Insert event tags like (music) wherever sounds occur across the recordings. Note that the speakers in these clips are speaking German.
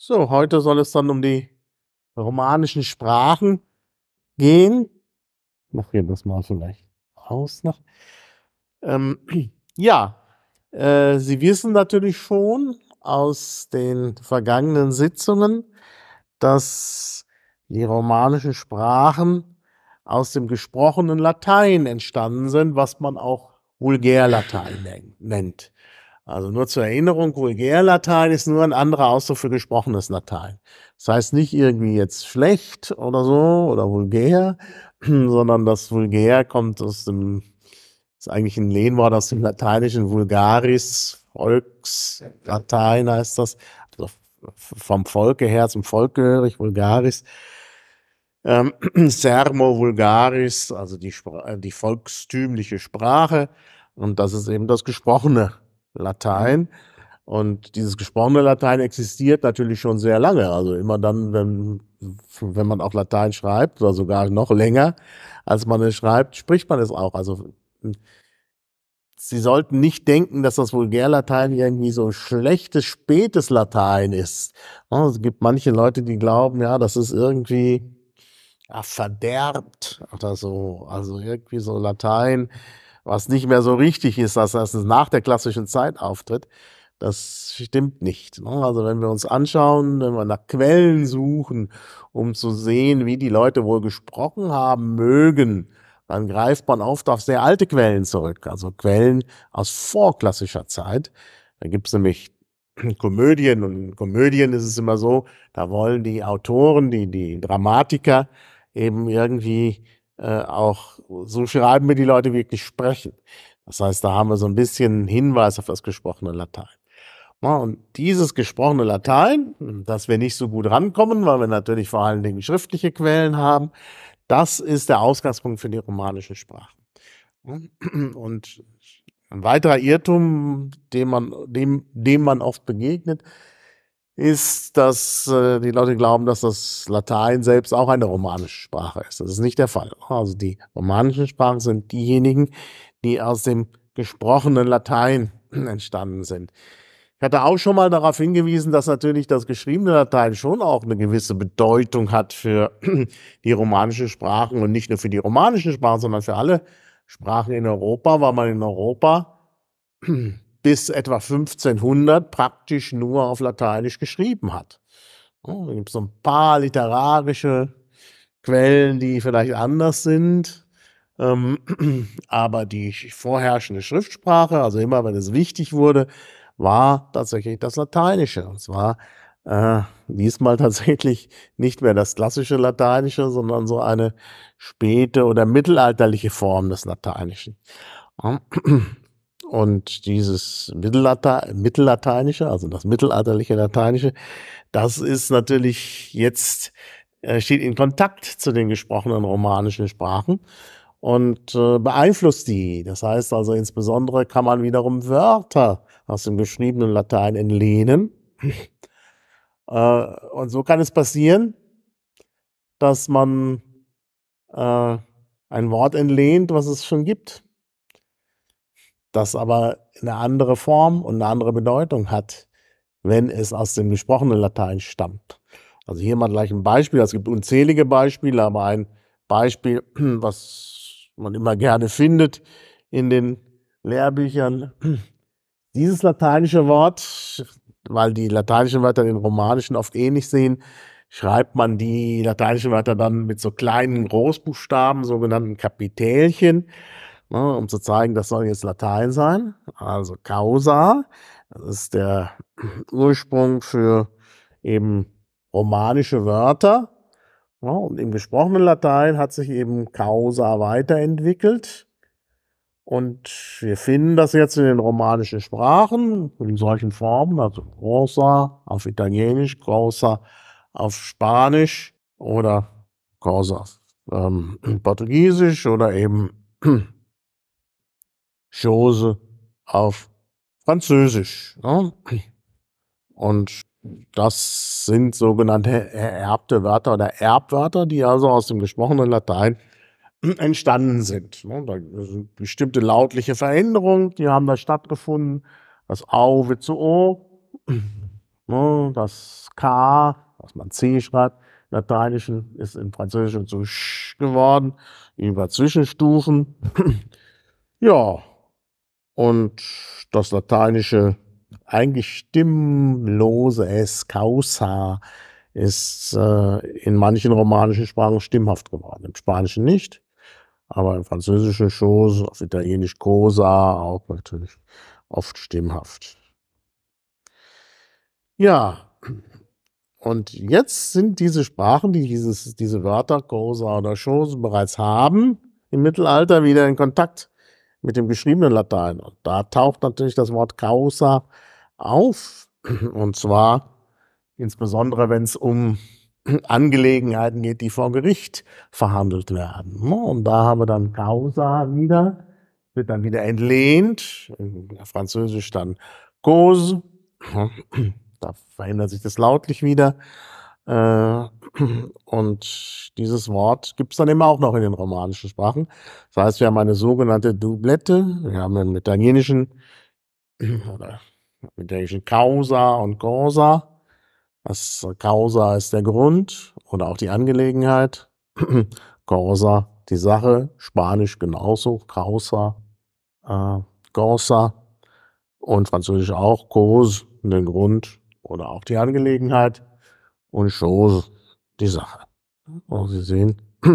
So, heute soll es dann um die romanischen Sprachen gehen. Ich mache hier das mal vielleicht aus noch. Ähm, (clears throat) ja, äh, Sie wissen natürlich schon aus den vergangenen Sitzungen, dass die romanischen Sprachen aus dem gesprochenen Latein entstanden sind, was man auch Vulgärlatein nennt. Also nur zur Erinnerung, vulgär Latein ist nur ein anderer Ausdruck für gesprochenes Latein. Das heißt nicht irgendwie jetzt schlecht oder so oder vulgär, (clears throat) sondern das Vulgär kommt aus dem, ist eigentlich ein Lehnwort aus dem lateinischen Vulgaris, Volkslatein heißt das, also vom Volke her zum Volk gehörig, Vulgaris. Ähm, (clears throat) Sermo vulgaris, also die, äh, die volkstümliche Sprache. Und das ist eben das gesprochene Latein. Und dieses gesprochene Latein existiert natürlich schon sehr lange. Also immer dann, wenn, wenn man auch Latein schreibt oder sogar noch länger, als man es schreibt, spricht man es auch. Also hm, Sie sollten nicht denken, dass das Vulgärlatein irgendwie so ein schlechtes, spätes Latein ist. Oh, es gibt manche Leute, die glauben, ja, das ist irgendwie ja, ah, verderbt oder so. Also irgendwie so Latein was nicht mehr so richtig ist, dass das nach der klassischen Zeit auftritt. Das stimmt nicht. Ne? Also wenn wir uns anschauen, wenn wir nach Quellen suchen, um zu sehen, wie die Leute wohl gesprochen haben mögen, dann greift man oft auf sehr alte Quellen zurück, also Quellen aus vorklassischer Zeit. Da gibt's nämlich (clears throat) Komödien und in Komödien ist es immer so, da wollen die Autoren, die, die Dramatiker eben irgendwie äh, auch so schreiben wir die Leute wirklich sprechen. Das heißt, da haben wir so ein bisschen Hinweis auf das gesprochene Latein. und dieses gesprochene Latein, dass wir nicht so gut rankommen, weil wir natürlich vor allen Dingen schriftliche Quellen haben, das ist der Ausgangspunkt für die romanische Sprache. Und ein weiterer Irrtum, dem man, dem, dem man oft begegnet, ist, dass äh, die Leute glauben, dass das Latein selbst auch eine romanische Sprache ist. Das ist nicht der Fall. Also die romanischen Sprachen sind diejenigen, die aus dem gesprochenen Latein (clears throat) entstanden sind. Ich hatte auch schon mal darauf hingewiesen, dass natürlich das geschriebene Latein schon auch eine gewisse Bedeutung hat für (clears throat) die romanischen Sprachen und nicht nur für die romanischen Sprachen, sondern für alle Sprachen in Europa, weil man in Europa (clears throat) bis etwa 1500 praktisch nur auf Lateinisch geschrieben hat. Es gibt so ein paar literarische Quellen, die vielleicht anders sind. Ähm, (clears throat) aber die vorherrschende Schriftsprache, also immer wenn es wichtig wurde, war tatsächlich das Lateinische. Und zwar äh, diesmal (laughs) tatsächlich nicht mehr das klassische Lateinische, sondern so eine späte oder mittelalterliche Form des Lateinischen. (clears throat) Und dieses Mittellata Mittellateinische, also das mittelalterliche Lateinische, das ist natürlich jetzt, äh, steht in Kontakt zu den gesprochenen romanischen Sprachen und äh, beeinflusst die. Das heißt also insbesondere kann man wiederum Wörter aus dem geschriebenen Latein entlehnen. Äh, und so kann es passieren, dass man ein Wort entlehnt, was es schon gibt das aber eine andere Form und eine andere Bedeutung hat, wenn es aus dem gesprochenen Latein stammt. Also hier mal gleich ein Beispiel. Es gibt unzählige Beispiele, aber ein Beispiel, (clears throat) was man immer gerne findet in den Lehrbüchern. Dieses lateinische Wort, weil die lateinischen Wörter den romanischen oft ähnlich sehen, schreibt man die lateinischen Wörter dann mit so kleinen Großbuchstaben, sogenannten Kapitälchen ne, um zu zeigen, das soll jetzt Latein sein. Also Causa, das ist der (clears throat) Ursprung für eben romanische Wörter. Ne, und im gesprochenen Latein hat sich eben Causa weiterentwickelt. Und wir finden das jetzt in den romanischen Sprachen in solchen Formen, also causa auf Italienisch, causa auf Spanisch oder causa ähm, Portugiesisch oder eben Chose auf Französisch. Ne? Und das sind sogenannte ererbte Wörter oder Erbwörter, die also aus dem gesprochenen Latein entstanden sind. Ne? Da sind bestimmte lautliche Veränderungen, die haben da stattgefunden. Das Au wird zu O, (clears throat) ne? das K, was man C schreibt, im Lateinischen ist im Französischen zu Sch geworden, über Zwischenstufen. (clears throat) Ja, und das lateinische eigentlich stimmlose es causa ist äh, in manchen romanischen Sprachen stimmhaft geworden, im Spanischen nicht, aber im Französischen chose, auf Italienisch cosa, auch natürlich oft stimmhaft. Ja, und jetzt sind diese Sprachen, die dieses, diese Wörter cosa oder chose bereits haben, im Mittelalter wieder in Kontakt mit dem geschriebenen Latein. Und da taucht natürlich das Wort causa auf. (clears throat) Und zwar insbesondere, wenn es um (clears throat) Angelegenheiten geht, die vor Gericht verhandelt werden. Und da haben wir dann causa wieder, wird dann wieder entlehnt. In Französisch dann cause. (clears throat) Da verändert sich das lautlich wieder. Äh, (clears throat) und dieses Wort gibt's dann immer auch noch in den romanischen Sprachen. Das heißt, wir haben eine sogenannte Doublette, wir haben im italienischen (clears throat) oder im italienischen Causa und Causa. Das Causa ist der Grund oder auch die Angelegenheit. Causa (clears throat) die Sache, Spanisch genauso, Causa, äh, Causa und Französisch auch, Cause, den Grund oder auch die Angelegenheit und Schoß die Sache. Und Sie sehen, (clears throat)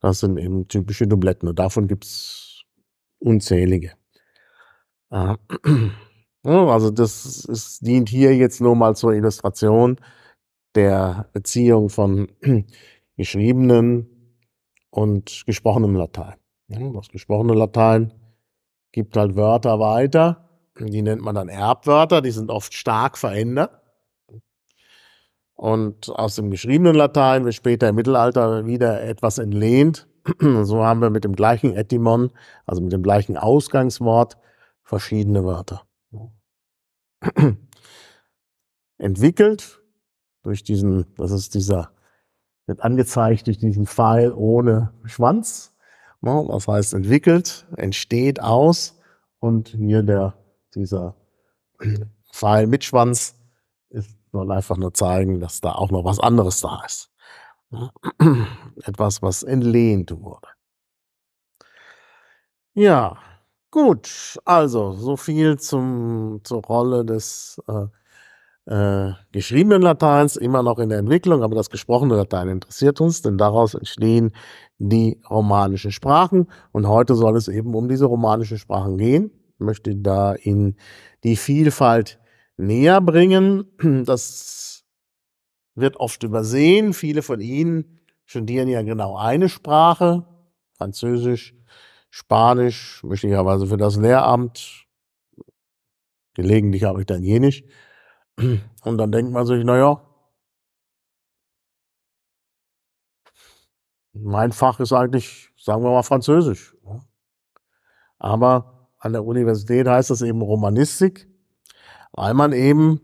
das sind eben typische Dubletten und davon gibt es unzählige. (clears throat) Also das ist, dient hier jetzt nur mal zur Illustration der Beziehung von (clears throat) geschriebenen und gesprochenem Latein. Das gesprochene Latein gibt halt Wörter weiter, die nennt man dann Erbwörter, die sind oft stark verändert und aus dem geschriebenen Latein wird später im Mittelalter wieder etwas entlehnt. (clears throat) So haben wir mit dem gleichen Etymon, also mit dem gleichen Ausgangswort, verschiedene Wörter. (clears throat) Entwickelt durch diesen, das ist dieser, wird angezeigt durch diesen Pfeil ohne Schwanz. Das heißt, entwickelt, entsteht aus und hier der, dieser (clears throat) Pfeil mit Schwanz ist soll einfach nur zeigen, dass da auch noch was anderes da ist. Ne? (clears throat) Etwas, was entlehnt wurde. Ja, gut. Also, so viel zum, zur Rolle des äh, äh, geschriebenen Lateins, immer noch in der Entwicklung, aber das gesprochene Latein interessiert uns, denn daraus entstehen die romanischen Sprachen. Und heute soll es eben um diese romanischen Sprachen gehen. Ich möchte da in die Vielfalt näher bringen. (clears throat) Das wird oft übersehen. Viele von Ihnen studieren ja genau eine Sprache, Französisch, Spanisch, möglicherweise für das Lehramt. Gelegentlich habe ich Italienisch. (clears throat) Und dann denkt man sich, naja, mein Fach ist eigentlich, sagen wir mal, Französisch. Ne? Aber an der Universität heißt das eben Romanistik weil man eben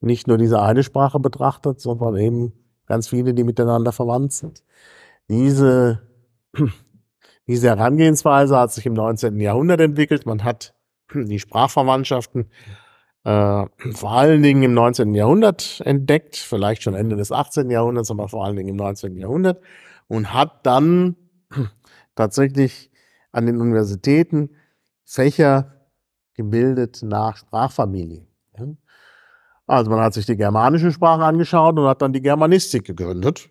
nicht nur diese eine Sprache betrachtet, sondern eben ganz viele, die miteinander verwandt sind. Diese, diese Herangehensweise hat sich im 19. Jahrhundert entwickelt. Man hat die Sprachverwandtschaften äh, vor allen Dingen im 19. Jahrhundert entdeckt, vielleicht schon Ende des 18. Jahrhunderts, aber vor allen Dingen im 19. Jahrhundert und hat dann tatsächlich an den Universitäten Fächer gebildet nach Sprachfamilie. Also man hat sich die germanischen Sprachen angeschaut und hat dann die Germanistik gegründet.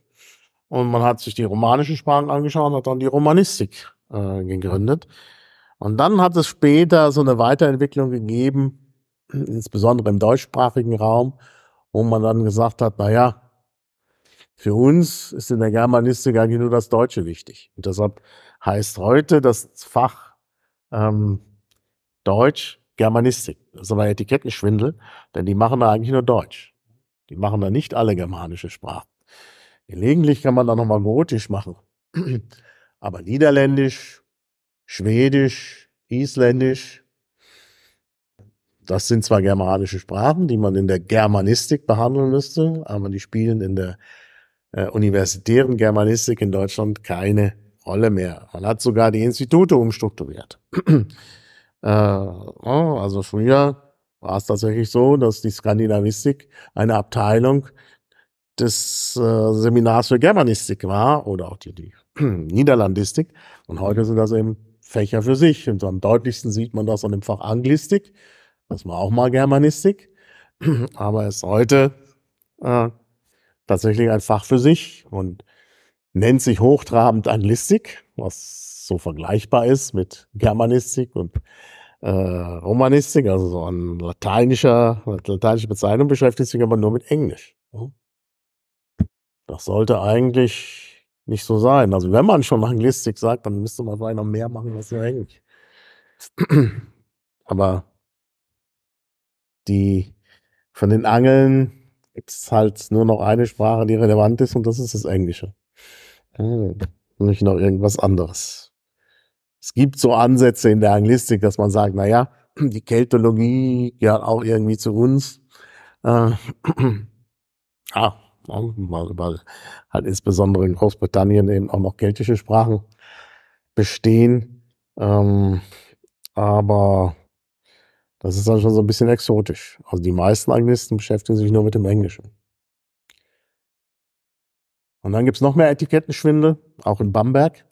Und man hat sich die romanischen Sprachen angeschaut und hat dann die Romanistik äh, gegründet. Und dann hat es später so eine Weiterentwicklung gegeben, insbesondere im deutschsprachigen Raum, wo man dann gesagt hat, naja, für uns ist in der Germanistik eigentlich nur das Deutsche wichtig. Und deshalb heißt heute das Fach ähm, Deutsch, Germanistik. Das ist aber Etikettenschwindel, denn die machen da eigentlich nur Deutsch. Die machen da nicht alle germanische Sprachen. Gelegentlich kann man da nochmal gotisch machen. (clears throat) Aber Niederländisch, Schwedisch, Isländisch, das sind zwar germanische Sprachen, die man in der Germanistik behandeln müsste, aber die spielen in der äh, universitären Germanistik in Deutschland keine Rolle mehr. Man hat sogar die Institute umstrukturiert. (clears throat) äh, also früher war es tatsächlich so, dass die Skandinavistik eine Abteilung des äh, Seminars für Germanistik war oder auch die, die (clears throat) Niederlandistik. Und heute sind das eben Fächer für sich. Und am deutlichsten sieht man das an dem Fach Anglistik. Das war auch mal Germanistik. (clears throat) Aber es ist heute äh, tatsächlich ein Fach für sich und nennt sich hochtrabend Anglistik, was so vergleichbar ist mit Germanistik und äh, Romanistik, also so ein lateinischer, lateinische Bezeichnung, beschäftigt sich aber nur mit Englisch. Das sollte eigentlich nicht so sein. Also wenn man schon Anglistik sagt, dann müsste man vielleicht noch mehr machen was ja Englisch. (clears throat) Aber die von den Angeln gibt es halt nur noch eine Sprache, die relevant ist, und das ist das Englische. Äh, nicht noch irgendwas anderes. Es gibt so Ansätze in der Anglistik, dass man sagt, na ja, die Keltologie gehört auch irgendwie zu uns. Äh, ja, weil halt insbesondere in Großbritannien eben auch noch keltische Sprachen bestehen. Ähm, aber das ist dann schon so ein bisschen exotisch. Also die meisten Anglisten beschäftigen sich nur mit dem Englischen. Und dann gibt es noch mehr Etikettenschwindel, auch in Bamberg.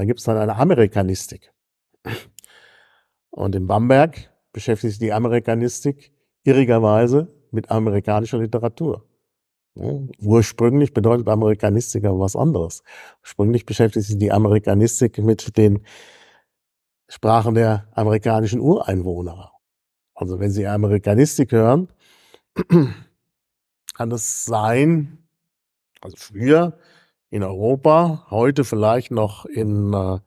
Dann gibt es dann eine Amerikanistik. Und in Bamberg beschäftigt sich die Amerikanistik irrigerweise mit amerikanischer Literatur. Ursprünglich bedeutet Amerikanistik aber was anderes. Ursprünglich beschäftigt sich die Amerikanistik mit den Sprachen der amerikanischen Ureinwohner. Also wenn Sie Amerikanistik hören, (clears throat) kann es sein, also früher in Europa, heute vielleicht noch in äh,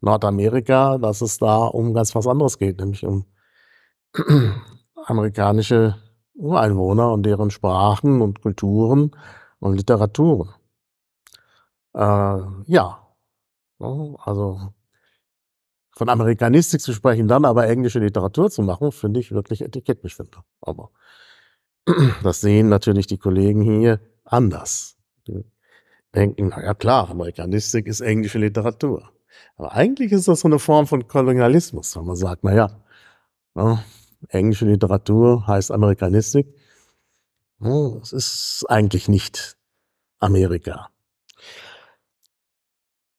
Nordamerika, dass es da um ganz was anderes geht, nämlich um amerikanische Ureinwohner und deren Sprachen und Kulturen und Literaturen. Äh, ja, also von Amerikanistik zu sprechen, dann aber englische Literatur zu machen, finde ich wirklich Etikettbestimmung. Aber das sehen natürlich die Kollegen hier anders denken, na ja klar, Amerikanistik ist englische Literatur. Aber eigentlich ist das so eine Form von Kolonialismus, wenn man sagt, na ja, na, ne, englische Literatur heißt Amerikanistik. Es hm, ist eigentlich nicht Amerika.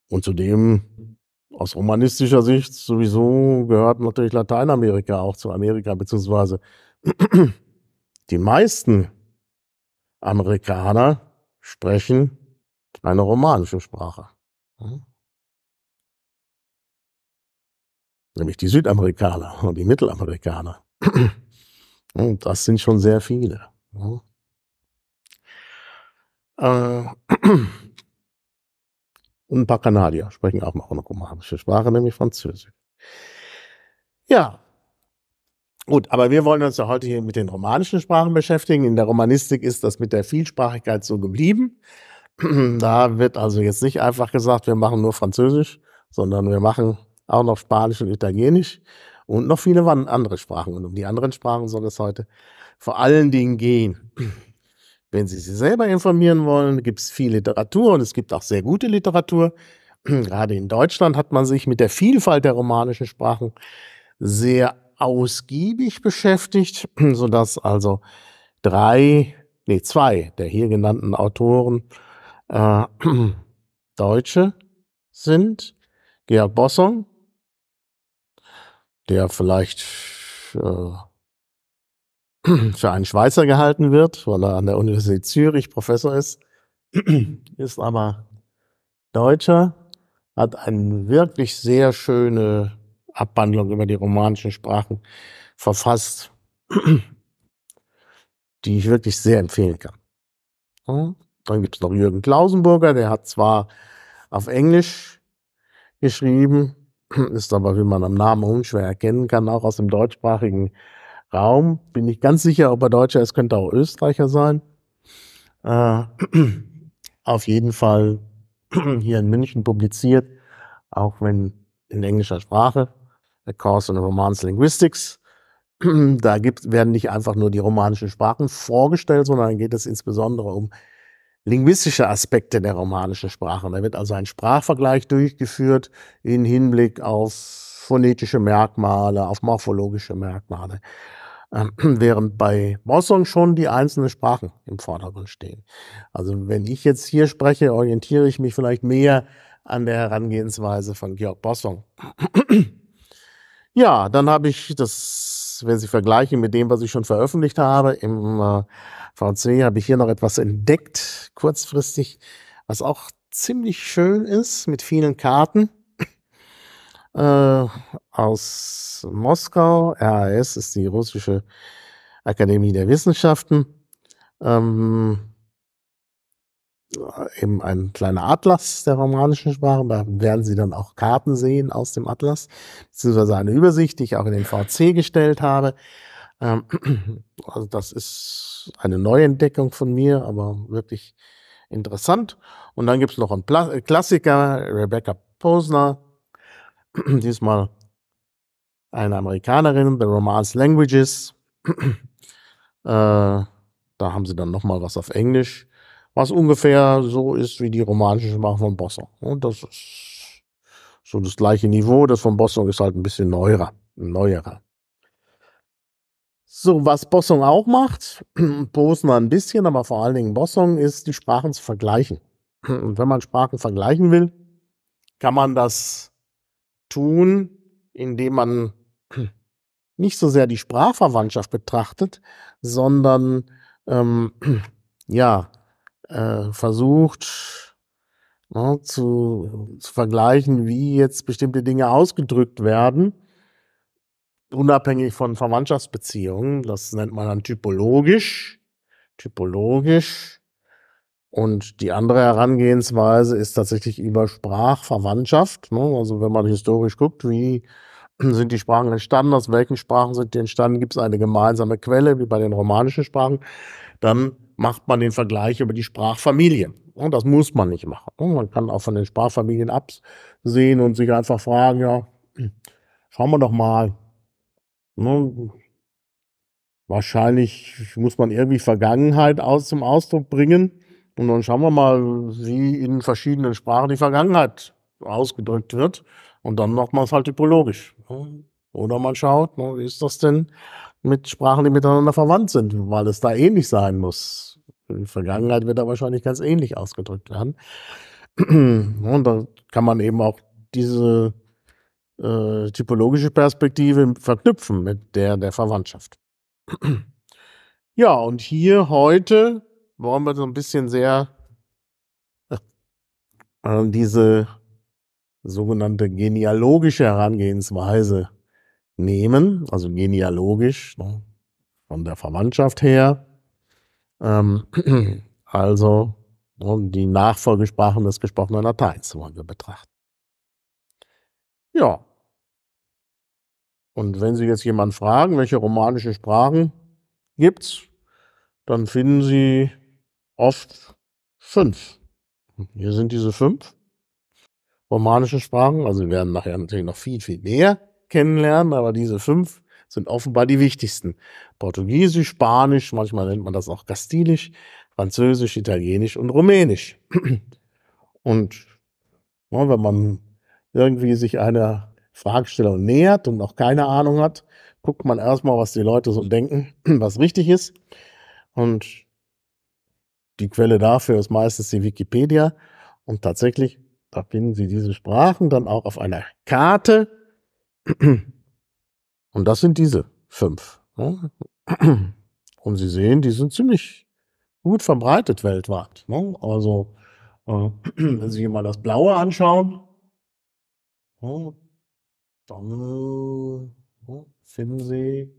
Und zudem, aus romanistischer Sicht sowieso, gehört natürlich Lateinamerika auch zu Amerika, beziehungsweise (clears throat) die meisten Amerikaner sprechen eine romanische Sprache. Mhm. Nämlich die Südamerikaner (laughs) und die Mittelamerikaner. Und das sind schon sehr viele. Mhm. Äh, (clears throat) und ein paar Kanadier sprechen auch noch eine romanische Sprache, nämlich Französisch. Ja. Gut, aber wir wollen uns ja heute hier mit den romanischen Sprachen beschäftigen. In der Romanistik ist das mit der Vielsprachigkeit so geblieben. (clears throat) da wird also jetzt nicht einfach gesagt, wir machen nur Französisch, sondern wir machen auch noch Spanisch und Italienisch und noch viele andere Sprachen. Und um die anderen Sprachen soll es heute vor allen Dingen gehen. (clears throat) Wenn Sie sich selber informieren wollen, gibt es viel Literatur und es gibt auch sehr gute Literatur. (clears throat) Gerade in Deutschland hat man sich mit der Vielfalt der romanischen Sprachen sehr ausgiebig beschäftigt, sodass also drei, nee, zwei der hier genannten Autoren äh, (clears throat) Deutsche sind. Georg Bossong, der vielleicht äh, (clears throat) für einen Schweizer gehalten wird, weil er an der Universität Zürich Professor ist, (clears throat) ist aber Deutscher, hat eine wirklich sehr schöne Abwandlung über die romanischen Sprachen verfasst, die ich wirklich sehr empfehlen kann. Hm? dann gibt es noch Jürgen Klausenburger, der hat zwar auf Englisch geschrieben, (clears throat) ist aber, wie man am Namen unschwer erkennen kann, auch aus dem deutschsprachigen Raum. Bin ich ganz sicher, ob er Deutscher ist, könnte auch Österreicher sein. Äh, (clears throat) auf jeden Fall (clears throat) hier in München publiziert, auch wenn in englischer Sprache, A Course in Romance Linguistics. Da gibt, werden nicht einfach nur die romanischen Sprachen vorgestellt, sondern geht es insbesondere um linguistische Aspekte der romanischen Sprache. Da wird also ein Sprachvergleich durchgeführt in Hinblick auf phonetische Merkmale, auf morphologische Merkmale. Ähm, (clears throat) während bei Bosson schon die einzelnen Sprachen im Vordergrund stehen. Also wenn ich jetzt hier spreche, orientiere ich mich vielleicht mehr an der Herangehensweise von Georg Bosson. (clears throat) ja, dann habe ich das, wenn Sie vergleichen mit dem, was ich schon veröffentlicht habe, im äh, VC habe ich hier noch etwas entdeckt, kurzfristig, was auch ziemlich schön ist, mit vielen Karten äh, aus Moskau. RAS ist die russische Akademie der Wissenschaften. Ähm, äh, eben ein kleiner Atlas der romanischen Sprache. Da werden Sie dann auch Karten sehen aus dem Atlas, beziehungsweise eine Übersicht, die ich auch in den VC gestellt habe. Ähm, (clears throat) also das ist eine Neuentdeckung von mir, aber wirklich interessant. Und dann gibt es noch einen Pla äh, Klassiker, Rebecca Posner, (clears throat) diesmal eine Amerikanerin, The Romance Languages. (clears throat) Äh, da haben sie dann nochmal was auf Englisch, was ungefähr so ist wie die romanische Sprache von Bossong. Und das ist so das gleiche Niveau. Das von Bossong ist halt ein bisschen neuerer, neuerer. So, was Bossung auch macht, Posner (clears throat) ein bisschen, aber vor allen Dingen Bossung, ist die Sprachen zu vergleichen. (clears throat) Und wenn man Sprachen vergleichen will, kann man das tun, indem man (clears throat) nicht so sehr die Sprachverwandtschaft betrachtet, sondern ähm, ja, äh, versucht ne, zu, zu vergleichen, wie jetzt bestimmte Dinge ausgedrückt werden unabhängig von Verwandtschaftsbeziehungen. Das nennt man dann typologisch. Typologisch. Und die andere Herangehensweise ist tatsächlich über Sprachverwandtschaft. Ne? Also wenn man historisch guckt, wie (clears throat) sind die Sprachen entstanden, aus welchen Sprachen sind die entstanden, gibt es eine gemeinsame Quelle, wie bei den romanischen Sprachen, dann macht man den Vergleich über die Sprachfamilie. Und das muss man nicht machen. Ne? Man kann auch von den Sprachfamilien absehen und sich einfach fragen, ja, hm, schauen wir doch mal, Ne, wahrscheinlich muss man irgendwie Vergangenheit aus zum Ausdruck bringen. Und dann schauen wir mal, wie in verschiedenen Sprachen die Vergangenheit ausgedrückt wird. Und dann macht man es halt typologisch. Ne? Oder man schaut, ne, wie ist das denn mit Sprachen, die miteinander verwandt sind, weil es da ähnlich sein muss. Die Vergangenheit wird da wahrscheinlich ganz ähnlich ausgedrückt werden. (clears throat) Ne, und da kann man eben auch diese äh, typologische Perspektive verknüpfen mit der der Verwandtschaft. (clears throat) Ja, und hier heute wollen wir so ein bisschen sehr äh, äh, diese sogenannte genealogische Herangehensweise nehmen, also genealogisch ne, von der Verwandtschaft her. Ähm, (clears throat) also und ne, die Nachfolgesprachen des gesprochenen Lateins wollen wir betrachten. Ja, und wenn Sie jetzt jemanden fragen, welche romanischen Sprachen gibt es, dann finden Sie oft fünf. Hier sind diese fünf romanischen Sprachen. Also wir werden nachher natürlich noch viel, viel mehr kennenlernen, aber diese fünf sind offenbar die wichtigsten. Portugiesisch, Spanisch, manchmal nennt man das auch Kastilisch, Französisch, Italienisch und Rumänisch. Und wenn man irgendwie sich einer Fragestellung nähert und noch keine Ahnung hat, guckt man erstmal, was die Leute so denken, (clears throat) was richtig ist. Und die Quelle dafür ist meistens die Wikipedia. Und tatsächlich, da finden Sie diese Sprachen dann auch auf einer Karte. (clears throat) Und das sind diese fünf. Ne? (clears throat) Und Sie sehen, die sind ziemlich gut verbreitet weltweit. Ne? Also, äh, wenn Sie sich mal das Blaue anschauen, ne? Finnensee,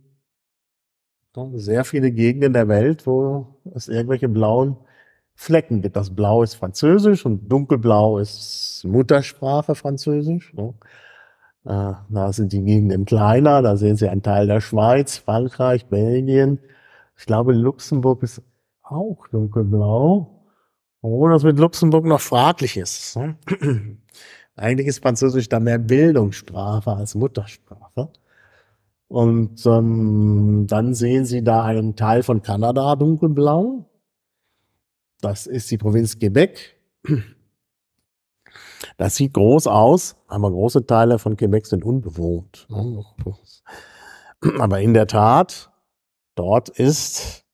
ne, sehr viele Gegenden der Welt, wo es irgendwelche blauen Flecken gibt. Das Blau ist Französisch und Dunkelblau ist Muttersprache Französisch. Ne. Äh, da sind die Gegenden kleiner, da sehen Sie einen Teil der Schweiz, Frankreich, Belgien. Ich glaube, Luxemburg ist auch dunkelblau, obwohl das mit Luxemburg noch fraglich ist. Ne? Eigentlich ist Französisch da mehr Bildungssprache als Muttersprache. Und ähm, dann sehen Sie da einen Teil von Kanada dunkelblau. Das ist die Provinz Quebec. Das sieht groß aus, aber große Teile von Quebec sind unbewohnt. Aber in der Tat, dort ist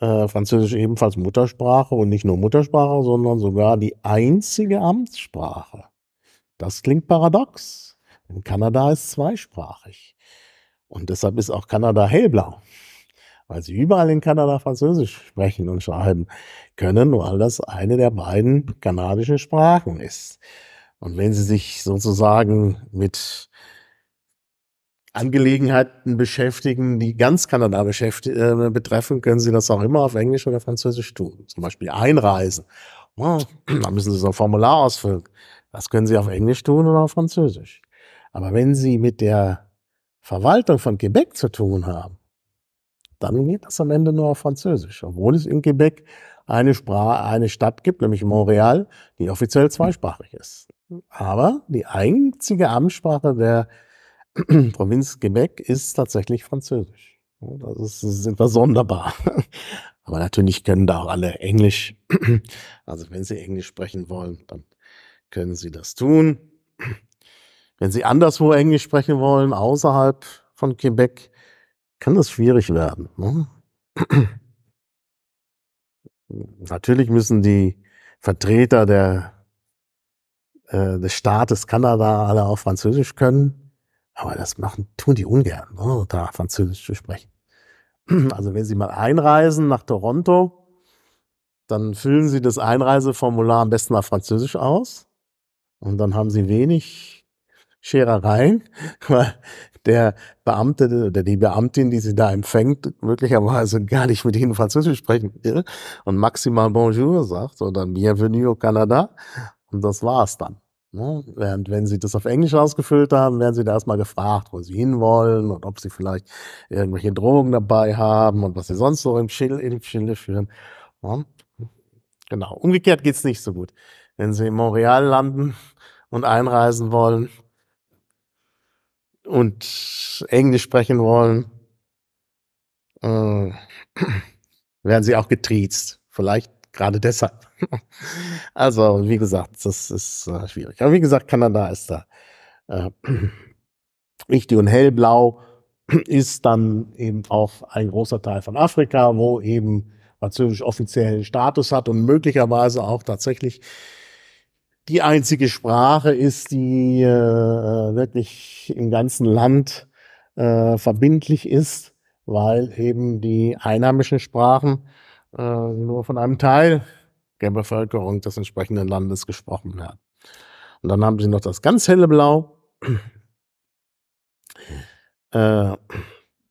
äh, Französisch ebenfalls Muttersprache und nicht nur Muttersprache, sondern sogar die einzige Amtssprache. Das klingt paradox. Denn Kanada ist zweisprachig. Und deshalb ist auch Kanada hellblau. Weil sie überall in Kanada Französisch sprechen und schreiben können, weil das eine der beiden kanadischen Sprachen ist. Und wenn sie sich sozusagen mit Angelegenheiten beschäftigen, die ganz Kanada äh, betreffen, können sie das auch immer auf Englisch oder Französisch tun. Zum Beispiel einreisen. Oh, (clears throat) da müssen sie so ein Formular ausfüllen. Das können Sie auf Englisch tun oder auf Französisch. Aber wenn Sie mit der Verwaltung von Quebec zu tun haben, dann geht das am Ende nur auf Französisch, obwohl es in Quebec eine, Sprache, eine Stadt gibt, nämlich Montreal, die offiziell zweisprachig ist. Aber die einzige Amtssprache der (clears throat) Provinz Quebec ist tatsächlich Französisch. Das ist, das ist etwas sonderbar. (laughs) Aber natürlich können da auch alle Englisch. (clears throat) Also wenn Sie Englisch sprechen wollen, dann können Sie das tun. Wenn Sie anderswo Englisch sprechen wollen, außerhalb von Quebec, kann das schwierig werden. Ne? Natürlich müssen die Vertreter der, äh, des Staates Kanada alle auch Französisch können, aber das machen, tun die ungern, ne, da Französisch zu sprechen. Also wenn Sie mal einreisen nach Toronto, dann füllen Sie das Einreiseformular am besten auf Französisch aus. Und dann haben sie wenig Scherereien, (laughs) weil der Beamte oder die Beamtin, die sie da empfängt, möglicherweise gar nicht mit ihnen Französisch sprechen will und maximal Bonjour sagt oder Bienvenue au Canada. Und das war es dann. Ne? Während wenn sie das auf Englisch ausgefüllt haben, werden sie da erstmal gefragt, wo sie hinwollen und ob sie vielleicht irgendwelche Drogen dabei haben und was sie sonst so im Schilde führen. Ne? Genau. Umgekehrt geht es nicht so gut wenn sie in Montreal landen und einreisen wollen und Englisch sprechen wollen, äh, (clears throat) werden sie auch getriezt. Vielleicht gerade deshalb. (laughs) also, wie gesagt, das ist äh, schwierig. Aber wie gesagt, Kanada ist da äh, (clears throat) wichtig und hellblau (clears throat) ist dann eben auch ein großer Teil von Afrika, wo eben französisch offiziellen Status hat und möglicherweise auch tatsächlich die einzige Sprache ist, die äh, wirklich im ganzen Land äh, verbindlich ist, weil eben die einheimischen Sprachen äh, nur von einem Teil der Bevölkerung des entsprechenden Landes gesprochen werden. Und dann haben sie noch das ganz helle Blau. Äh,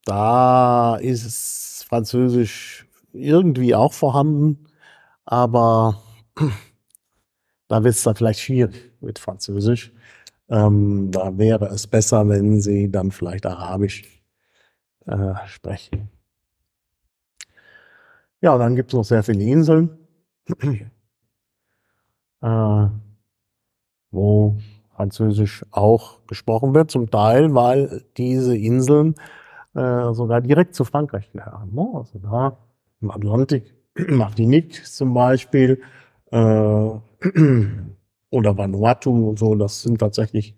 da ist Französisch irgendwie auch vorhanden, aber da wird es dann vielleicht schwierig mit Französisch. Ähm, da wäre es besser, wenn Sie dann vielleicht Arabisch äh, sprechen. Ja, dann gibt es noch sehr viele Inseln, äh, wo Französisch auch gesprochen wird, zum Teil, weil diese Inseln äh, sogar direkt zu Frankreich gehören. Ne? Also da im Atlantik, (clears throat) Martinique zum Beispiel, äh, oder Vanuatu und so, das sind tatsächlich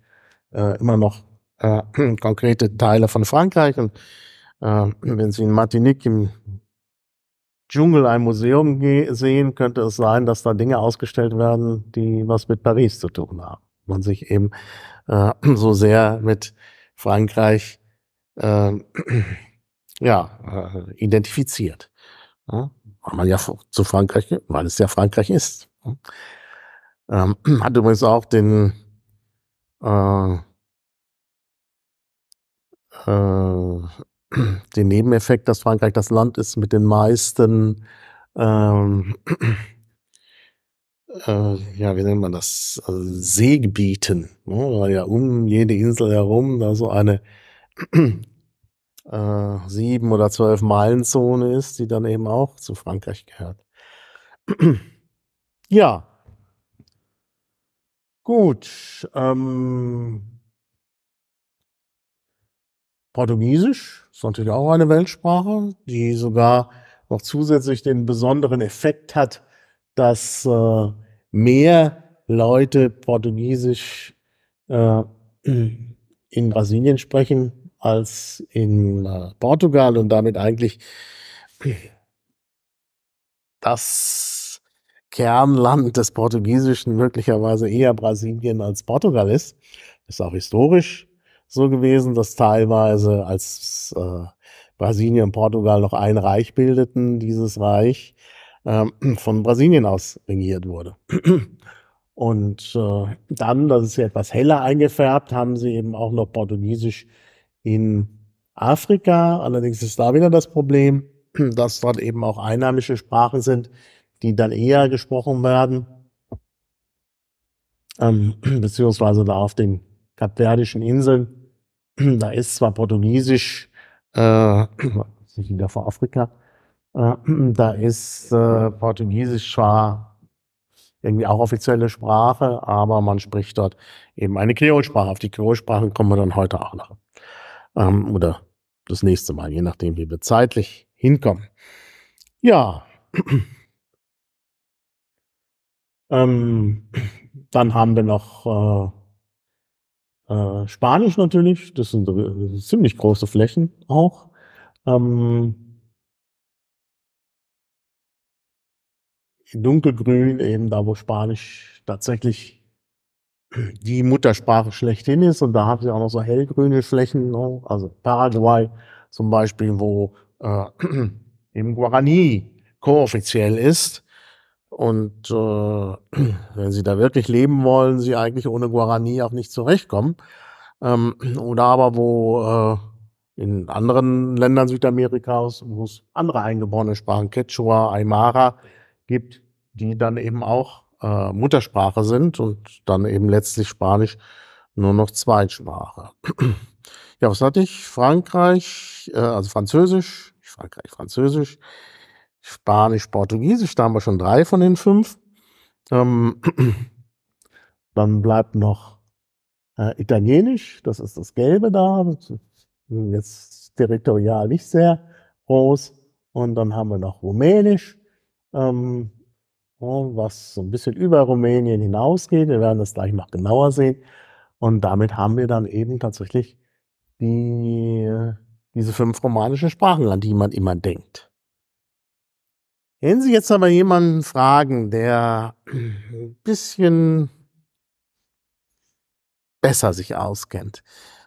äh, immer noch äh, (clears throat) konkrete Teile von Frankreich. Und äh, wenn Sie in Martinique im Dschungel ein Museum sehen, könnte es sein, dass da Dinge ausgestellt werden, die was mit Paris zu tun haben. Man sich eben äh, (clears throat) so sehr mit Frankreich äh, (clears throat) ja, äh, identifiziert. Ja, weil man ja zu Frankreich, weil es ja Frankreich ist. Ähm, (clears throat) hat übrigens auch den äh, äh, (clears throat) den Nebeneffekt, dass Frankreich das Land ist mit den meisten ähm, (clears throat) äh, ja, wie nennt man das? Also Seegebieten. Ne? ja um jede Insel herum da so eine äh, sieben oder zwölf Meilen Zone ist, die dann eben auch zu Frankreich gehört. ja, Gut. Ähm, Portugiesisch ist natürlich auch eine Weltsprache, die sogar noch zusätzlich den besonderen Effekt hat, dass äh, mehr Leute Portugiesisch äh, in Brasilien sprechen als in äh, Portugal und damit eigentlich das Kernland des Portugiesischen möglicherweise eher Brasilien als Portugal ist. Ist auch historisch so gewesen, dass teilweise als äh, Brasilien und Portugal noch ein Reich bildeten, dieses Reich ähm, (clears throat) von Brasilien aus regiert wurde. (clears throat) Und äh, dann, das ist etwas heller eingefärbt, haben sie eben auch noch Portugiesisch in Afrika. Allerdings ist da wieder das Problem, (clears throat) dass dort eben auch einheimische Sprachen sind, die dann eher gesprochen werden, ähm, (clears throat) beziehungsweise da auf den kapverdischen Inseln. (clears throat) Da ist zwar Portugiesisch, äh, (clears throat) wieder vor Afrika, äh, da ist äh, Portugiesisch zwar irgendwie auch offizielle Sprache, aber man spricht dort eben eine Kreolsprache. Auf die Kreolsprachen kommen wir dann heute auch noch. Ähm, oder das nächste Mal, je nachdem, wie wir zeitlich hinkommen. Ja. Ähm, dann haben wir noch äh, äh, Spanisch natürlich. Das sind äh, ziemlich große Flächen auch. Ähm, dunkelgrün, eben da, wo Spanisch tatsächlich die Muttersprache schlechthin ist. Und da haben sie auch noch so hellgrüne Flächen, ne? also Paraguay zum Beispiel, wo äh, eben (clears throat) Guarani kooffiziell ist. Und äh, (clears throat) wenn sie da wirklich leben wollen, sie eigentlich ohne Guarani auch nicht zurechtkommen. Ähm, oder aber wo äh, in anderen Ländern Südamerikas, wo es andere eingeborene Sprachen, Quechua, Aymara gibt, die dann eben auch äh, Muttersprache sind und dann eben letztlich Spanisch nur noch Zweitsprache. (clears throat) ja, was hatte ich? Frankreich, äh, also Französisch, Frankreich, Französisch. Spanisch, Portugiesisch, da haben wir schon drei von den fünf. Ähm, (clears throat) dann bleibt noch äh, Italienisch, das ist das Gelbe da, jetzt territorial nicht sehr groß. Und dann haben wir noch Rumänisch, ähm, was so ein bisschen über Rumänien hinausgeht. Wir werden das gleich noch genauer sehen. Und damit haben wir dann eben tatsächlich die, diese fünf romanischen Sprachen, an die man immer denkt. Wenn Sie jetzt aber jemanden fragen, der ein bisschen besser sich auskennt,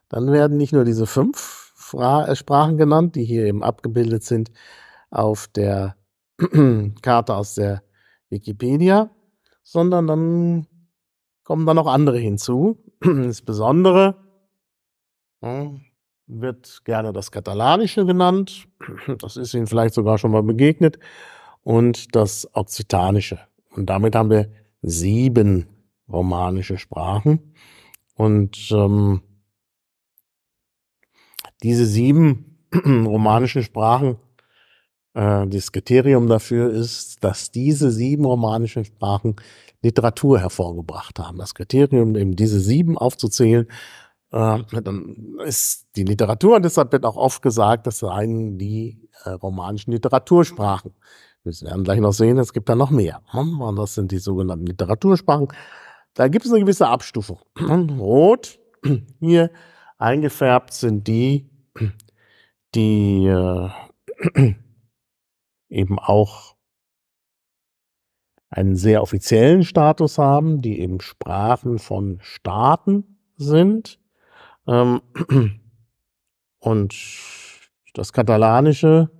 dann werden nicht nur diese fünf Fra äh, Sprachen genannt, die hier eben abgebildet sind auf der (clears throat) Karte aus der Wikipedia, sondern dann kommen da noch andere hinzu. Insbesondere (clears throat) wird gerne das Katalanische genannt. Das ist Ihnen vielleicht sogar schon mal begegnet und das Okzitanische. Und damit haben wir sieben romanische Sprachen. Und ähm, diese sieben (clears throat) romanischen Sprachen, äh, das Kriterium dafür ist, dass diese sieben romanischen Sprachen Literatur hervorgebracht haben. Das Kriterium, eben diese sieben aufzuzählen, äh, dann ist die Literatur, und deshalb wird auch oft gesagt, das seien die äh, romanischen Literatursprachen. Wir werden gleich noch sehen, es gibt da noch mehr. Hm, und das sind die sogenannten Literatursprachen. Da gibt es eine gewisse Abstufung. Hm, rot, (clears throat) hier eingefärbt sind die, (clears throat) die äh, (clears throat) eben auch einen sehr offiziellen Status haben, die eben Sprachen von Staaten sind. Ähm, und das Katalanische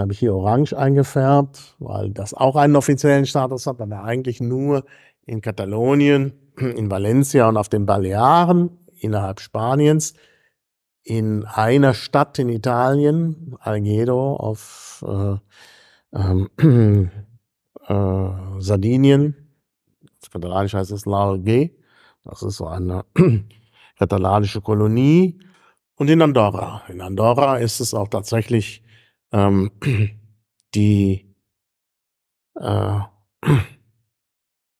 habe ich hier orange eingefärbt, weil das auch einen offiziellen Status hat, aber eigentlich nur in Katalonien, in Valencia und auf den Balearen innerhalb Spaniens, in einer Stadt in Italien, Algedo auf äh, äh, (clears throat) äh, Sardinien, auf Katalanisch heißt es Largue, das ist so eine (clears throat) katalanische Kolonie, und in Andorra. In Andorra ist es auch tatsächlich ähm, (clears throat) die äh, (clears throat)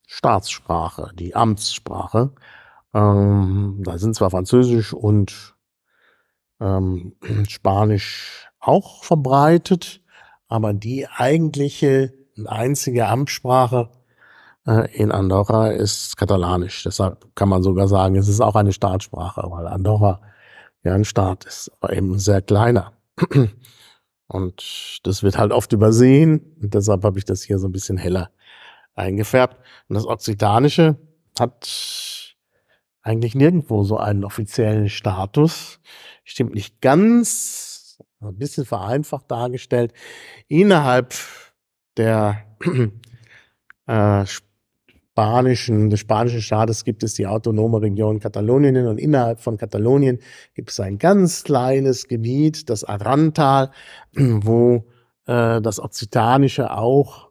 Staatssprache, die Amtssprache. Ähm, da sind zwar Französisch und ähm, (clears throat) Spanisch auch verbreitet, aber die eigentliche einzige Amtssprache äh, in Andorra ist Katalanisch. Deshalb kann man sogar sagen, es ist auch eine Staatssprache, weil Andorra ja ein Staat ist, aber eben sehr kleiner. Und das wird halt oft übersehen. Und deshalb habe ich das hier so ein bisschen heller eingefärbt. Und das Okzitanische hat eigentlich nirgendwo so einen offiziellen Status. Stimmt nicht ganz, ein bisschen vereinfacht dargestellt. Innerhalb der (clears throat) äh, spanischen, des spanischen Staates gibt es die autonome Region Katalonien und innerhalb von Katalonien gibt es ein ganz kleines Gebiet, das Arantal, (clears throat) wo äh, das Occitanische auch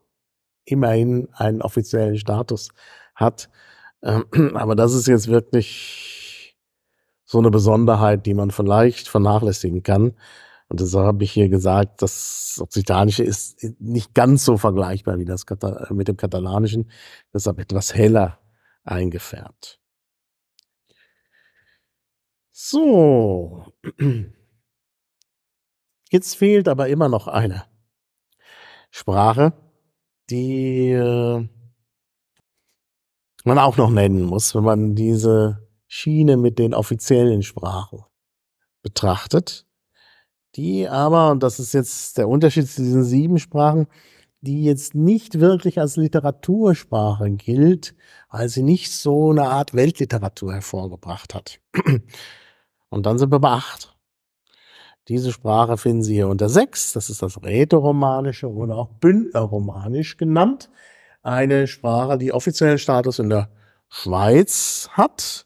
immerhin einen offiziellen Status hat. Ähm, (clears throat) aber das ist jetzt wirklich so eine Besonderheit, die man vielleicht vernachlässigen kann. Und deshalb habe ich hier gesagt, das Okzitanische ist nicht ganz so vergleichbar wie das Katal äh, mit dem Katalanischen, deshalb etwas heller eingefärbt. So. Jetzt fehlt aber immer noch eine Sprache, die äh, man auch noch nennen muss, wenn man diese Schiene mit den offiziellen Sprachen betrachtet die aber, und das ist jetzt der Unterschied zu diesen sieben Sprachen, die jetzt nicht wirklich als Literatursprache gilt, weil sie nicht so eine Art Weltliteratur hervorgebracht hat. (clears throat) Und dann sind wir bei acht. Diese Sprache finden Sie hier unter sechs. Das ist das Rätoromanische oder auch Bündnerromanisch genannt. Eine Sprache, die offiziellen Status in der Schweiz hat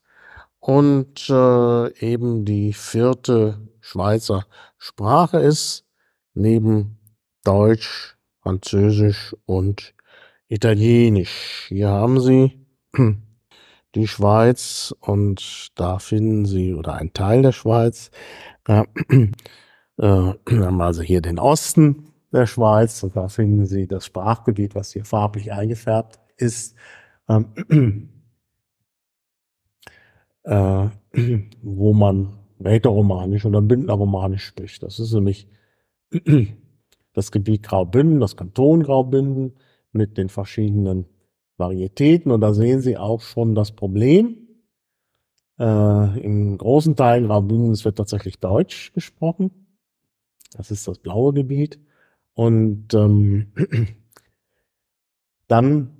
und äh, eben die vierte Schweizer Sprache ist, neben Deutsch, Französisch und Italienisch. Hier haben Sie (clears throat) die Schweiz und da finden Sie, oder ein Teil der Schweiz, (clears throat) äh, äh, (clears throat) haben also hier den Osten der Schweiz und da finden Sie das Sprachgebiet, was hier farblich eingefärbt ist, ähm, äh, wo man rätoromanisch oder bündnerromanisch spricht. Das ist nämlich (clears throat) das Gebiet Graubünden, das Kanton Graubünden mit den verschiedenen Varietäten. Und da sehen Sie auch schon das Problem. Äh, in großen Teilen Graubündens wird tatsächlich Deutsch gesprochen. Das ist das blaue Gebiet. Und ähm, (clears throat) dann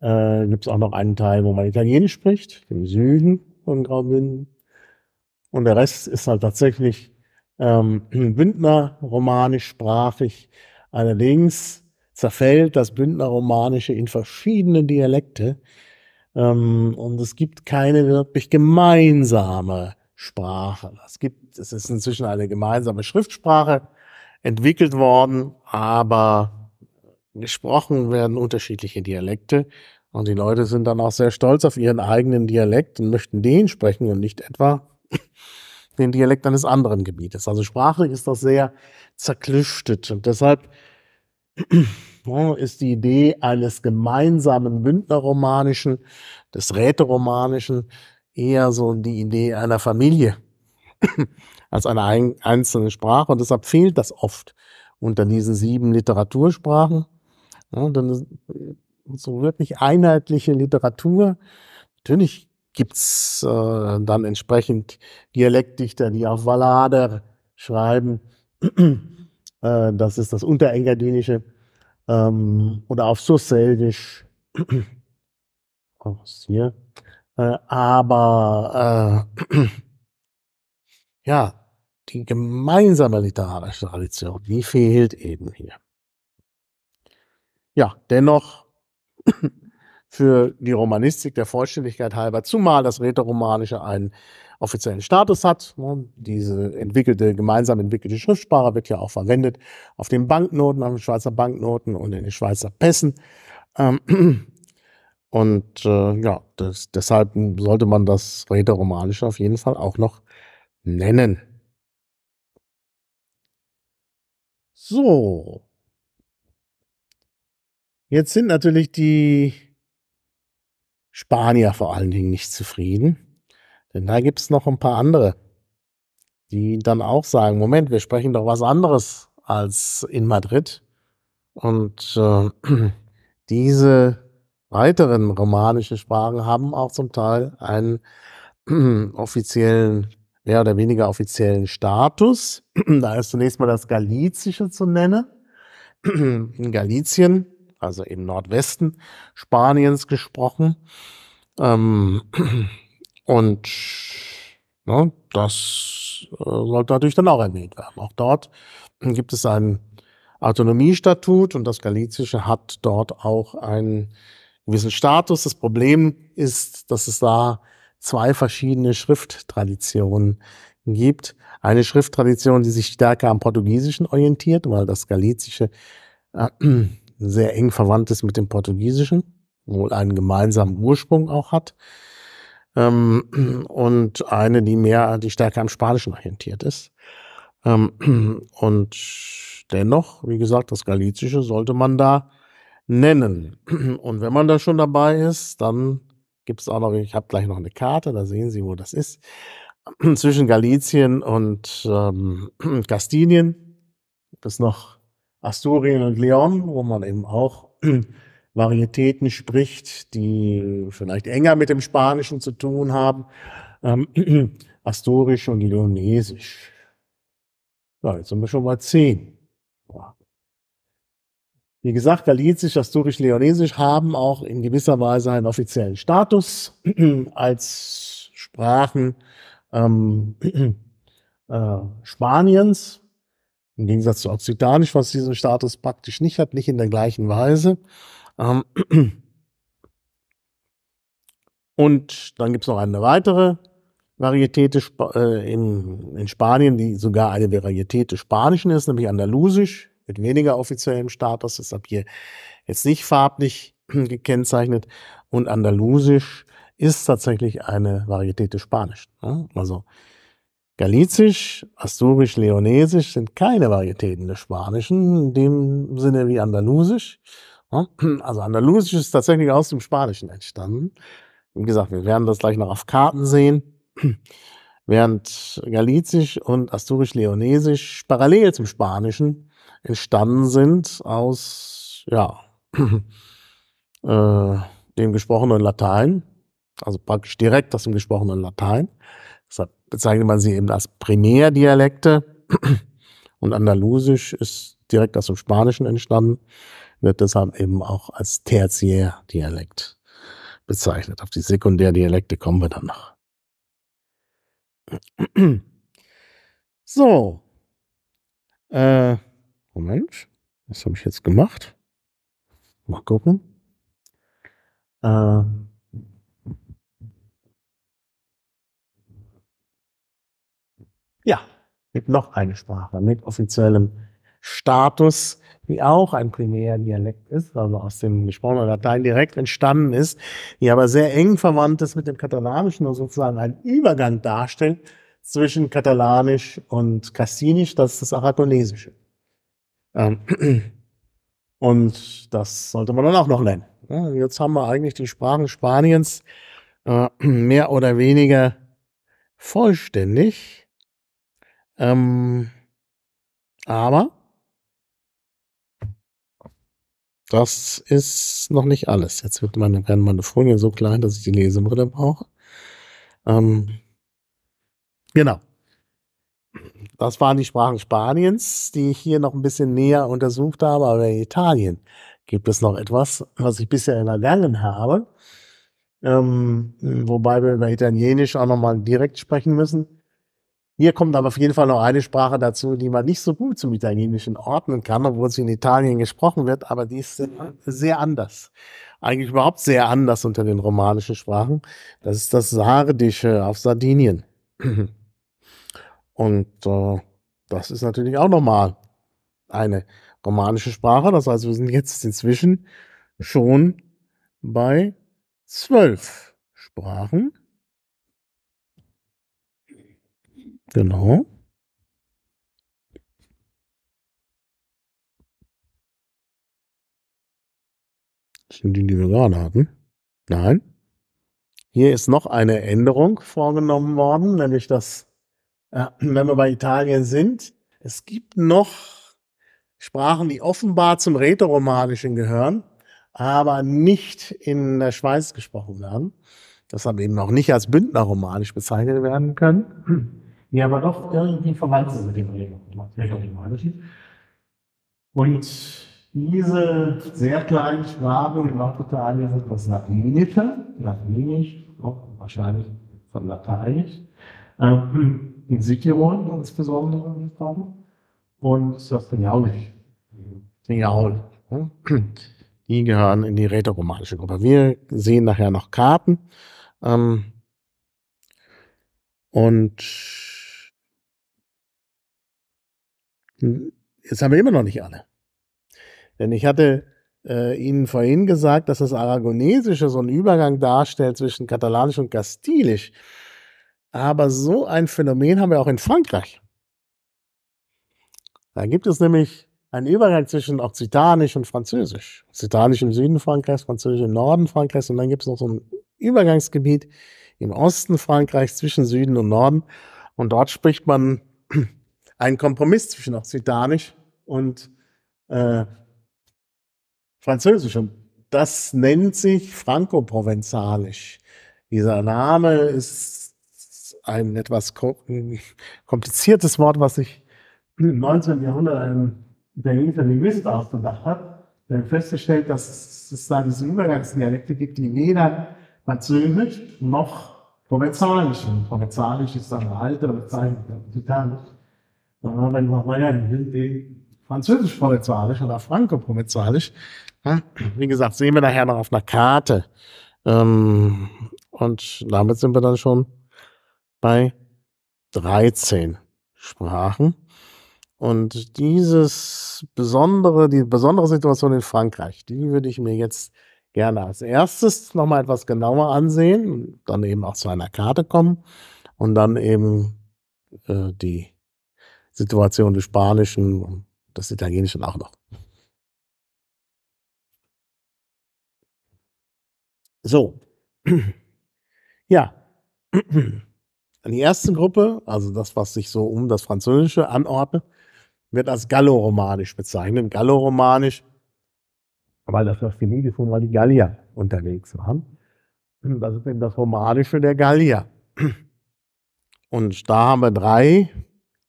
äh, gibt es auch noch einen Teil, wo man Italienisch spricht, im Süden von Graubünden. Und der Rest ist halt tatsächlich ähm, (clears throat) Bündner romanischsprachig. Allerdings zerfällt das Bündner romanische in verschiedene Dialekte. Ähm, und es gibt keine wirklich gemeinsame Sprache. Es gibt, es ist inzwischen eine gemeinsame Schriftsprache entwickelt worden, aber gesprochen werden unterschiedliche Dialekte. Und die Leute sind dann auch sehr stolz auf ihren eigenen Dialekt und möchten den sprechen und nicht etwa (laughs) den Dialekt eines anderen Gebietes. Also sprachlich ist das sehr zerklüftet. Und deshalb (clears throat) ist die Idee eines gemeinsamen Bündnerromanischen, des Rätoromanischen, eher so die Idee einer Familie (clears throat) als einer einzelnen Sprache. Und deshalb fehlt das oft unter diesen sieben Literatursprachen. Ja, dann äh, so wirklich einheitliche Literatur. Natürlich gibt es äh, dann entsprechend Dialektdichter, die auf Wallader schreiben. (clears throat) äh, das ist das Unterengadinische. Ähm, oder auf Susseldisch. (clears throat) Aus hier. Äh, aber äh, (clears throat) ja, die gemeinsame literarische Tradition, die fehlt eben hier. Ja, dennoch für die Romanistik der Vollständigkeit halber, zumal das Rätoromanische einen offiziellen Status hat. Ne, diese entwickelte, gemeinsam entwickelte Schriftsprache wird ja auch verwendet auf den Banknoten, auf den Schweizer Banknoten und in den Schweizer Pässen. Ähm, (clears throat) und äh, ja, das, deshalb sollte man das Rätoromanische auf jeden Fall auch noch nennen. So. Jetzt sind natürlich die Spanier vor allen Dingen nicht zufrieden. Denn da gibt es noch ein paar andere, die dann auch sagen, Moment, wir sprechen doch was anderes als in Madrid. Und äh, (clears throat) diese weiteren romanischen Sprachen haben auch zum Teil einen äh, (clears throat) offiziellen, mehr oder weniger offiziellen Status. (clears throat) da ist zunächst mal das Galizische zu nennen. in Galizien also im Nordwesten Spaniens gesprochen. Ähm, und ne, das äh, sollte natürlich dann auch erwähnt werden. Auch dort gibt es ein Autonomiestatut und das Galizische hat dort auch einen gewissen Status. Das Problem ist, dass es da zwei verschiedene Schrifttraditionen gibt. Eine Schrifttradition, die sich stärker am Portugiesischen orientiert, weil das Galizische äh, sehr eng verwandt ist mit dem Portugiesischen, wohl einen gemeinsamen Ursprung auch hat. Ähm, und eine, die mehr, die stärker am Spanischen orientiert ist. Ähm, und dennoch, wie gesagt, das Galizische sollte man da nennen. Und wenn man da schon dabei ist, dann gibt es auch noch, ich habe gleich noch eine Karte, da sehen Sie, wo das ist, zwischen Galizien und ähm, Kastinien ist noch Asturien und Leon, wo man eben auch (clears throat) Varietäten spricht, die vielleicht enger mit dem Spanischen zu tun haben, ähm, (clears throat) Asturisch und Leonesisch. Ja, jetzt sind wir schon bei zehn. Wie gesagt, Galizisch, Asturisch, Leonesisch haben auch in gewisser Weise einen offiziellen Status (clears throat) als Sprachen ähm, äh, Spaniens. Im Gegensatz zu Occitanisch, was diesen Status praktisch nicht hat, nicht in der gleichen Weise. Ähm, (clears throat) und dann gibt es noch eine weitere Varietät äh, in, in, Spanien, die sogar eine Varietät des Spanischen ist, nämlich Andalusisch, mit weniger offiziellem Status, deshalb hier jetzt nicht farblich (clears throat) gekennzeichnet. Und Andalusisch ist tatsächlich eine Varietät des Spanischen. Ne? Also Galicisch, Asturisch, Leonesisch sind keine Varietäten des Spanischen, in dem Sinne wie Andalusisch. Ne? Also Andalusisch ist tatsächlich aus dem Spanischen entstanden. Wie gesagt, wir werden das gleich noch auf Karten sehen. Während Galicisch und Asturisch-Leonesisch parallel zum Spanischen entstanden sind aus, ja, (clears throat) äh, dem gesprochenen Latein, also praktisch direkt aus dem gesprochenen Latein, Deshalb bezeichnet man sie eben als Primärdialekte. Und Andalusisch ist direkt aus dem Spanischen entstanden, wird deshalb eben auch als Tertiärdialekt bezeichnet. Auf die Sekundärdialekte kommen wir dann noch. So. Äh, Moment. Was habe ich jetzt gemacht? Mal gucken. Ähm, Ja, gibt noch eine Sprache mit offiziellem Status, die auch ein Primärdialekt ist, also aus dem gesprochenen Latein direkt entstanden ist, die aber sehr eng verwandt ist mit dem Katalanischen und sozusagen einen Übergang darstellt zwischen Katalanisch und Kassinisch, das ist das Aragonesische. Ähm, (clears throat) und das sollte man dann auch noch lernen. Ne? Jetzt haben wir eigentlich die Sprachen Spaniens äh, (clears throat) mehr oder weniger vollständig. Ähm, aber das ist noch nicht alles. Jetzt wird meine, werden meine Folien so klein, dass ich die Lesebrille brauche. Ähm, genau. Das waren die Sprachen Spaniens, die ich hier noch ein bisschen näher untersucht habe. Aber in Italien gibt es noch etwas, was ich bisher erlernen habe. Ähm, wobei wir über Italienisch auch nochmal direkt sprechen müssen. Hier kommt aber auf jeden Fall noch eine Sprache dazu, die man nicht so gut zum Italienischen ordnen kann, obwohl sie in Italien gesprochen wird, aber die ist sehr anders. Eigentlich überhaupt sehr anders unter den romanischen Sprachen. Das ist das Sardische auf Sardinien. (clears throat) Und äh, das ist natürlich auch nochmal eine romanische Sprache. Das heißt, wir sind jetzt inzwischen schon bei zwölf Sprachen. Genau. Das sind die, die wir gerade hatten. Nein. Hier ist noch eine Änderung vorgenommen worden, nämlich dass, äh, wenn wir bei Italien sind, es gibt noch Sprachen, die offenbar zum Rätoromanischen gehören, aber nicht in der Schweiz gesprochen werden. Deshalb eben noch nicht als Bündnerromanisch bezeichnet werden können die aber doch irgendwie verwandt sind mit dem Regelmathematischen. Und diese sehr kleine Sprache lautete alles etwas Latiniker, Latinisch, auch wahrscheinlich von Lateinisch, ähm, in Sikiron insbesondere gesprochen und das Finjaulisch. Finjaul. Die gehören in die rätoromanische Gruppe. Wir sehen nachher noch Karten. Ähm, und hm, jetzt haben wir immer noch nicht alle. Denn ich hatte äh, Ihnen vorhin gesagt, dass das Aragonesische so einen Übergang darstellt zwischen Katalanisch und Kastilisch. Aber so ein Phänomen haben wir auch in Frankreich. Da gibt es nämlich einen Übergang zwischen Okzitanisch und Französisch. Okzitanisch im Süden Frankreichs, Französisch im Norden Frankreichs und dann gibt es noch so ein Übergangsgebiet im Osten Frankreichs zwischen Süden und Norden. Und dort spricht man ein Kompromiss zwischen Occitanisch und äh, Französisch. das nennt sich Franco-Provenzalisch. Dieser Name ist ein etwas kompliziertes Wort, was sich im 19. Jahrhundert ein Berliner Linguist ausgedacht hat. Der festgestellt, dass es da diese Übergangsdialekte gibt, die weder Französisch noch Provenzalisch sind. Provenzalisch ist eine alte Bezeichnung. Aber wenn man mal ja die französisch-provinzialisch oder franco-provinzialisch, wie gesagt, sehen wir nachher noch auf einer Karte. Ähm, und damit sind wir dann schon bei 13 Sprachen. Und dieses besondere, die besondere Situation in Frankreich, die würde ich mir jetzt gerne als erstes nochmal etwas genauer ansehen, dann eben auch zu einer Karte kommen und dann eben äh, die Situation des Spanischen und des Italienischen auch noch. So. (clears throat) Ja. (clears throat) Die erste Gruppe, also das, was sich so um das Französische anordnet, wird als galloromanisch bezeichnet. Galloromanisch, weil das was die Mikrofon war, die Gallier unterwegs waren. Das ist eben das Romanische der Gallier. (clears throat) Und da haben wir drei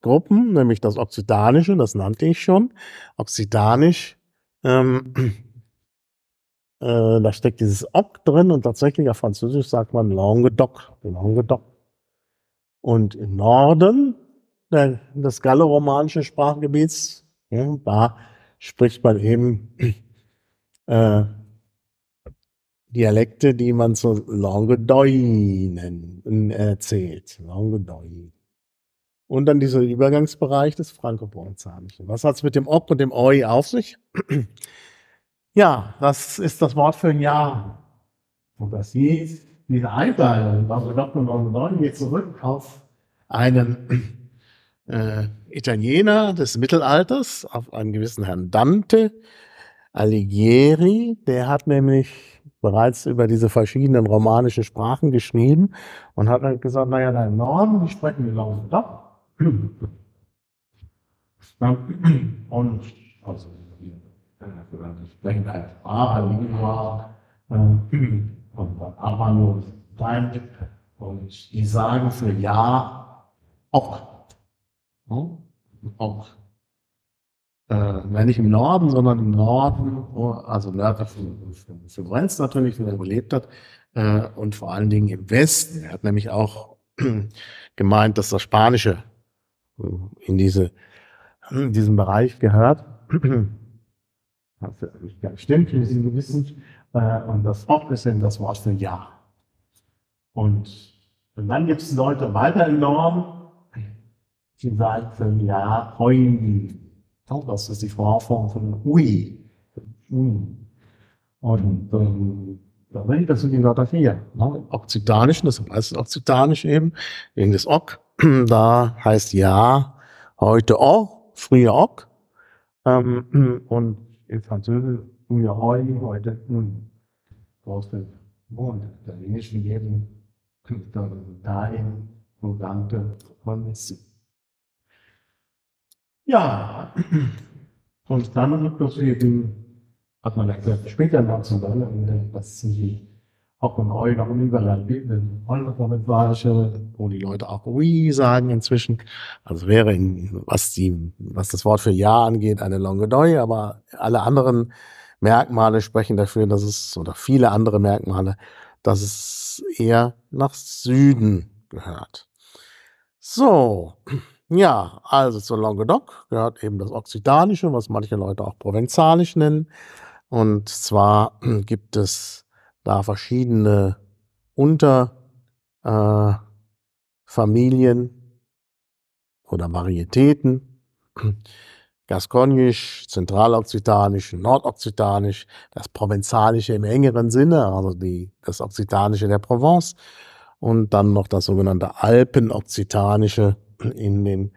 Gruppen, nämlich das Okzidanische, das nannte ich schon. Okzidanisch, ähm, (clears throat) äh, da steckt dieses Ock drin und tatsächlich auf Französisch sagt man Languedoc, Languedoc. Und im Norden der, des galloromanischen Sprachgebiets, ja, da spricht man eben (clears throat) äh, Dialekte, die man zu Languedoc erzählt. Äh, Languedoc. Und dann dieser Übergangsbereich des Frankoponzanischen. Was hat es mit dem Ock und dem Oi auf sich? (clears throat) ja, das ist das Wort für ein Jahr. Und das hieß, diese Einteilung, also Dr. 99 geht zurück auf einen (clears throat) äh, Italiener des Mittelalters, auf einen gewissen Herrn Dante Alighieri. Der hat nämlich bereits über diese verschiedenen romanischen Sprachen geschrieben und hat dann gesagt, naja, da im Norden, die sprechen die Lausitz ab. (clears throat) Also, äh, (clears throat) und also die Sprengheit Lingua, und Amano Stein. Und die sagen für Ja auch. Auch. Äh, wenn nicht im Norden, sondern im Norden, also nördlich von, von Grenz natürlich, wo er gelebt hat, äh, und vor allen Dingen im Westen. Er hat nämlich auch (clears throat) gemeint, dass das spanische in diese, hm, in diesen Bereich gehört. Das stimmt wir sind Gewissen. Und das Ob ist eben das Wort für Ja. Und, dann gibt es Leute weiter in Norm, die sagen, ja, heulen. Das ist die Vorform von Ui. Ui. Und ähm, das sind die Wörter vier. Ne? Okzitanischen, das heißt Okzitanisch eben, wegen des Ok. (clears throat) da heißt ja heute auch, früher auch. Ähm, (clears throat) und in Französisch, früher heute, heute nun. Brauchst du Mond, der englischen jeden Künstler dahin, wo Dante von Messi. Ja, und dann hat man eben, hat man ja später noch zusammen, was die auch in eurem überall Holland war wo die Leute auch oui sagen inzwischen. Also wäre, in, was, die, was das Wort für Ja angeht, eine Longue Doi, aber alle anderen Merkmale sprechen dafür, dass es, oder viele andere Merkmale, dass es eher nach Süden gehört. So, ja, also zur Languedoc gehört eben das Okzitanische, was manche Leute auch Provenzalisch nennen. Und zwar gibt es da verschiedene Unterfamilien äh, oder Varietäten, gasconisch, zentralokzitanisch, nordokzitanisch, das provenzalische im engeren Sinne, also die, das Occitanische der Provence und dann noch das sogenannte alpenokzitanische in den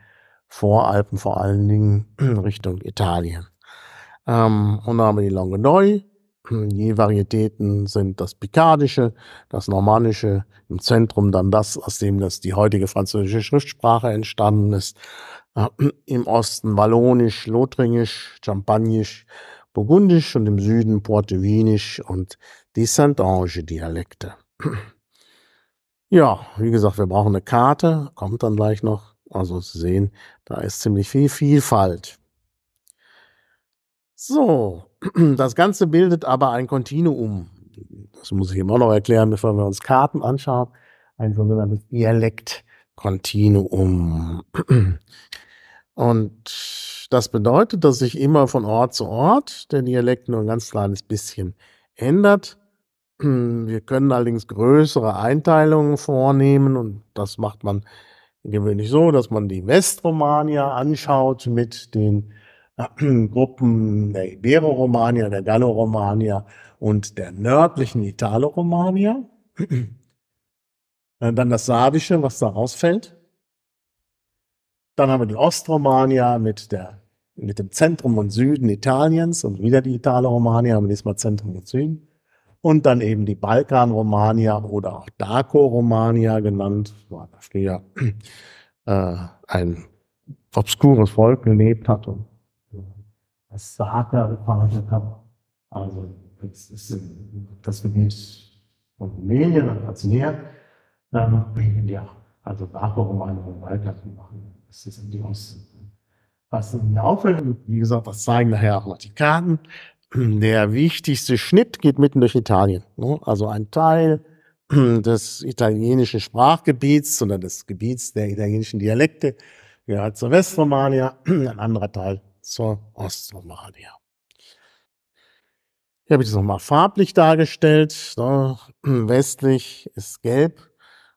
Voralpen, vor allen Dingen Richtung Italien. Ähm, und dann haben wir die Languedoc, Je Varietäten sind das Picardische, das Normannische, im Zentrum dann das, aus dem das die heutige französische Schriftsprache entstanden ist. Äh, Im Osten Wallonisch, Lothringisch, Champagnisch, Burgundisch und im Süden Portevinisch und die Saint-Ange-Dialekte. Ja, wie gesagt, wir brauchen eine Karte, kommt dann gleich noch. Also zu sehen, da ist ziemlich viel Vielfalt. So, das Ganze bildet aber ein Kontinuum. Das muss ich eben auch noch erklären, bevor wir uns Karten anschauen. Ein sogenanntes Dialektkontinuum. Und das bedeutet, dass sich immer von Ort zu Ort der Dialekt nur ein ganz kleines bisschen ändert. Wir können allerdings größere Einteilungen vornehmen und das macht man gewöhnlich so, dass man die Westromania anschaut mit den (clears throat) Gruppen der Ibero-Romagna, der Gallo-Romagna und der nördlichen Italo-Romagna. (clears throat) Dann das Sardische, was da rausfällt. Dann haben wir die Ostromania mit, der, mit dem Zentrum und Süden Italiens und wieder die Italo-Romania, aber diesmal Zentrum und Süden. Und dann eben die Balkan-Romania oder auch Daco-Romania genannt, war da früher (clears throat) äh, ein obskures Volk gelebt hat und Sata gearbeitet habe. Also das ist das Gebiet von Rumänien und Brasilien. Ähm, die auch, also Nachbarromane und Wahlkampf machen. Das ist die Osten. Was mir auffällt, wie gesagt, das zeigen nachher auch noch die Karten. Der wichtigste Schnitt geht mitten durch Italien. Ne? Also ein Teil des italienischen Sprachgebiets, sondern des Gebiets der italienischen Dialekte gehört zur Westromania, ein anderer Teil zur Ostromaria. Hier habe ich das nochmal farblich dargestellt. Ne? (clears throat) Westlich ist gelb,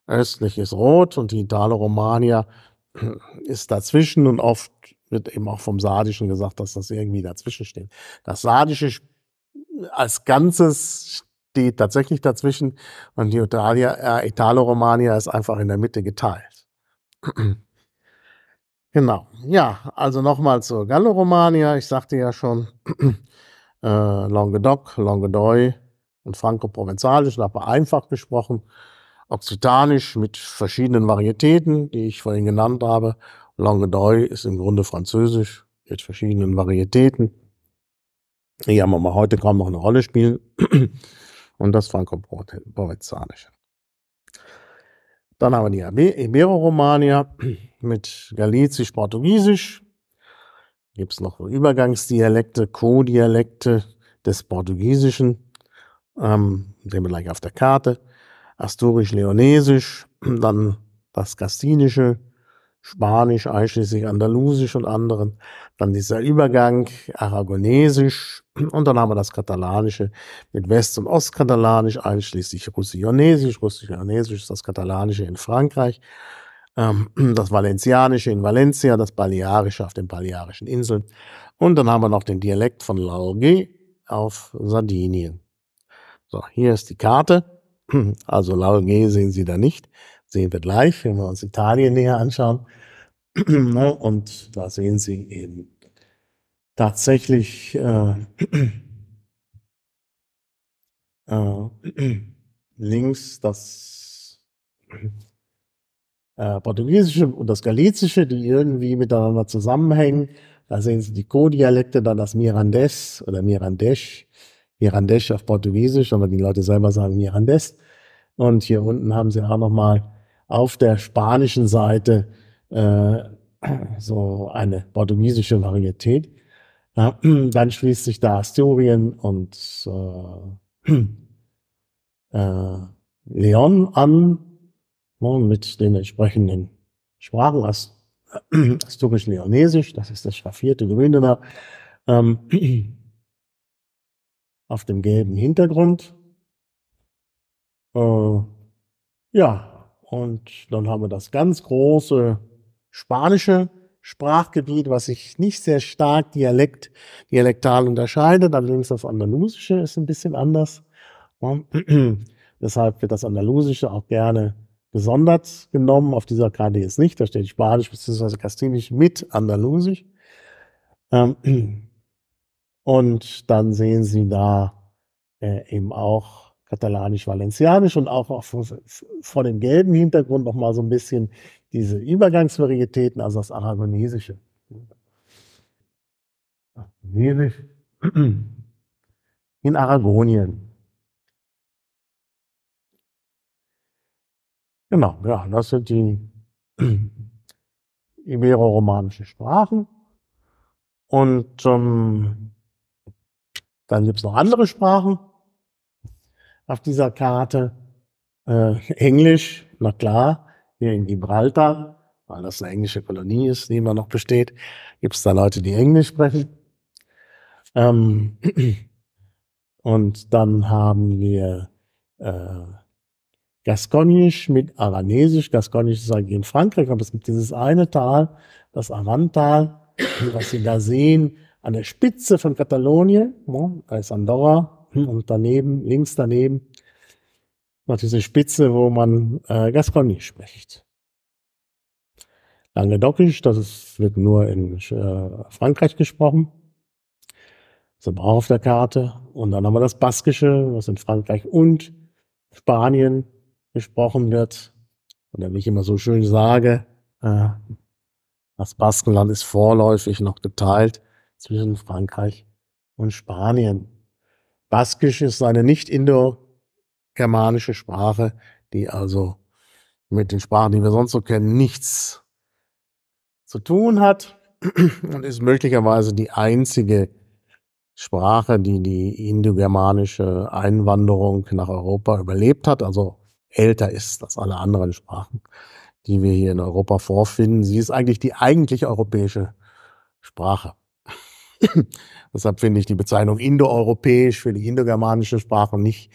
östlich ist rot und die Dalo Romania (clears throat) ist dazwischen und oft wird eben auch vom Sardischen gesagt, dass das irgendwie dazwischen steht. Das Sardische als Ganzes steht tatsächlich dazwischen und die äh, Italo-Romania ist einfach in der Mitte geteilt. (clears throat) Genau. Ja, also nochmal zur Gallo-Romania. Ich sagte ja schon, (clears throat) äh, Languedoc, Languedoc und Franco-Provenzalisch, da habe einfach gesprochen. Occitanisch mit verschiedenen Varietäten, die ich vorhin genannt habe. Languedoc ist im Grunde französisch mit verschiedenen Varietäten. Die haben wir mal heute kaum noch eine Rolle spielen. (clears throat) Und das Franco-Provenzalische. Dann haben wir die Ibero-Romania (clears throat) mit Galizisch, Portugiesisch. Gibt es noch Übergangsdialekte, Co-Dialekte des Portugiesischen. Ähm, sehen wir gleich auf der Karte. Asturisch-Leonesisch, (clears throat) dann das Kastinische, Spanisch, einschließlich Andalusisch und anderen. Dann dieser Übergang, Aragonesisch, und dann haben wir das Katalanische mit West- und Ostkatalanisch, einschließlich Russisch-Ionesisch. russisch Russionesisch ist das Katalanische in Frankreich, ähm, das Valencianische in Valencia, das Balearische auf den Balearischen Inseln. Und dann haben wir noch den Dialekt von Lauge auf Sardinien. So, hier ist die Karte. Also Lauge sehen Sie da nicht. Sehen wir gleich, wenn wir uns Italien näher anschauen. (clears throat) Und da sehen Sie eben tatsächlich äh, äh, links das äh, Portugiesische und das Galizische, die irgendwie miteinander zusammenhängen. Da sehen Sie die Co-Dialekte, dann das Mirandes oder Mirandesch. Mirandesch auf Portugiesisch, aber die Leute selber sagen Mirandes. Und hier unten haben Sie auch nochmal auf der spanischen Seite äh, so eine portugiesische Varietät. Ja, (clears throat) dann schließt sich da Asturien und äh, (clears throat) äh, Leon an, ne, mit den entsprechenden Sprachen, As äh, (clears throat) Asturisch-Leonesisch, das ist das schraffierte Gewinde da, ähm, auf dem gelben Hintergrund. Äh, ja, und dann haben wir das ganz große Spanische, Sprachgebiet, was sich nicht sehr stark Dialekt, dialektal unterscheidet. Allerdings das Andalusische ist ein bisschen anders. (clears throat) Deshalb wird das Andalusische auch gerne gesondert genommen. Auf dieser Karte jetzt nicht. Da steht Spanisch bzw. Kastilisch mit Andalusisch. Ähm, (clears throat) und dann sehen Sie da äh, eben auch katalanisch-valencianisch und auch, vor, vor dem gelben Hintergrund nochmal so ein bisschen diese Übergangsvarietäten, also das Aragonesische. in Aragonien. Genau, ja, das sind die (clears throat) ibero-romanischen Sprachen. Und ähm, dann gibt es noch andere Sprachen auf dieser Karte. Äh, Englisch, na klar, hier in Gibraltar, weil das eine englische Kolonie ist, die immer noch besteht, gibt es da Leute, die Englisch sprechen. Ähm, (clears throat) und dann haben wir äh, Gasconisch mit Aranesisch. Gasconisch ist eigentlich in Frankreich, aber es gibt dieses eine Tal, das Arantal, (clears throat) was Sie da sehen, an der Spitze von Katalonien, ne, da ist Andorra und daneben, links daneben, war diese Spitze, wo man äh, Gastronomie spricht. Languedocisch, das ist, wird nur in äh, Frankreich gesprochen. Das ist aber auch auf der Karte. Und dann haben wir das Baskische, was in Frankreich und Spanien gesprochen wird. Und wenn ich immer so schön sage, äh, das Baskenland ist vorläufig noch geteilt zwischen Frankreich und Spanien. Baskisch ist eine nicht indo germanische Sprache, die also mit den Sprachen, die wir sonst so kennen, nichts zu tun hat (clears throat) und ist möglicherweise die einzige Sprache, die die indogermanische Einwanderung nach Europa überlebt hat, also älter ist als alle anderen Sprachen, die wir hier in Europa vorfinden. Sie ist eigentlich die eigentlich europäische Sprache. (clears throat) Deshalb finde ich die Bezeichnung indoeuropäisch für die indogermanische Sprache nicht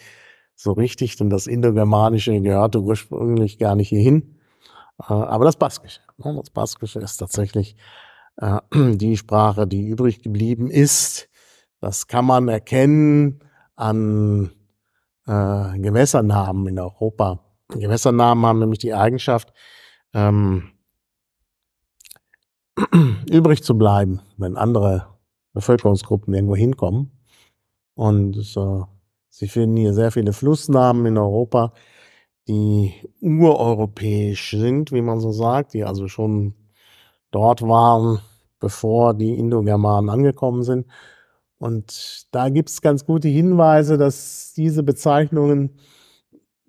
so richtig, denn das Indogermanische gehörte ursprünglich gar nicht hierhin. Äh, aber das Baskische, ne? das Baskische ist tatsächlich äh, (clears throat) die Sprache, die übrig geblieben ist. Das kann man erkennen an äh, Gewässernamen in Europa. Gewässernamen haben nämlich die Eigenschaft, ähm, (clears throat) übrig zu bleiben, wenn andere Bevölkerungsgruppen irgendwo hinkommen. Und äh, Sie finden hier sehr viele Flussnamen in Europa, die ureuropäisch sind, wie man so sagt, die also schon dort waren, bevor die Indogermanen angekommen sind. Und da gibt es ganz gute Hinweise, dass diese Bezeichnungen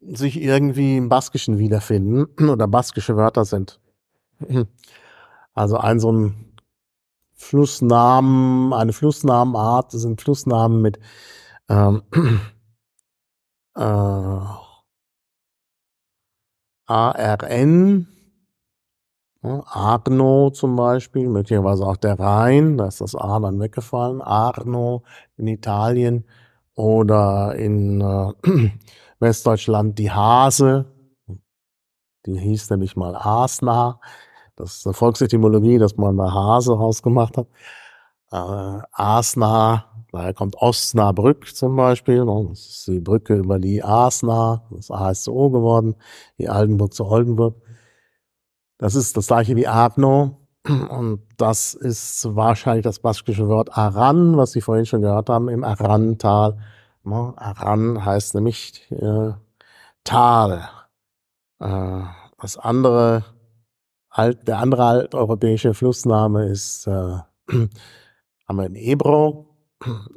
sich irgendwie im Baskischen wiederfinden (clears throat) oder baskische Wörter sind. (clears throat) Also ein so ein Flussnamen, eine Flussnamenart sind Flussnamen mit ähm, (clears throat) äh, ARN, ne, Arno zum Beispiel, möglicherweise auch der Rhein, da ist das A dann weggefallen, Arno in Italien oder in äh, (clears throat) Westdeutschland die Hase, die hieß nämlich mal Hasna, das ist eine Volksetymologie, dass man bei Hase rausgemacht hat, äh, Asna Daher kommt Osnabrück zum Beispiel. Ne? Das ist die Brücke über die Asna, das A ist zu O geworden, die Aldenburg zu Oldenburg. Das ist das gleiche wie Adno. Und das ist wahrscheinlich das baskische Wort Aran, was Sie vorhin schon gehört haben, im Aran-Tal. Ne? Aran heißt nämlich äh, Tal. Äh, das andere, alt, der andere alteuropäische Flussname ist, äh, (clears throat) haben wir in Ebro,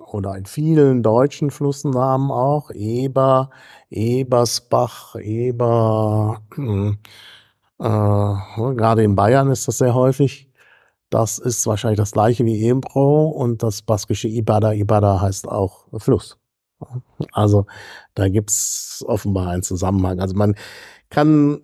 oder in vielen deutschen Flussnamen auch, Eber, Ebersbach, Eber, äh, äh, gerade in Bayern ist das sehr häufig. Das ist wahrscheinlich das gleiche wie Ebro und das baskische Ibada. Ibada heißt auch Fluss. Also da gibt es offenbar einen Zusammenhang. Also man kann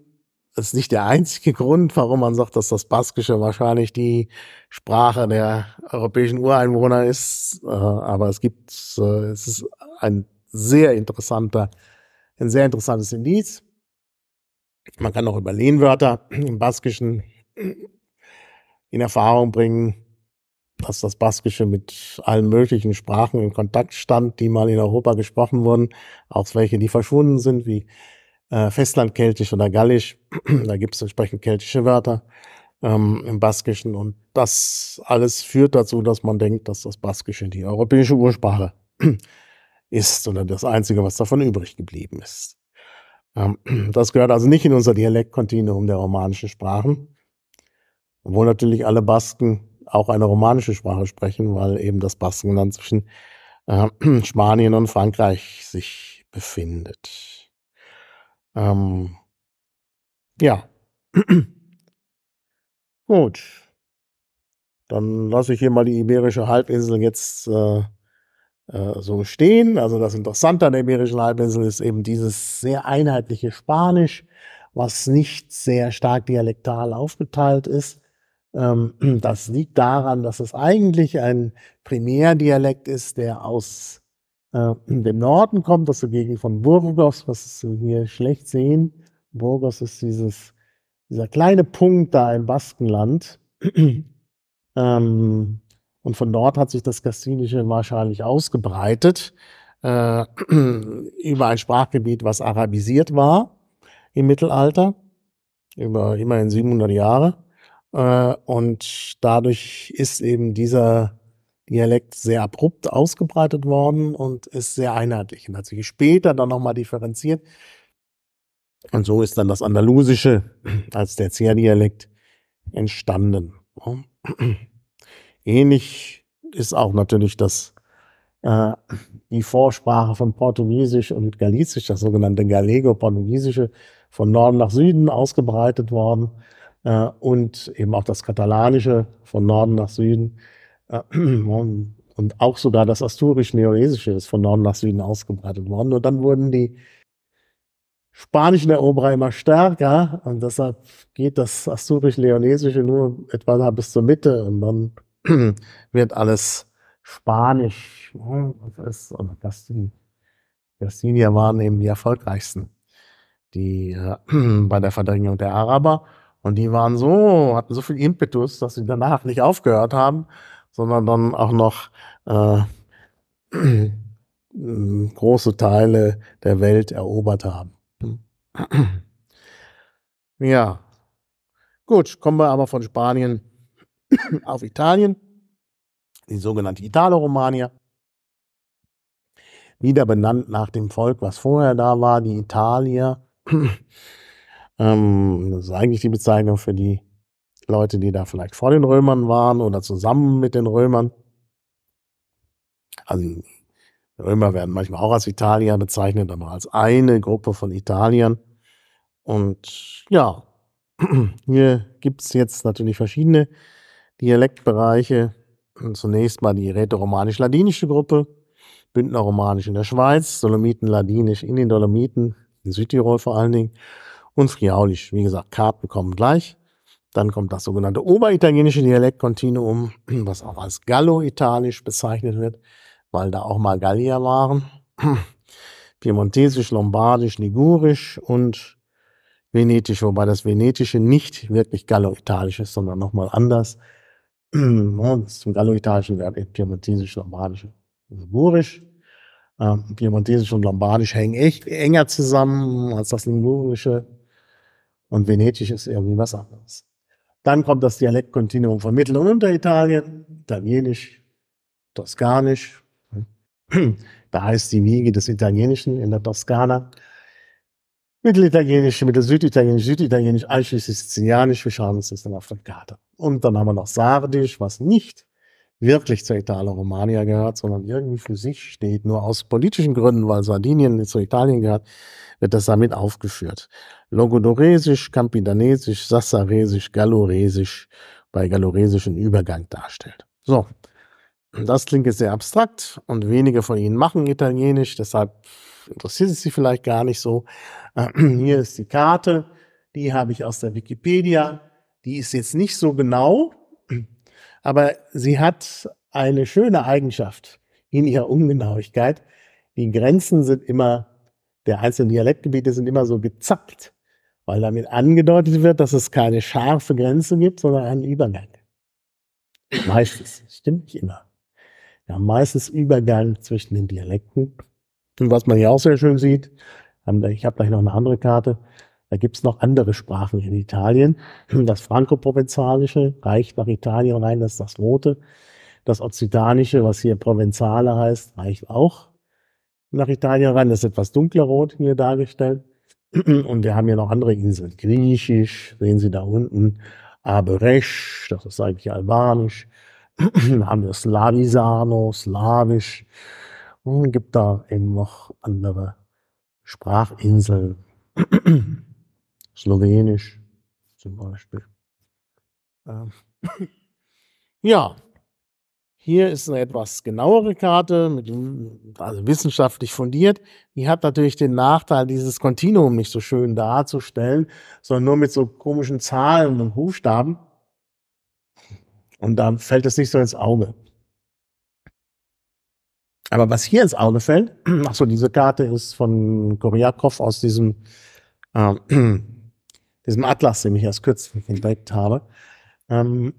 das ist nicht der einzige Grund, warum man sagt, dass das Baskische wahrscheinlich die Sprache der europäischen Ureinwohner ist. Äh, aber es gibt, äh, es ist ein sehr interessanter, ein sehr interessantes Indiz. Man kann auch über Lehnwörter im Baskischen in Erfahrung bringen, dass das Baskische mit allen möglichen Sprachen in Kontakt stand, die mal in Europa gesprochen wurden, auch welche, die verschwunden sind, wie äh, Festlandkeltisch oder Gallisch. (clears throat) da gibt es entsprechend keltische Wörter ähm, im Baskischen. Und das alles führt dazu, dass man denkt, dass das Baskische die europäische Ursprache (clears throat) ist oder das Einzige, was davon übrig geblieben ist. Ähm, (clears throat) das gehört also nicht in unser Dialektkontinuum der romanischen Sprachen, obwohl natürlich alle Basken auch eine romanische Sprache sprechen, weil eben das Baskenland zwischen äh, Spanien und Frankreich sich befindet. Ähm, ja. (clears throat) Gut. Dann lasse ich hier mal die Iberische Halbinsel jetzt äh, äh, so stehen. Also das Interessante an der Iberischen Halbinsel ist eben dieses sehr einheitliche Spanisch, was nicht sehr stark dialektal aufgeteilt ist. Ähm, (clears throat) das liegt daran, dass es eigentlich ein Primärdialekt ist, der aus äh, in den Norden kommt, aus gegen von Burgos, was Sie hier schlecht sehen. Burgos ist dieses, dieser kleine Punkt da im Baskenland. (clears throat) ähm, und von dort hat sich das Kastilische wahrscheinlich ausgebreitet äh, (clears throat) über ein Sprachgebiet, was arabisiert war im Mittelalter, über immerhin 700 Jahre. Äh, und dadurch ist eben dieser Dialekt sehr abrupt ausgebreitet worden und ist sehr einheitlich und hat sich später dann nochmal differenziert. Und so ist dann das Andalusische (clears throat) als der Dialekt entstanden. (clears throat) Ähnlich ist auch natürlich das, äh, die Vorsprache von Portugiesisch und Galicisch, das sogenannte galego portugiesische von Norden nach Süden ausgebreitet worden äh, und eben auch das Katalanische von Norden nach Süden äh, (clears throat) Und auch sogar das Asturisch-Neoesische ist von Norden nach Süden ausgebreitet worden. Und dann wurden die spanischen Eroberer immer stärker. Und deshalb geht das Asturisch-Leonesische nur etwa da bis zur Mitte. Und dann (clears throat) wird alles Spanisch. Und Gastin, waren eben die erfolgreichsten, die äh, (clears throat) bei der Verdrängung der Araber. Und die waren so, hatten so viel Impetus, dass sie danach nicht aufgehört haben, sondern dann auch noch äh, (clears throat) große Teile der Welt erobert haben. Ja, gut, kommen wir aber von Spanien (clears throat) auf Italien, die sogenannte Italo-Romania. Wieder benannt nach dem Volk, was vorher da war, die Italier. (clears throat) Ähm, das ist eigentlich die Bezeichnung für die Leute, die da vielleicht vor den Römern waren oder zusammen mit den Römern. Also Römer werden manchmal auch als Italier bezeichnet, aber als eine Gruppe von Italiern. Und ja, (clears throat) hier gibt es jetzt natürlich verschiedene Dialektbereiche. Zunächst mal die rätoromanisch-ladinische Gruppe, Bündnerromanisch in der Schweiz, Dolomiten-Ladinisch in den Dolomiten, in Südtirol vor allen Dingen und Friaulisch. Wie gesagt, Karten kommen gleich. Dann kommt das sogenannte oberitalienische Dialektkontinuum, (clears throat) was auch als Gallo-Italisch bezeichnet wird, weil da auch mal Gallier waren. (clears throat) Piemontesisch, Lombardisch, Ligurisch und Venetisch, wobei das Venetische nicht wirklich Gallo-Italisch ist, sondern nochmal anders. (clears throat) Zum gallo galloitalischen gehört Piemontesisch, Lombardisch, Ligurisch. Ähm, Piemontesisch und Lombardisch hängen echt enger zusammen als das Ligurische. Und Venetisch ist irgendwie was anderes. Dann kommt das Dialektkontinuum von Mittel- und Unteritalien, Italienisch, Toskanisch. Da heißt die Wiege des Italienischen in der Toskana. Mittelitalienisch, Mittelsüditalienisch, Süditalienisch, einschließlich Sizilianisch. Wir schauen uns das dann auf der Karte. Und dann haben wir noch Sardisch, was nicht wirklich zur Italo-Romania gehört, sondern irgendwie für sich steht. Nur aus politischen Gründen, weil Sardinien zu Italien gehört, wird das damit aufgeführt. Logodoresisch, Campidanesisch, Sassaresisch, Galloresisch bei Galloresischen Übergang darstellt. So, das klingt jetzt sehr abstrakt und wenige von Ihnen machen Italienisch, deshalb interessiert es Sie vielleicht gar nicht so. (clears throat) Hier ist die Karte, die habe ich aus der Wikipedia. Die ist jetzt nicht so genau, aber sie hat eine schöne Eigenschaft in ihrer Ungenauigkeit. Die Grenzen sind immer, der einzelnen Dialektgebiete sind immer so gezackt, weil damit angedeutet wird, dass es keine scharfe Grenze gibt, sondern einen Übergang. Meistens, stimmt nicht immer. Ja, meistens Übergang zwischen den Dialekten. Und was man hier auch sehr schön sieht, ähm, ich habe gleich noch eine andere Karte, da gibt es noch andere Sprachen in Italien. (clears throat) Das franco provenzalische reicht nach Italien rein, das ist das Rote. Das Okzitanische, was hier Provenzale heißt, reicht auch nach Italien rein. Das ist etwas dunkler Rot hier dargestellt. (clears throat) Und wir haben hier noch andere Inseln. Griechisch, sehen Sie da unten. Aberesch, das ist eigentlich Albanisch. Dann (clears throat) haben wir Slavisano, Slavisch. Und gibt da eben noch andere Sprachinseln. Slowenisch zum Beispiel. Ähm. (laughs) Ja, hier ist eine etwas genauere Karte, mit, also wissenschaftlich fundiert. Die hat natürlich den Nachteil, dieses Kontinuum nicht so schön darzustellen, sondern nur mit so komischen Zahlen und Buchstaben. Und da fällt es nicht so ins Auge. Aber was hier ins Auge fällt, (clears throat) ach so, diese Karte ist von Koryakov aus diesem ähm, diesem Atlas, den ich erst kürzlich entdeckt habe. Ähm,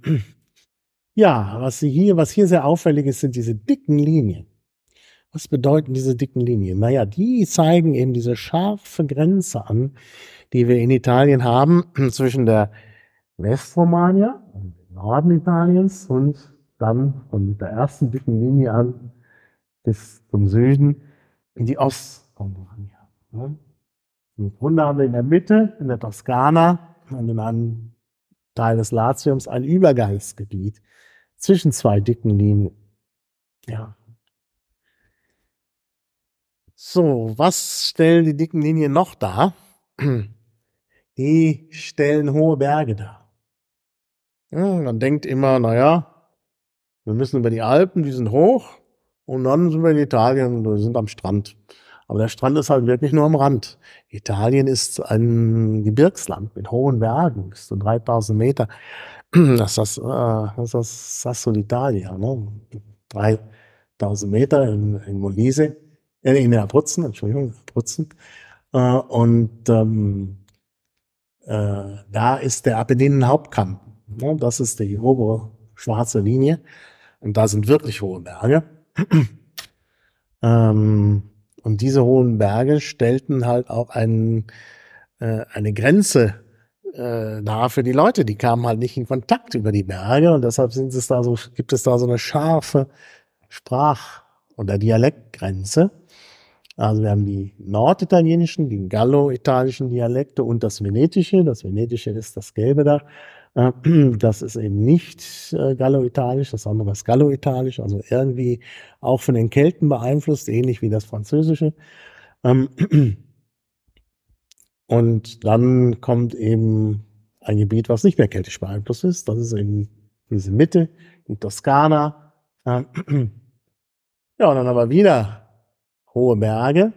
ja, was hier, was hier sehr auffällig ist, sind diese dicken Linien. Was bedeuten diese dicken Linien? Naja, die zeigen eben diese scharfe Grenze an, die wir in Italien haben (clears throat) zwischen der Westromania, und dem Norden Italiens, und dann von der ersten dicken Linie an bis zum Süden in die Ostromania. Im Grunde haben wir in der Mitte, in der Toskana, an dem anderen Teil des Latiums, ein Übergangsgebiet zwischen zwei dicken Linien. Ja. So, was stellen die dicken Linien noch dar? Die stellen hohe Berge dar. Ja, man denkt immer, naja, wir müssen über die Alpen, die sind hoch, und dann sind wir in Italien und sind am Strand. Aber der Strand ist halt wirklich nur am Rand. Italien ist ein Gebirgsland mit hohen Bergen, bis zu 3000 Meter. (clears throat) Das ist das, äh, das, ist das Sasso ne? 3000 Meter in, in Molise, äh, in Abruzzen, Entschuldigung, Abruzzen. Äh, und ähm, äh, da ist der Apenninen-Hauptkamm. Ne? Das ist die obere schwarze Linie. Und da sind wirklich hohe Berge. (clears throat) ähm, und diese hohen Berge stellten halt auch einen, äh, eine Grenze äh, dar für die Leute. Die kamen halt nicht in Kontakt über die Berge und deshalb sind es da so, gibt es da so eine scharfe Sprach- oder Dialektgrenze. Also wir haben die norditalienischen, die gallo-italischen Dialekte und das venetische. Das venetische ist das Gelbe da. Äh, (clears throat) das ist eben nicht äh, galloitalisch, das andere ist galloitalisch, also irgendwie auch von den Kelten beeinflusst, ähnlich wie das Französische. Ähm, (clears throat) und dann kommt eben ein Gebiet, was nicht mehr keltisch beeinflusst ist. Das ist eben diese Mitte, die Toskana. Äh, (clears throat) ja, und dann aber wieder hohe Berge.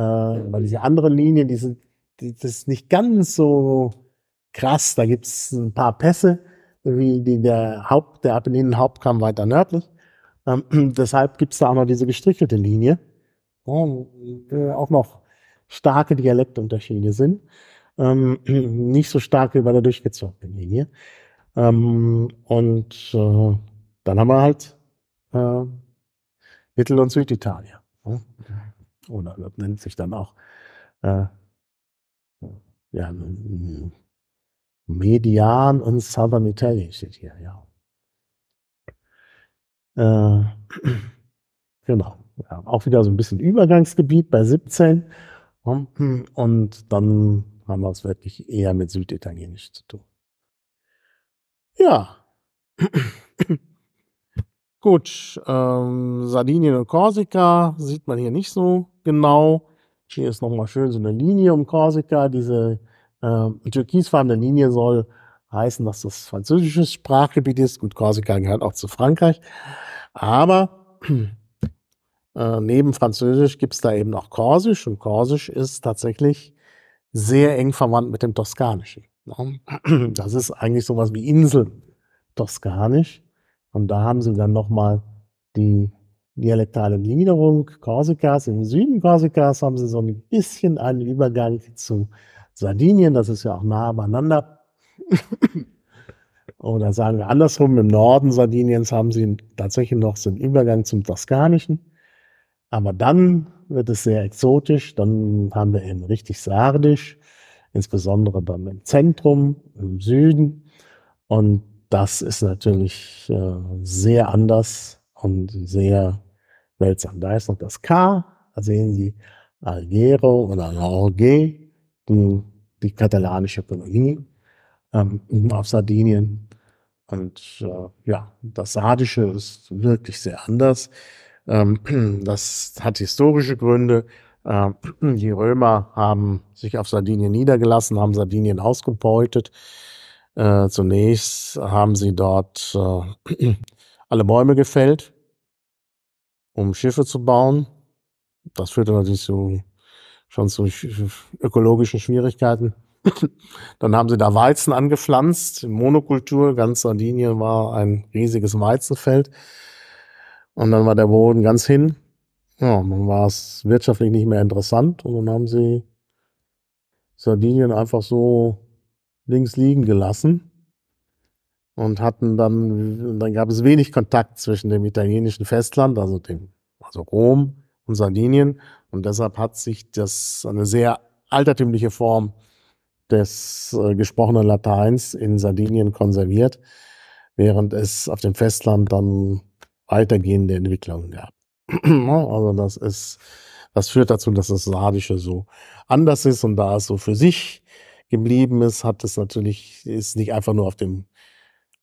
Weil diese andere Linien, die, sind, die das ist nicht ganz so krass, da gibt es ein paar Pässe, wie die, der Haupt, der Apenninen-Hauptkamm weiter nördlich. Ähm, (clears throat) deshalb gibt es da auch noch diese gestrichelte Linie, wo äh, auch noch starke Dialektunterschiede sind. Ähm, (clears throat) nicht so stark wie bei der durchgezogenen Linie. Ähm, und äh, dann haben wir halt äh, Mittel- und Süditalien. Ne? Oder das nennt sich dann auch äh, ja, Median und Southern Italy steht hier, ja. Äh, (clears throat) genau. Ja, auch wieder so ein bisschen Übergangsgebiet bei 17. Und dann haben wir es wirklich eher mit Süditalienisch zu tun. Ja. (clears throat) Gut, ähm, Sardinien und Korsika sieht man hier nicht so genau. Hier ist nochmal schön so eine Linie um Korsika, diese äh, türkisfarbene Linie soll heißen, dass das französisches Sprachgebiet ist. Gut, Korsika gehört auch zu Frankreich. Aber äh, neben Französisch gibt es da eben auch Korsisch und Korsisch ist tatsächlich sehr eng verwandt mit dem Toskanischen. Ne? Das ist eigentlich sowas wie Insel Toskanisch. Und da haben sie dann nochmal die dialektale Niederung Korsikas. Im Süden Korsikas haben sie so ein bisschen einen Übergang zu Sardinien, das ist ja auch nah beieinander. Oder sagen wir andersrum, im Norden Sardiniens haben sie tatsächlich noch so einen Übergang zum Toskanischen. Aber dann wird es sehr exotisch, dann haben wir eben richtig sardisch, insbesondere beim Zentrum, im Süden. Und das ist natürlich äh, sehr anders und sehr seltsam. Da ist noch das K, da sehen Sie Algero oder Lorge, die katalanische Kolonie ähm, auf Sardinien. Und äh, ja, das Sardische ist wirklich sehr anders. Ähm, (clears throat) das hat historische Gründe. Ähm, (clears throat) die Römer haben sich auf Sardinien niedergelassen, haben Sardinien ausgebeutet. Äh, zunächst haben sie dort äh, (clears throat) alle Bäume gefällt, um Schiffe zu bauen. Das führte natürlich zu schon zu ökologischen Schwierigkeiten. (clears throat) Dann haben sie da Weizen angepflanzt, Monokultur. Ganz Sardinien war ein riesiges Weizenfeld. Und dann war der Boden ganz hin. Ja, dann war es wirtschaftlich nicht mehr interessant. Und dann haben sie Sardinien einfach so links liegen gelassen und hatten dann, dann gab es wenig Kontakt zwischen dem italienischen Festland, also dem, also Rom und Sardinien. Und deshalb hat sich das eine sehr altertümliche Form des äh, gesprochenen Lateins in Sardinien konserviert, während es auf dem Festland dann weitergehende Entwicklungen gab. (clears throat) also das ist, das führt dazu, dass das Sardische so anders ist und da es so für sich geblieben ist, hat es natürlich, ist nicht einfach nur auf dem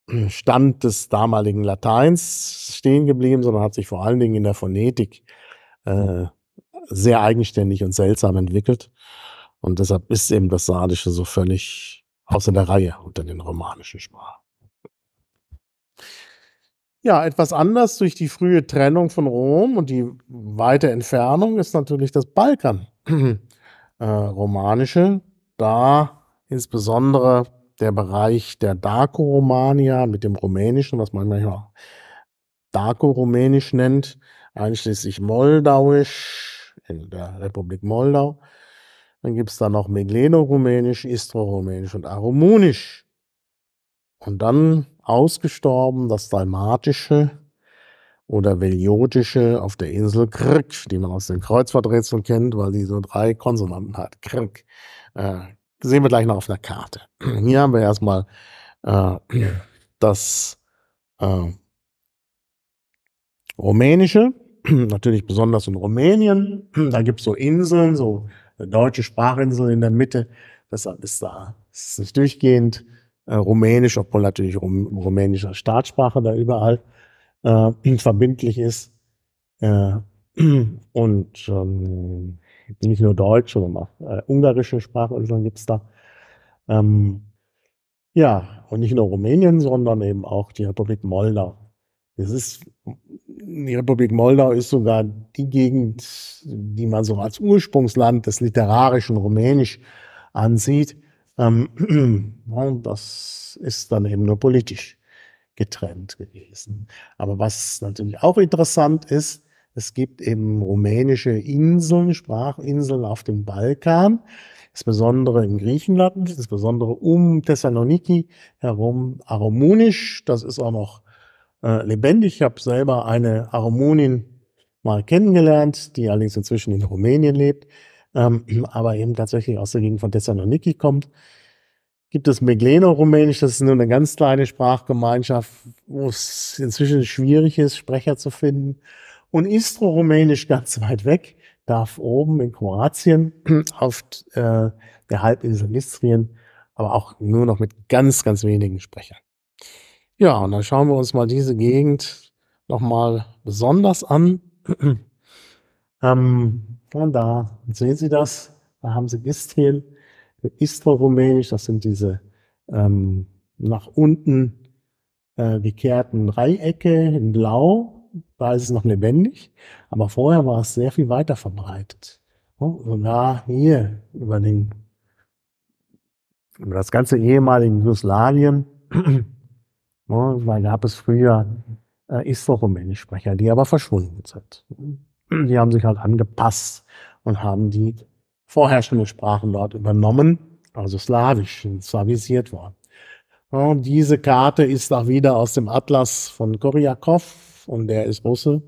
äh, Stand des damaligen Lateins stehen geblieben, sondern hat sich vor allen Dingen in der Phonetik äh, sehr eigenständig und seltsam entwickelt. Und deshalb ist eben das Salische so völlig außer der Reihe unter den romanischen Sprachen. Ja, etwas anders durch die frühe Trennung von Rom und die weite Entfernung ist natürlich das Balkan äh, romanische, da insbesondere der Bereich der Daco-Romania mit dem Rumänischen, was man manchmal Daco-Rumänisch nennt, einschließlich Moldauisch in der Republik Moldau. Dann gibt es da noch Megleno-Rumänisch, Istro-Rumänisch und Arumunisch. Und dann ausgestorben das Dalmatische oder Veliotische auf der Insel Krk, die man aus den Kreuzworträtseln kennt, weil die so drei Konsonanten hat. Krk. Äh, sehen wir gleich noch auf einer Karte. (clears throat) Hier haben wir erstmal äh, (clears throat) das äh, Rumänische, (clears throat) natürlich besonders in Rumänien. (clears throat) Da gibt es so Inseln, so eine deutsche Sprachinsel in der Mitte. Deshalb ist da das ist nicht durchgehend äh, rumänisch, obwohl natürlich rum, rumänischer Staatssprache da überall äh, (clears throat) verbindlich ist. Äh, und ähm, nicht nur Deutsch, sondern auch äh, ungarische Sprachinseln gibt es da. Ähm, ja, und nicht nur Rumänien, sondern eben auch die Republik Moldau. Das ist die Republik Moldau ist sogar die Gegend, die man so als Ursprungsland des literarischen Rumänisch ansieht. Ähm, (clears throat) das ist dann eben nur politisch getrennt gewesen. Aber was natürlich auch interessant ist, es gibt eben rumänische Inseln, Sprachinseln auf dem Balkan, insbesondere in Griechenland, insbesondere um Thessaloniki herum, Aromunisch, das ist auch noch äh, lebendig. Ich habe selber eine Aromonin mal kennengelernt, die allerdings inzwischen in Rumänien lebt, ähm, aber eben tatsächlich aus der Gegend von Thessaloniki kommt. Gibt es Megleno-Rumänisch, das ist nur eine ganz kleine Sprachgemeinschaft, wo es inzwischen schwierig ist, Sprecher zu finden. Und Istro-Rumänisch ganz weit weg, darf oben in Kroatien (clears throat) auf äh, der Halbinsel Istrien, aber auch nur noch mit ganz, ganz wenigen Sprechern. Ja, und dann schauen wir uns mal diese Gegend nochmal besonders an. (clears throat) ähm, und da sehen Sie das, da haben Sie Istel, Istro-Rumänisch, das sind diese ähm, nach unten äh, gekehrten Dreiecke in Blau. Da ist es noch lebendig, aber vorher war es sehr viel weiter verbreitet. Oh, und da hier über, den, über das ganze ehemalige Jugoslawien (clears throat) Ne? Weil gab es früher äh, Istro-Rumänischsprecher, die aber verschwunden sind. Die haben sich halt angepasst und haben die vorherrschende Sprachen dort übernommen, also slawisch, slavisiert worden. Ja, diese Karte ist auch wieder aus dem Atlas von Koryakov und der ist Russe.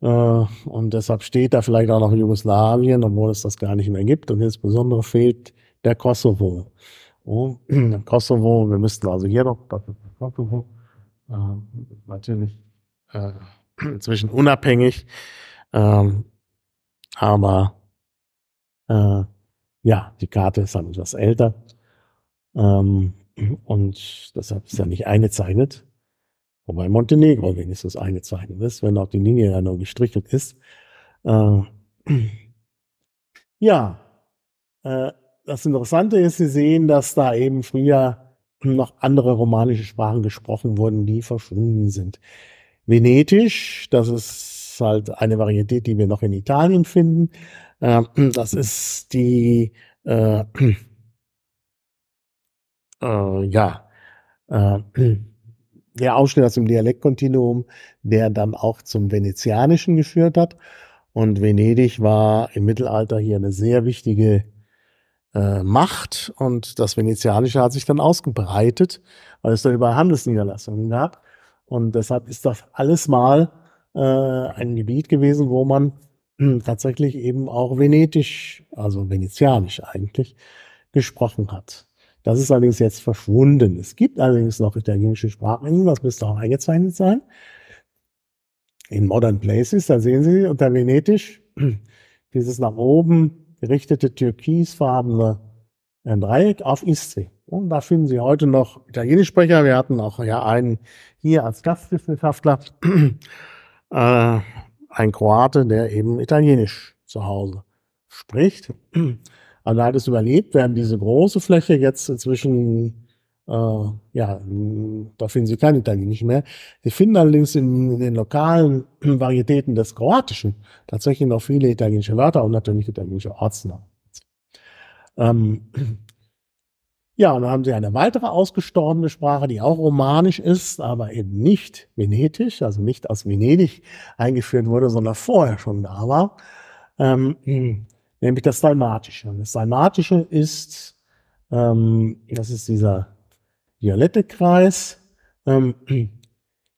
Äh, und deshalb steht da vielleicht auch noch Jugoslawien, obwohl es das gar nicht mehr gibt. Und insbesondere fehlt der Kosovo. Oh, (clears throat) Kosovo, wir müssten also hier noch Kosovo ähm, natürlich äh, inzwischen unabhängig. Ähm, aber äh, ja, die Karte ist dann halt etwas älter. Ähm, und deshalb ist ja nicht eingezeichnet. Wobei Montenegro wenigstens eingezeichnet ist, wenn auch die Linie ja nur gestrichelt ist. ja, äh, das Interessante ist, Sie sehen, dass da eben früher noch andere romanische Sprachen gesprochen wurden, die verschwunden sind. Venetisch, das ist halt eine Varietät, die wir noch in Italien finden. Ähm, das ist die, äh, (clears throat) äh, ja, äh, (clears throat) der Ausschnitt aus dem Dialektkontinuum, der dann auch zum Venezianischen geführt hat. Und Venedig war im Mittelalter hier eine sehr wichtige äh, Macht und das Venezianische hat sich dann ausgebreitet, weil es da über Handelsniederlassungen gab. Und deshalb ist das alles mal äh, ein Gebiet gewesen, wo man äh, tatsächlich eben auch venetisch, also venezianisch eigentlich, gesprochen hat. Das ist allerdings jetzt verschwunden. Es gibt allerdings noch italienische Sprachinseln, das müsste auch eingezeichnet sein. In Modern Places, da sehen Sie unter Venetisch dieses nach oben gerichtete türkisfarbene äh, Dreieck auf Istri. Und da finden Sie heute noch Italienischsprecher. Wir hatten auch ja einen hier als Gastwissenschaftler, (clears throat) äh, ein Kroate, der eben Italienisch zu Hause spricht. Aber (clears throat) also da hat es überlebt. während diese große Fläche jetzt inzwischen äh, ja, da finden Sie kein Italienisch mehr. Sie finden allerdings in den lokalen (clears throat) Varietäten des Kroatischen tatsächlich noch viele italienische Wörter und natürlich italienische Ortsnamen. Ähm, (clears throat) ja, und dann haben sie eine weitere ausgestorbene Sprache, die auch romanisch ist, aber eben nicht venetisch, also nicht aus Venedig eingeführt wurde, sondern vorher schon da war, ähm, (clears throat) nämlich das Dalmatische. Und das Dalmatische ist, ähm, das ist dieser violette Kreis ähm, (clears throat)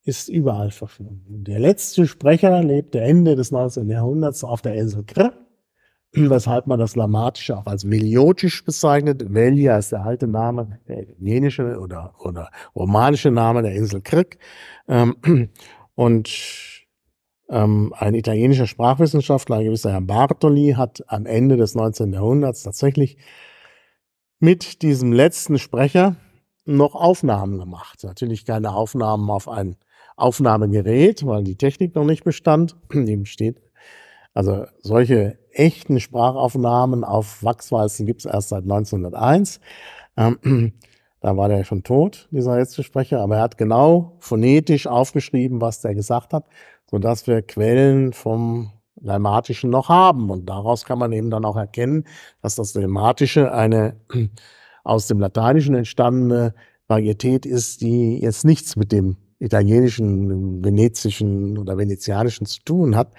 ist überall verschwunden. Der letzte Sprecher lebte Ende des 19. Jahrhunderts auf der Insel Kr, (clears throat) weshalb man das Lamatische auch als meliotisch bezeichnet. Melia ist der alte Name, der jenische oder, oder romanische Name der Insel Krk. Ähm, (clears throat) und ähm, ein italienischer Sprachwissenschaftler, ein gewisser Herr Bartoli, hat am Ende des 19. Jahrhunderts tatsächlich mit diesem letzten Sprecher noch Aufnahmen gemacht. Natürlich keine Aufnahmen auf ein Aufnahmegerät, weil die Technik noch nicht bestand. (clears throat) Die besteht. Also solche echten Sprachaufnahmen auf Wachsweißen gibt es erst seit 1901. Ähm, (clears throat) da war der schon tot, dieser letzte Sprecher, aber er hat genau phonetisch aufgeschrieben, was der gesagt hat, sodass wir Quellen vom Dalmatischen noch haben. Und daraus kann man eben dann auch erkennen, dass das Dalmatische eine aus dem Lateinischen entstandene Varietät ist, die jetzt nichts mit dem italienischen, venetischen oder venezianischen zu tun hat,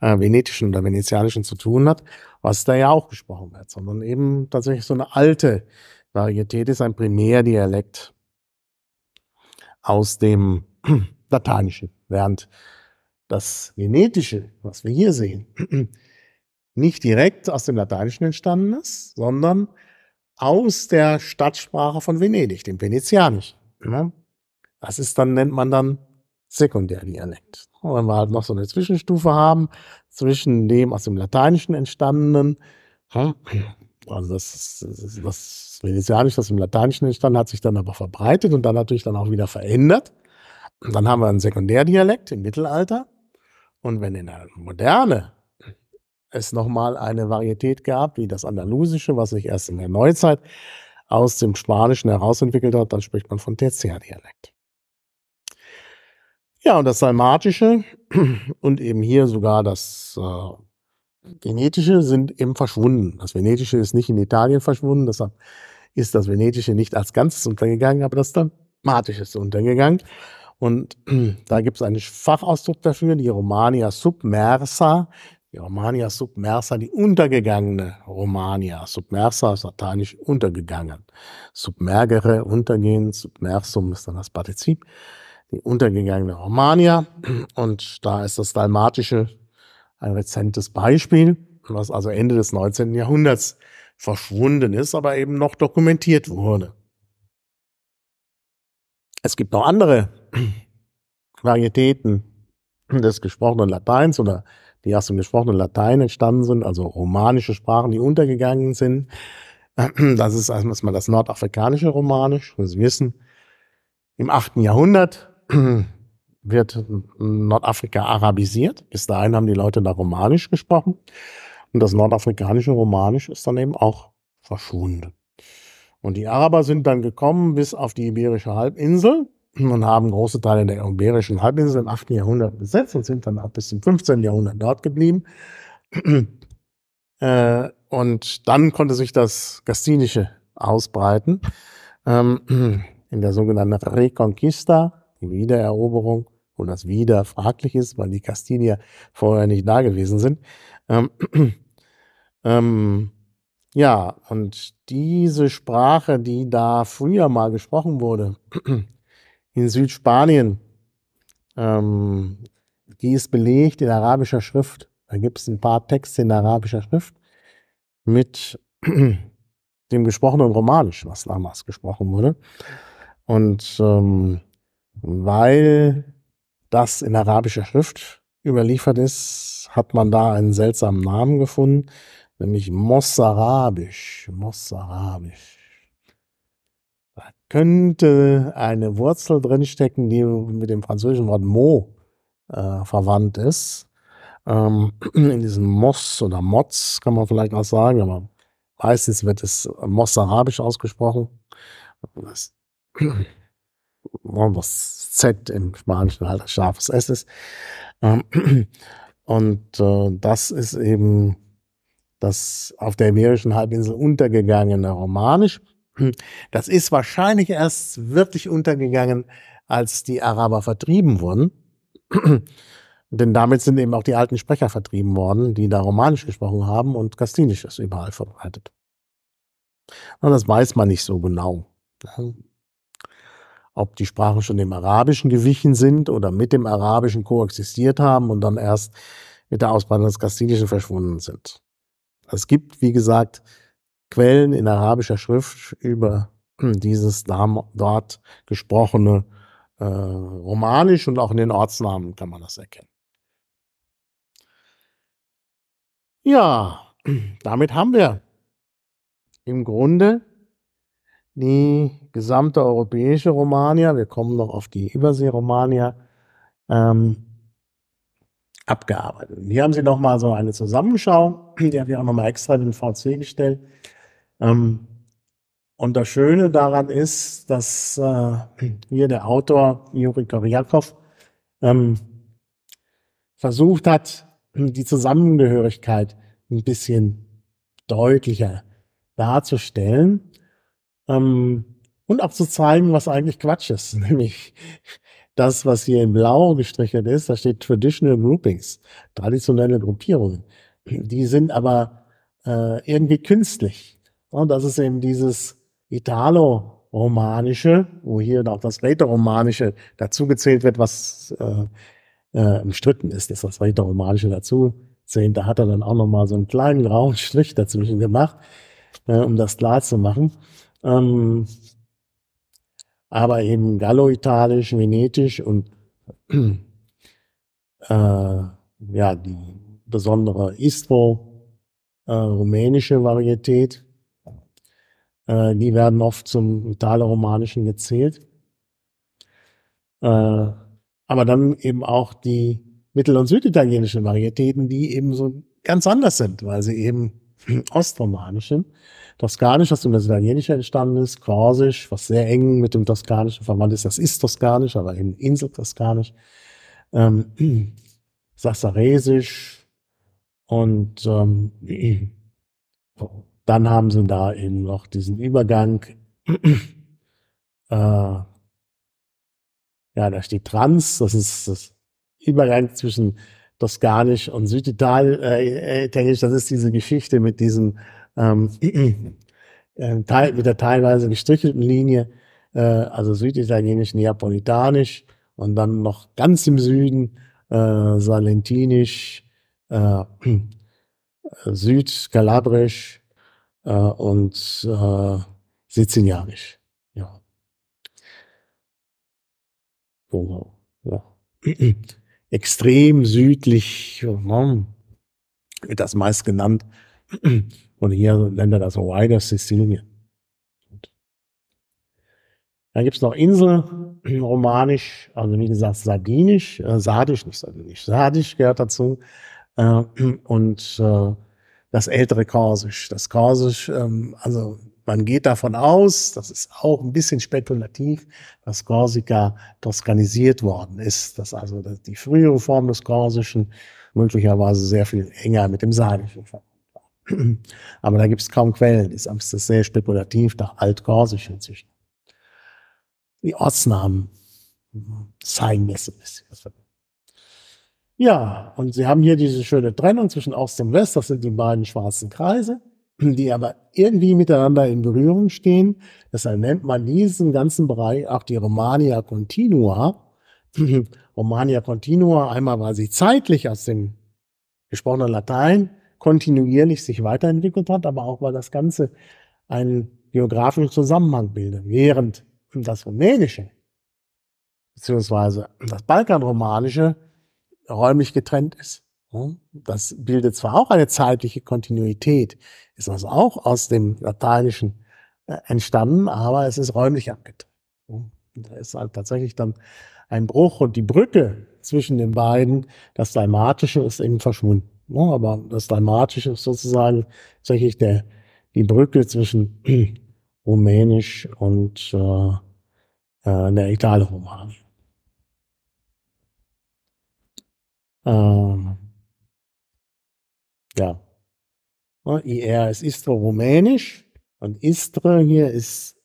äh, venetischen oder venezianischen zu tun hat, was da ja auch gesprochen wird, sondern eben tatsächlich so eine alte Varietät ist, ein Primärdialekt aus dem (clears throat) Lateinischen, während das Venetische, was wir hier sehen, (clears throat) nicht direkt aus dem Lateinischen entstanden ist, sondern aus der Stadtsprache von Venedig, dem Venezianisch. Ne? Das ist dann, nennt man dann Sekundärdialekt. Und wenn wir halt noch so eine Zwischenstufe haben, zwischen dem aus dem Lateinischen entstandenen, hm, also das, das, das Venezianisch, das im Lateinischen entstanden, hat sich dann aber verbreitet und dann natürlich dann auch wieder verändert. Und dann haben wir einen Sekundärdialekt im Mittelalter. Und wenn in der Moderne es nochmal eine Varietät gab, wie das Andalusische, was sich erst in der Neuzeit aus dem Spanischen herausentwickelt hat, dann spricht man von Tertiärdialekt. Ja, und das Salmatische (clears throat) und eben hier sogar das äh, Genetische sind eben verschwunden. Das Venetische ist nicht in Italien verschwunden, deshalb ist das Venetische nicht als Ganzes untergegangen, aber das Salmatische ist untergegangen. Und (clears throat) da gibt es einen Fachausdruck dafür, die Romania submersa, die Romania submersa, die untergegangene Romania. Submersa ist lateinisch untergegangen. Submergere, untergehen, submersum ist dann das Partizip. Die untergegangene Romania. Und da ist das Dalmatische ein rezentes Beispiel, was also Ende des 19. Jahrhunderts verschwunden ist, aber eben noch dokumentiert wurde. Es gibt noch andere Varietäten des gesprochenen Lateins oder die aus dem gesprochenen Latein entstanden sind, also romanische Sprachen, die untergegangen sind. (clears throat) Das ist erstmal das nordafrikanische Romanisch, wie Sie wissen. Im 8. Jahrhundert (clears throat) wird Nordafrika arabisiert. Bis dahin haben die Leute da Romanisch gesprochen. Und das nordafrikanische Romanisch ist dann eben auch verschwunden. Und die Araber sind dann gekommen bis auf die Iberische Halbinsel und haben große Teile der Iberischen Halbinsel im 8. Jahrhundert besetzt und sind dann ab bis zum 15. Jahrhundert dort geblieben. äh, und dann konnte sich das Gastinische ausbreiten ähm, in der sogenannten Reconquista, die Wiedereroberung, wo das wieder fraglich ist, weil die Kastinier vorher nicht da gewesen sind. Ähm, ähm, ja, und diese Sprache, die da früher mal gesprochen wurde, in Südspanien. Ähm, die ist belegt in arabischer Schrift. Da gibt es ein paar Texte in arabischer Schrift mit (clears throat) dem gesprochenen Romanisch, was damals gesprochen wurde. Und ähm, weil das in arabischer Schrift überliefert ist, hat man da einen seltsamen Namen gefunden, nämlich Mossarabisch. Mossarabisch könnte eine Wurzel drinstecken, die mit dem französischen Wort Mo äh, verwandt ist. Ähm, (clears throat) in diesem Moss oder Motz kann man vielleicht auch sagen, aber meistens wird es Moss arabisch ausgesprochen. Das, (clears throat) das Z im Spanischen halt ein scharfes S ist. Ähm, (clears throat) und äh, das ist eben das auf der Iberischen Halbinsel untergegangene Romanisch. Das ist wahrscheinlich erst wirklich untergegangen, als die Araber vertrieben wurden. (clears throat) Denn damit sind eben auch die alten Sprecher vertrieben worden, die da Romanisch gesprochen haben und Kastinisch ist überall verbreitet. Und das weiß man nicht so genau. Ob die Sprachen schon dem Arabischen gewichen sind oder mit dem Arabischen koexistiert haben und dann erst mit der Ausbreitung des Kastinischen verschwunden sind. Es gibt, wie gesagt, Quellen in arabischer Schrift über (clears throat) dieses dort gesprochene äh, Romanisch und auch in den Ortsnamen kann man das erkennen. Ja, (clears throat) damit haben wir im Grunde die gesamte europäische Romania, wir kommen noch auf die Übersee-Romania, ähm, abgearbeitet. hier haben Sie nochmal so eine Zusammenschau, (clears throat) die habe wir auch nochmal extra in den VC gestellt. Ähm, und das Schöne daran ist, dass äh, hier der Autor Juri Koryakov ähm, versucht hat, die Zusammengehörigkeit ein bisschen deutlicher darzustellen ähm, und auch zu zeigen, was eigentlich Quatsch ist, (laughs) nämlich das, was hier in blau gestrichelt ist, da steht Traditional Groupings, traditionelle Gruppierungen. Die sind aber äh, irgendwie künstlich. Und das ist eben dieses Italo-Romanische, wo hier auch das Rätoromanische dazugezählt wird, was äh, äh, umstritten ist, ist das Rätoromanische dazu Da hat er dann auch nochmal so einen kleinen grauen Strich dazwischen gemacht, äh, um das klar zu machen. Ähm, aber eben Gallo-Italisch, Venetisch und (clears throat) äh, ja, die besondere Istro-rumänische äh, Varietät äh, die werden oft zum Italo-Romanischen gezählt. Äh, aber dann eben auch die mittel- und süditalienischen Varietäten, die eben so ganz anders sind, weil sie eben (clears throat) ostromanisch sind. Toskanisch, was um das Italienische entstanden ist, Korsisch, was sehr eng mit dem Toskanischen verwandt ist, das ist Toskanisch, aber eben Inseltoskanisch, ähm, (clears throat) Sassaresisch und ähm, (clears throat) oh, dann haben sie da eben noch diesen Übergang. (clears throat) äh, ja, da steht Trans, das ist das Übergang zwischen Toskanisch und Süditalisch, äh, Das ist diese Geschichte mit diesem ähm, (clears throat) äh, Teil, mit der teilweise gestrichelten Linie, äh, also Süditalienisch, Neapolitanisch und dann noch ganz im Süden äh, Salentinisch, äh, (clears throat) äh Südkalabrisch, äh, und äh, 17 Ja. Genau. Ja. (clears throat) Extrem südlich wird das meist genannt. (clears throat) Und hier nennt er das Hawaii, das Sizilien. Dann gibt es noch Insel, (clears throat) romanisch, also wie gesagt, sardinisch, äh, sardisch, nicht sardinisch, sardisch gehört dazu. Äh, und äh, das ältere Korsisch. Das Korsisch, ähm, also man geht davon aus, das ist auch ein bisschen spekulativ, dass Korsika toskanisiert worden ist, dass also die frühere Form des Korsischen möglicherweise sehr viel enger mit dem Sardischen verwandt war. (clears throat) Aber da gibt es kaum Quellen, ist das sehr spekulativ nach Altkorsisch inzwischen. Die Ortsnamen mhm, zeigen das ein bisschen. Ja, und Sie haben hier diese schöne Trennung zwischen Ost und West, das sind die beiden schwarzen Kreise, die aber irgendwie miteinander in Berührung stehen. Deshalb nennt man diesen ganzen Bereich auch die Romania Continua. (clears throat) Romania Continua, einmal weil sie zeitlich aus dem gesprochenen Latein kontinuierlich sich weiterentwickelt hat, aber auch weil das Ganze einen geografischen Zusammenhang bildet, während das Rumänische beziehungsweise das Balkanromanische räumlich getrennt ist. Das bildet zwar auch eine zeitliche Kontinuität, ist also auch aus dem Lateinischen äh, entstanden, aber es ist räumlich abgetrennt. Da ist halt tatsächlich dann ein Bruch und die Brücke zwischen den beiden, das Dalmatische ist eben verschwunden. Aber das Dalmatische ist sozusagen tatsächlich der, die Brücke zwischen (clears throat) Rumänisch und äh, äh der Italo-Roman. Ähm, ja. Ne, IR ist Istro-Rumänisch und Istre hier ist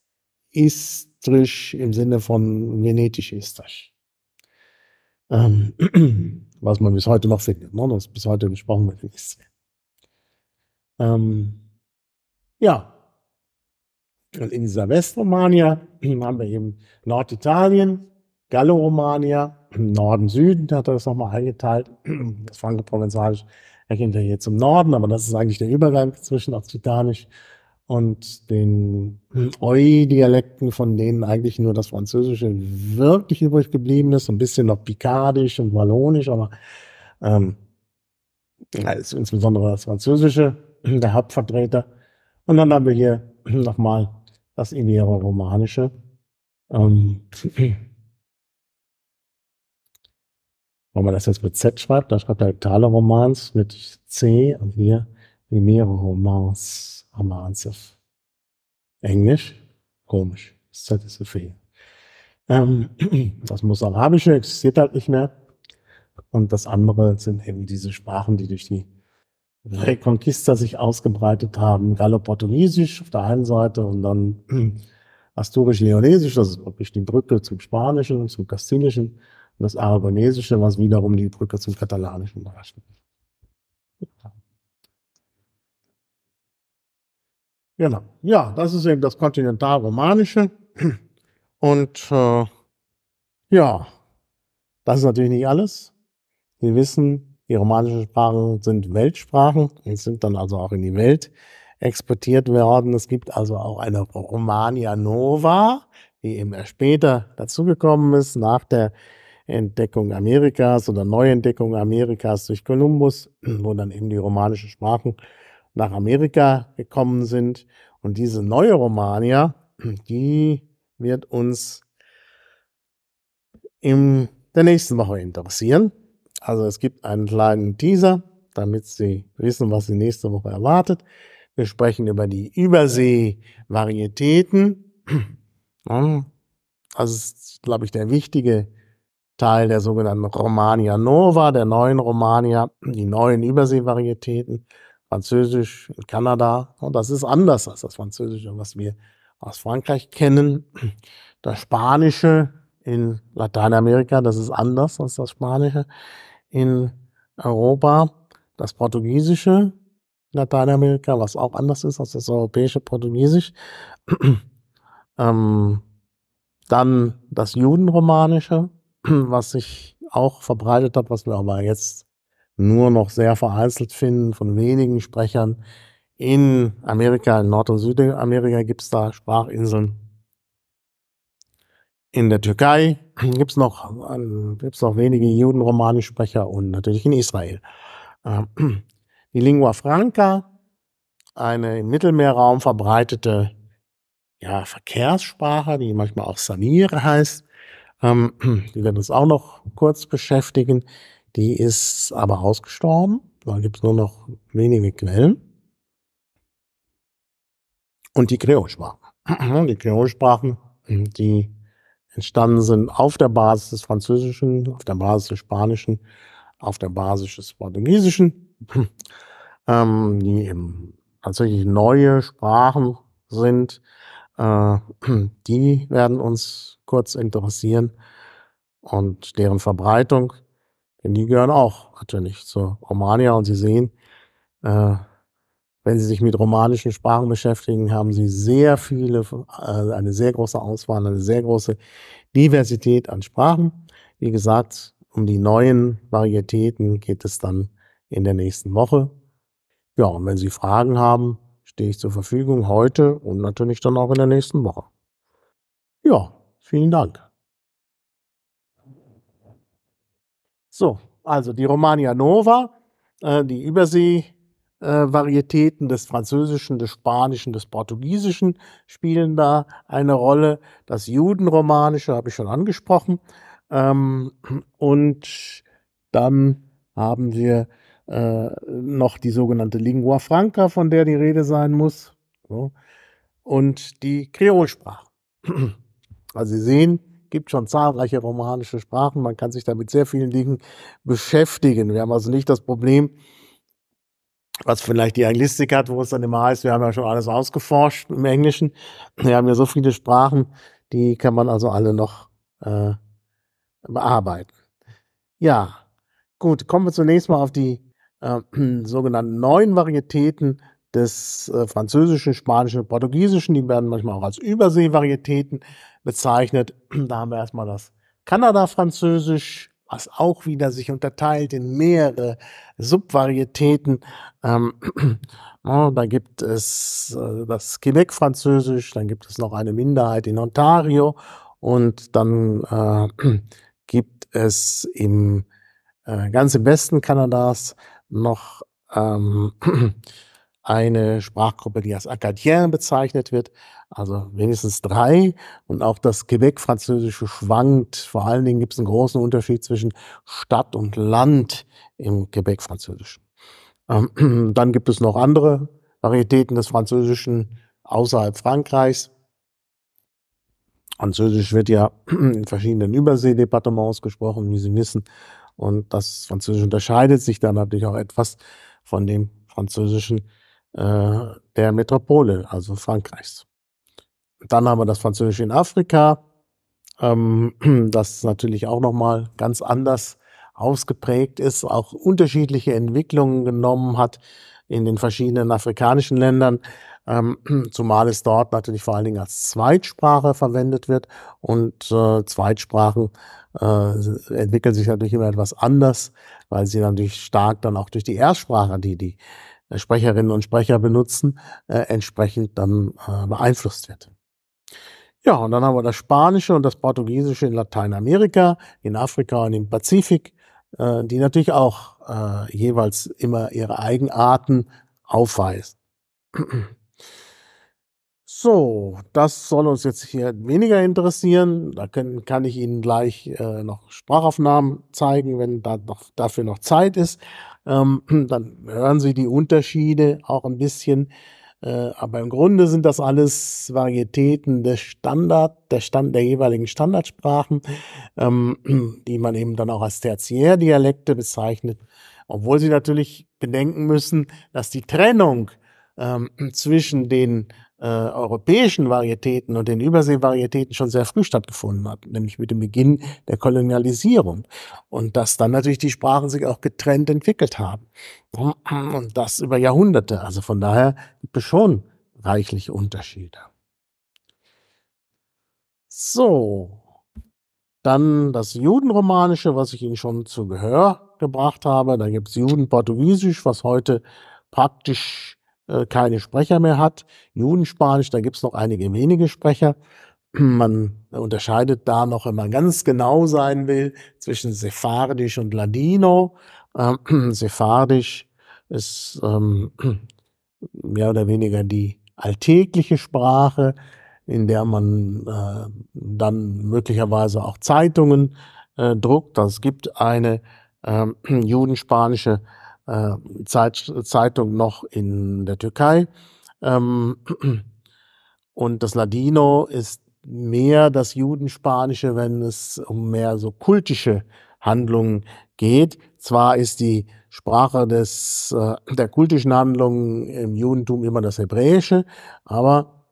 istrisch im Sinne von genetisch istrisch. Ähm, (clears throat) was man bis heute noch findet. Ne? Das bis heute gesprochen wird. Ähm, ja. Und in dieser Westromania (clears throat) haben wir eben Norditalien, Gallo-Romania, im Norden, Süden hat er das nochmal eingeteilt. Das Franco-Provenzalisch erkennt er hier zum Norden, aber das ist eigentlich der Übergang zwischen Occitanisch und den Eu-Dialekten, von denen eigentlich nur das Französische wirklich übrig geblieben ist. Ein bisschen noch Picardisch und Wallonisch, aber ähm, also insbesondere das Französische, der Hauptvertreter. Und dann haben wir hier nochmal das Ibero-Romanische. Ähm, wenn man das jetzt mit Z schreibt, dann schreibt er Tale halt Romans mit C und hier Romans, Romansiv. Englisch? Komisch. Das Z ist so viel. Ähm, (clears throat) das Mosarabische existiert halt nicht mehr. Und das andere sind eben diese Sprachen, die durch die Reconquista sich ausgebreitet haben. Gallo-Portugiesisch auf der einen Seite und dann (clears throat) Asturisch-Leonesisch, das ist wirklich die Brücke zum Spanischen, und zum Kastilischen und das Aragonesische, was wiederum die Brücke zum Katalanischen darstellt. Genau. Ja, das ist eben das Kontinentalromanische. Und äh, ja, das ist natürlich nicht alles. Wir wissen, die romanischen Sprachen sind Weltsprachen und sind dann also auch in die Welt exportiert worden. Es gibt also auch eine Romania Nova, die eben erst später dazugekommen ist, nach der Entdeckung Amerikas oder Neuentdeckung Amerikas durch Kolumbus, (clears throat) wo dann eben die romanischen Sprachen nach Amerika gekommen sind. Und diese neue Romania, (clears throat) die wird uns in der nächsten Woche interessieren. Also es gibt einen kleinen Teaser, damit Sie wissen, was Sie nächste Woche erwartet. Wir sprechen über die Übersee-Varietäten. (clears throat) Das ist, glaube ich, der wichtige Teil der sogenannten Romania Nova, der neuen Romania, die neuen Überseevarietäten, Französisch in Kanada. Und das ist anders als das Französische, was wir aus Frankreich kennen. Das Spanische in Lateinamerika, das ist anders als das Spanische in Europa. Das Portugiesische in Lateinamerika, was auch anders ist als das europäische Portugiesisch. ähm, dann das Judenromanische, (clears throat) was ich auch verbreitet habe, was wir aber jetzt nur noch sehr vereinzelt finden von wenigen Sprechern. In Amerika, in Nord- und Südamerika gibt es da Sprachinseln. In der Türkei (clears throat) gibt es noch, äh, gibt's noch wenige juden romanisch sprecher und natürlich in Israel. Äh, (clears throat) die Lingua Franca, eine im Mittelmeerraum verbreitete ja, Verkehrssprache, die manchmal auch Samir heißt, ähm, (clears throat) die werden uns auch noch kurz beschäftigen. Die ist aber ausgestorben. Da gibt es nur noch wenige Quellen. Und die Kreolsprachen. (clears throat) Die Kreolsprachen, die entstanden sind auf der Basis des Französischen, auf der Basis des Spanischen, auf der Basis des Portugiesischen, (clears throat) ähm, die eben tatsächlich neue Sprachen sind, äh, (clears throat) die werden uns kurz interessieren und deren Verbreitung, denn die gehören auch natürlich zur Romania. Und Sie sehen, äh, wenn Sie sich mit romanischen Sprachen beschäftigen, haben Sie sehr viele, äh, eine sehr große Auswahl, eine sehr große Diversität an Sprachen. Wie gesagt, um die neuen Varietäten geht es dann in der nächsten Woche. Ja, und wenn Sie Fragen haben, stehe ich zur Verfügung heute und natürlich dann auch in der nächsten Woche. Ja, vielen Dank. So, also die Romania Nova, äh, die Übersee-Varietäten äh, des Französischen, des Spanischen, des Portugiesischen spielen da eine Rolle. Das Judenromanische habe ich schon angesprochen. Ähm, und dann haben wir äh, noch die sogenannte Lingua Franca, von der die Rede sein muss, so, und die Kreolsprache. (clears throat) Also Sie sehen, gibt schon zahlreiche romanische Sprachen, man kann sich damit sehr vielen Dingen beschäftigen. Wir haben also nicht das Problem, was vielleicht die Anglistik hat, wo es dann immer heißt, wir haben ja schon alles ausgeforscht im Englischen. Wir haben ja so viele Sprachen, die kann man also alle noch äh, bearbeiten. Ja, gut, kommen wir zunächst mal auf die äh, (clears throat) sogenannten neuen Varietäten des äh, französischen, spanischen und portugiesischen, die werden manchmal auch als Überseevarietäten bezeichnet. (clears throat) Da haben wir erstmal das Kanada-Französisch, was auch wieder sich unterteilt in mehrere Subvarietäten. Ähm, (clears throat) oh, da gibt es äh, das Quebec-Französisch, dann gibt es noch eine Minderheit in Ontario und dann äh, gibt es im äh, ganz im Westen Kanadas noch ähm, (clears throat) eine Sprachgruppe, die als Acadien bezeichnet wird, also wenigstens drei. Und auch das Quebec-Französische schwankt. Vor allen Dingen gibt es einen großen Unterschied zwischen Stadt und Land im Quebec-Französischen. Ähm, (clears throat) dann gibt es noch andere Varietäten des Französischen außerhalb Frankreichs. Französisch wird ja (clears throat) in verschiedenen Überseedepartements gesprochen, wie Sie wissen. Und das Französische unterscheidet sich dann natürlich auch etwas von dem Französischen äh, der Metropole, also Frankreichs. Dann haben wir das Französische in Afrika. Ähm, (clears throat) das natürlich auch nochmal ganz anders ausgeprägt ist, auch unterschiedliche Entwicklungen genommen hat in den verschiedenen afrikanischen Ländern ähm, (clears throat) zumal es dort natürlich vor allen Dingen als Zweitsprache verwendet wird und äh, Zweitsprachen äh, entwickeln sich natürlich immer etwas anders, weil sie natürlich stark dann auch durch die Erstsprache, die die Sprecherinnen und Sprecher benutzen, äh, entsprechend dann äh, beeinflusst wird. Ja, und dann haben wir das Spanische und das Portugiesische in Lateinamerika, in Afrika und im Pazifik, äh, die natürlich auch äh, jeweils immer ihre Eigenarten aufweisen. So, das soll uns jetzt hier weniger interessieren. Da können, kann ich Ihnen gleich äh, noch Sprachaufnahmen zeigen, wenn da noch, dafür noch Zeit ist. Ähm, (clears throat) dann hören Sie die Unterschiede auch ein bisschen. Äh, aber im Grunde sind das alles Varietäten des Standard, der, Stand, der jeweiligen Standardsprachen, ähm, (clears throat) die man eben dann auch als Tertiärdialekte bezeichnet. Obwohl Sie natürlich bedenken müssen, dass die Trennung ähm, zwischen den äh, europäischen Varietäten und den Überseevarietäten schon sehr früh stattgefunden hat, nämlich mit dem Beginn der Kolonialisierung. Und dass dann natürlich die Sprachen sich auch getrennt entwickelt haben. Und das über Jahrhunderte. Also von daher gibt es schon reichliche Unterschiede. So, dann das Judenromanische, was ich Ihnen schon zu Gehör gebracht habe. Da gibt es Judenportugiesisch, was heute praktisch äh, keine Sprecher mehr hat. Judenspanisch, da gibt es noch einige wenige Sprecher. (clears throat) Man unterscheidet da noch, wenn man ganz genau sein will, zwischen Sephardisch und Ladino. Ähm, (clears throat) Sephardisch ist ähm, (clears throat) mehr oder weniger die alltägliche Sprache, in der man äh, dann möglicherweise auch Zeitungen äh, druckt. Es gibt eine äh, judenspanische äh, Zeit, Zeitung noch in der Türkei. Ähm, und das Ladino ist mehr das Judenspanische, wenn es um mehr so kultische Handlungen geht. Zwar ist die Sprache des, äh, der kultischen Handlungen im Judentum immer das Hebräische, aber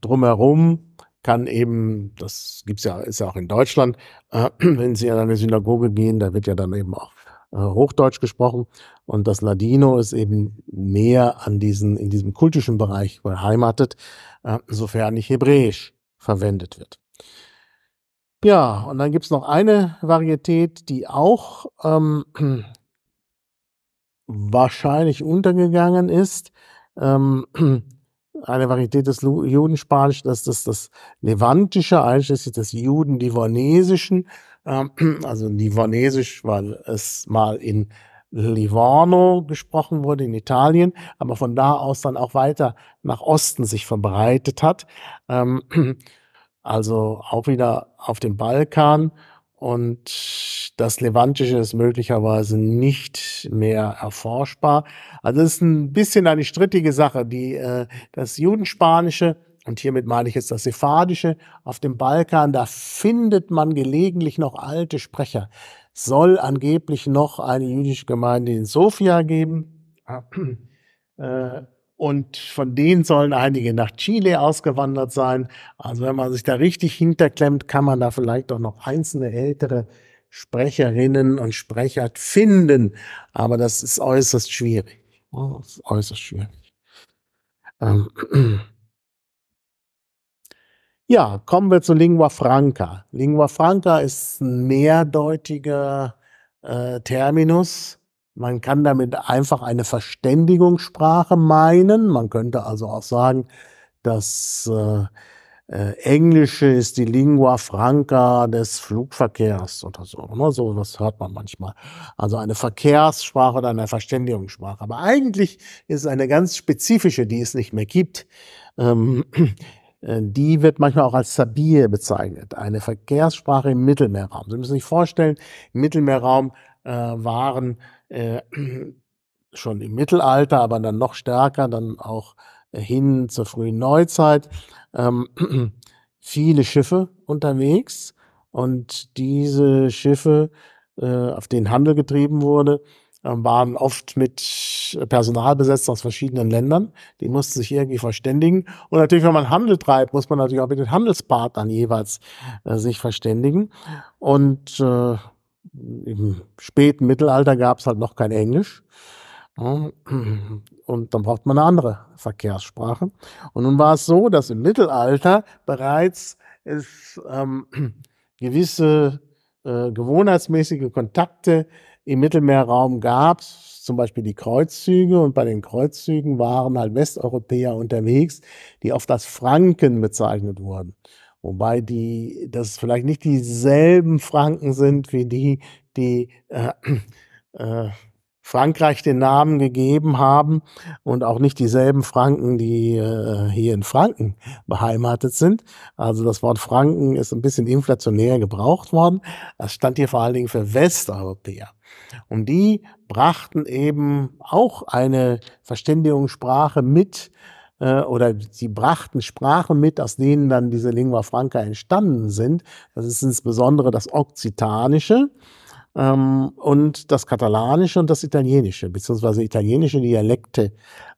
drumherum kann eben, das gibt's ja, ist ja auch in Deutschland, äh, wenn Sie in eine Synagoge gehen, da wird ja dann eben auch äh, Hochdeutsch gesprochen. Und das Ladino ist eben mehr an diesen, in diesem kultischen Bereich beheimatet, äh, sofern nicht Hebräisch verwendet wird. Ja, und dann gibt's noch eine Varietät, die auch ähm, (clears throat) wahrscheinlich untergegangen ist. Ähm, (clears throat) eine Varietät des Judenspanischen, das ist das, das Levantische, eigentlich ist das Juden-Livonesischen. Ähm, (clears throat) also livanesisch, weil es mal in Livorno gesprochen wurde in Italien, aber von da aus dann auch weiter nach Osten sich verbreitet hat. Ähm, (clears throat) also auch wieder auf dem Balkan und das Levantische ist möglicherweise nicht mehr erforschbar. Also es ist ein bisschen eine strittige Sache. Die, äh, das Judenspanische und hiermit meine ich jetzt das Sephardische, auf dem Balkan, da findet man gelegentlich noch alte Sprecher. Soll angeblich noch eine jüdische Gemeinde in Sofia geben. Ah, äh, und von denen sollen einige nach Chile ausgewandert sein. Also wenn man sich da richtig hinterklemmt, kann man da vielleicht auch noch einzelne ältere Sprecherinnen und Sprecher finden. Aber das ist äußerst schwierig. Das ist äußerst schwierig. Ähm. Ja, kommen wir zu Lingua Franca. Lingua Franca ist ein mehrdeutiger äh, Terminus. Man kann damit einfach eine Verständigungssprache meinen. Man könnte also auch sagen, dass äh, äh, Englische ist die Lingua Franca des Flugverkehrs oder so. Ne? So was hört man manchmal. Also eine Verkehrssprache oder eine Verständigungssprache. Aber eigentlich ist es eine ganz spezifische, die es nicht mehr gibt. Ähm, äh, die wird manchmal auch als Sabir bezeichnet, eine Verkehrssprache im Mittelmeerraum. Sie müssen sich vorstellen, im Mittelmeerraum äh, waren äh, (clears throat) schon im Mittelalter, aber dann noch stärker, dann auch äh, hin zur frühen Neuzeit, ähm, (clears throat) viele Schiffe unterwegs und diese Schiffe, äh, auf denen Handel getrieben wurde, ähm, waren oft mit Personal besetzt aus verschiedenen Ländern. Die mussten sich irgendwie verständigen. Und natürlich, wenn man Handel treibt, muss man natürlich auch mit den Handelspartnern jeweils äh, sich verständigen. Und äh, im späten Mittelalter gab es halt noch kein Englisch. Und dann braucht man eine andere Verkehrssprache. Und nun war es so, dass im Mittelalter bereits es ähm, gewisse äh, gewohnheitsmäßige Kontakte im Mittelmeerraum gab, zum Beispiel die Kreuzzüge. Und bei den Kreuzzügen waren halt Westeuropäer unterwegs, die oft als Franken bezeichnet wurden. Wobei die, das vielleicht nicht dieselben Franken sind wie die, die äh, äh, Frankreich den Namen gegeben haben und auch nicht dieselben Franken, die äh, hier in Franken beheimatet sind. Also das Wort Franken ist ein bisschen inflationär gebraucht worden. Das stand hier vor allen Dingen für Westeuropäer. Und die brachten eben auch eine Verständigungssprache mit, äh, oder sie brachten Sprachen mit, aus denen dann diese Lingua Franca entstanden sind. Das ist insbesondere das Okzitanische ähm, und das Katalanische und das Italienische, beziehungsweise italienische Dialekte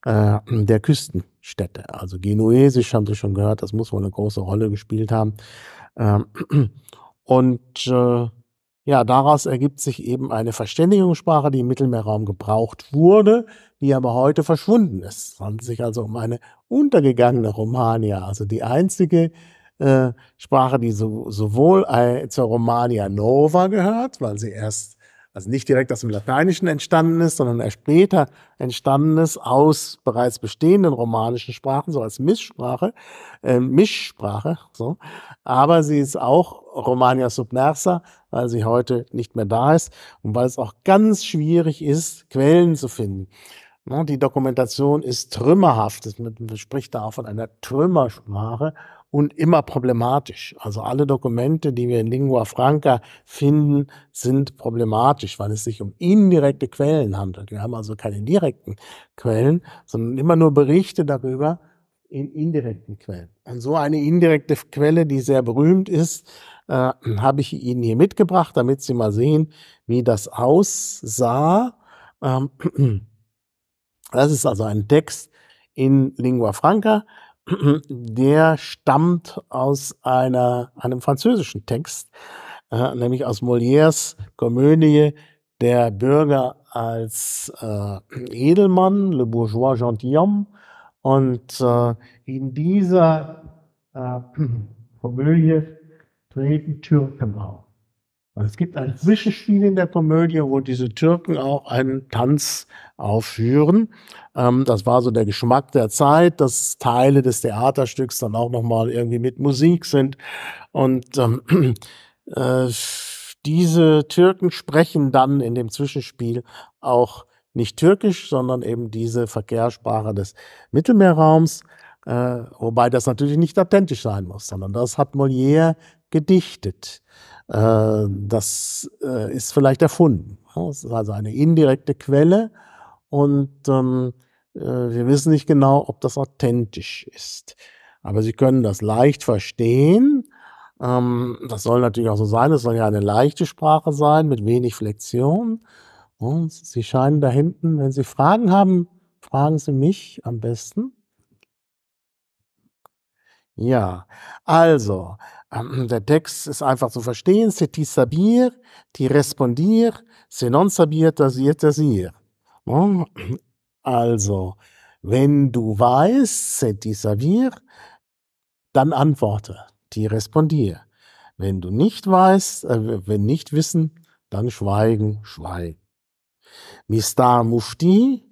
äh, der Küstenstädte. Also Genuesisch haben Sie schon gehört, das muss wohl eine große Rolle gespielt haben. Ähm, und äh, ja, daraus ergibt sich eben eine Verständigungssprache, die im Mittelmeerraum gebraucht wurde, die aber heute verschwunden ist. Es handelt sich also um eine untergegangene Romania, also die einzige äh, Sprache, die so, sowohl zur Romania Nova gehört, weil sie erst, also nicht direkt aus dem Lateinischen entstanden ist, sondern erst später entstanden ist aus bereits bestehenden romanischen Sprachen, so als Misssprache, äh, Mischsprache, so. Aber sie ist auch Romania Subnersa, weil sie heute nicht mehr da ist und weil es auch ganz schwierig ist, Quellen zu finden. Die Dokumentation ist trümmerhaft. Man spricht da auch von einer Trümmersprache und immer problematisch. Also alle Dokumente, die wir in Lingua Franca finden, sind problematisch, weil es sich um indirekte Quellen handelt. Wir haben also keine direkten Quellen, sondern immer nur Berichte darüber, in indirekten Quellen. An so eine indirekte Quelle, die sehr berühmt ist, äh, habe ich Ihnen hier mitgebracht, damit Sie mal sehen, wie das aussah. Ähm, (clears throat) das ist also ein Text in Lingua Franca, (clears throat) der stammt aus einer, einem französischen Text, äh, nämlich aus Molières Komödie Der Bürger als äh, (clears throat) Edelmann, Le Bourgeois Gentilhomme und äh, in dieser äh, (clears throat) Komödie treten Türken auf. Also es gibt ein Zwischenspiel in der Komödie, wo diese Türken auch einen Tanz aufführen. Ähm, das war so der Geschmack der Zeit, dass Teile des Theaterstücks dann auch nochmal irgendwie mit Musik sind. Und ähm, (clears throat) äh, diese Türken sprechen dann in dem Zwischenspiel auch nicht türkisch, sondern eben diese Verkehrssprache des Mittelmeerraums, äh, wobei das natürlich nicht authentisch sein muss, sondern das hat Molière gedichtet. Äh, das äh, ist vielleicht erfunden. Das ist also eine indirekte Quelle und ähm, äh, wir wissen nicht genau, ob das authentisch ist. Aber Sie können das leicht verstehen. Ähm, das soll natürlich auch so sein. Es soll ja eine leichte Sprache sein mit wenig Flexion. Ne? Sie scheinen da hinten, wenn Sie Fragen haben, fragen Sie mich am besten. Ja, also, ähm, der Text ist einfach zu verstehen. C'est ti sabir, die respondir, se non sabir, tasir, tasir. Ne? Also, wenn du weißt, c'est y sabir, dann antworte, ti respondir. Wenn du nicht weißt, äh, wenn nicht wissen, dann schweigen, schweigen. Mistar Mufti,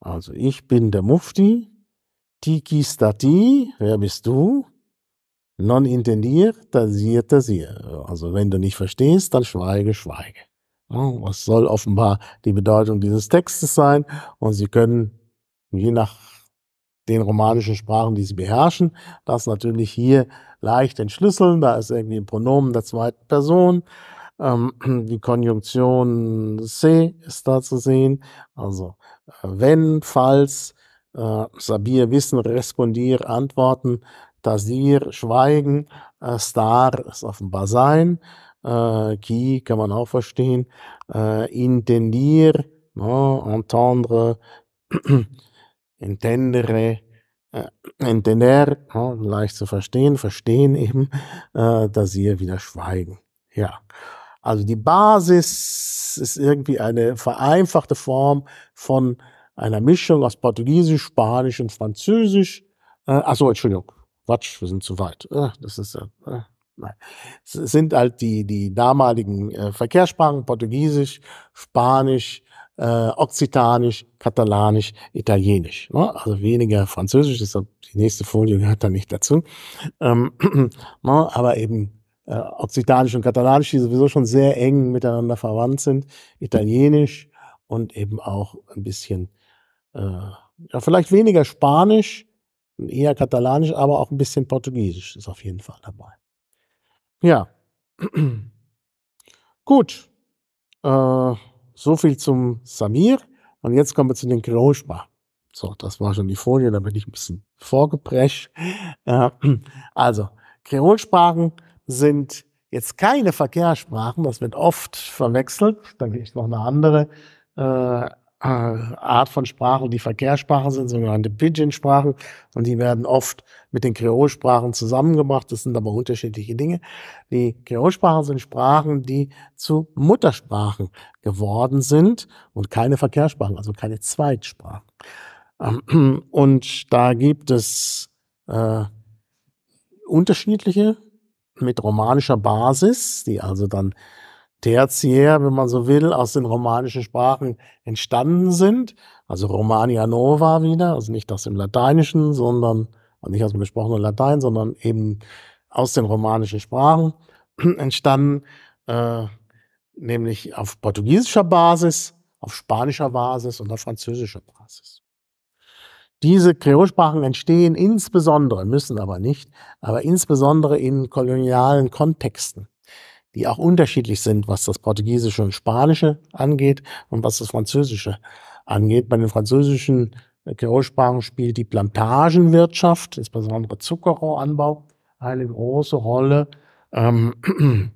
also ich bin der Mufti, Tiki Stati, wer bist du? Non intendir, tasir, tasir. Also wenn du nicht verstehst, dann schweige, schweige. Was soll offenbar die Bedeutung dieses Textes sein? Und Sie können, je nach den romanischen Sprachen, die Sie beherrschen, das natürlich hier leicht entschlüsseln. Da ist irgendwie ein Pronomen der zweiten Person. Ähm, (clears throat) die Konjunktion C ist da zu sehen. Also äh, wenn, falls, äh, Sabir wissen, respondier, antworten, Tasir schweigen, äh, Star ist offenbar sein, äh, Ki kann man auch verstehen, äh, intendier, no, ne, entendre, entendere, (clears throat) äh, entender, no, ne, leicht zu verstehen, verstehen eben, äh, Tasir wieder schweigen. Ja. Also die Basis ist irgendwie eine vereinfachte Form von einer Mischung aus Portugiesisch, Spanisch und Französisch. Äh, achso, Entschuldigung, Quatsch, wir sind zu weit. Äh, das ist äh, äh, nein. Es sind halt die, die damaligen äh, Verkehrssprachen, Portugiesisch, Spanisch, äh, Okzitanisch, Katalanisch, Italienisch. Ne? Also weniger Französisch, deshalb die nächste Folie gehört da nicht dazu. Ähm, (clears throat) ne? Aber eben äh, Okzitanisch und Katalanisch, die sowieso schon sehr eng miteinander verwandt sind, Italienisch und eben auch ein bisschen, äh, ja, vielleicht weniger Spanisch, eher Katalanisch, aber auch ein bisschen Portugiesisch ist auf jeden Fall dabei. Ja. (clears throat) Gut. Äh, so viel zum Samir. Und jetzt kommen wir zu den Krojba. So, das war schon die Folie, da bin ich ein bisschen vorgeprescht. also, Kreolsprachen sind jetzt keine Verkehrssprachen, das wird oft verwechselt. Dann gibt es noch eine andere äh, äh, Art von Sprachen, die Verkehrssprachen sind, sogenannte Pidgin-Sprachen. Und die werden oft mit den Kreolsprachen zusammengebracht. Das sind aber unterschiedliche Dinge. Die Kreolsprachen sind Sprachen, die zu Muttersprachen geworden sind und keine Verkehrssprachen, also keine Zweitsprachen. Ähm, und da gibt es äh, unterschiedliche mit romanischer Basis, die also dann tertiär, wenn man so will, aus den romanischen Sprachen entstanden sind. Also Romania Nova wieder, also nicht aus dem Lateinischen, sondern, also nicht aus dem gesprochenen Latein, sondern eben aus den romanischen Sprachen (clears throat) entstanden, äh, nämlich auf portugiesischer Basis, auf spanischer Basis und auf französischer Basis. Diese Kreolsprachen entstehen insbesondere, müssen aber nicht, aber insbesondere in kolonialen Kontexten, die auch unterschiedlich sind, was das Portugiesische und Spanische angeht und was das Französische angeht. Bei den französischen äh, Kreolsprachen spielt die Plantagenwirtschaft, insbesondere Zuckerrohranbau, eine große Rolle. Ähm, (clears throat)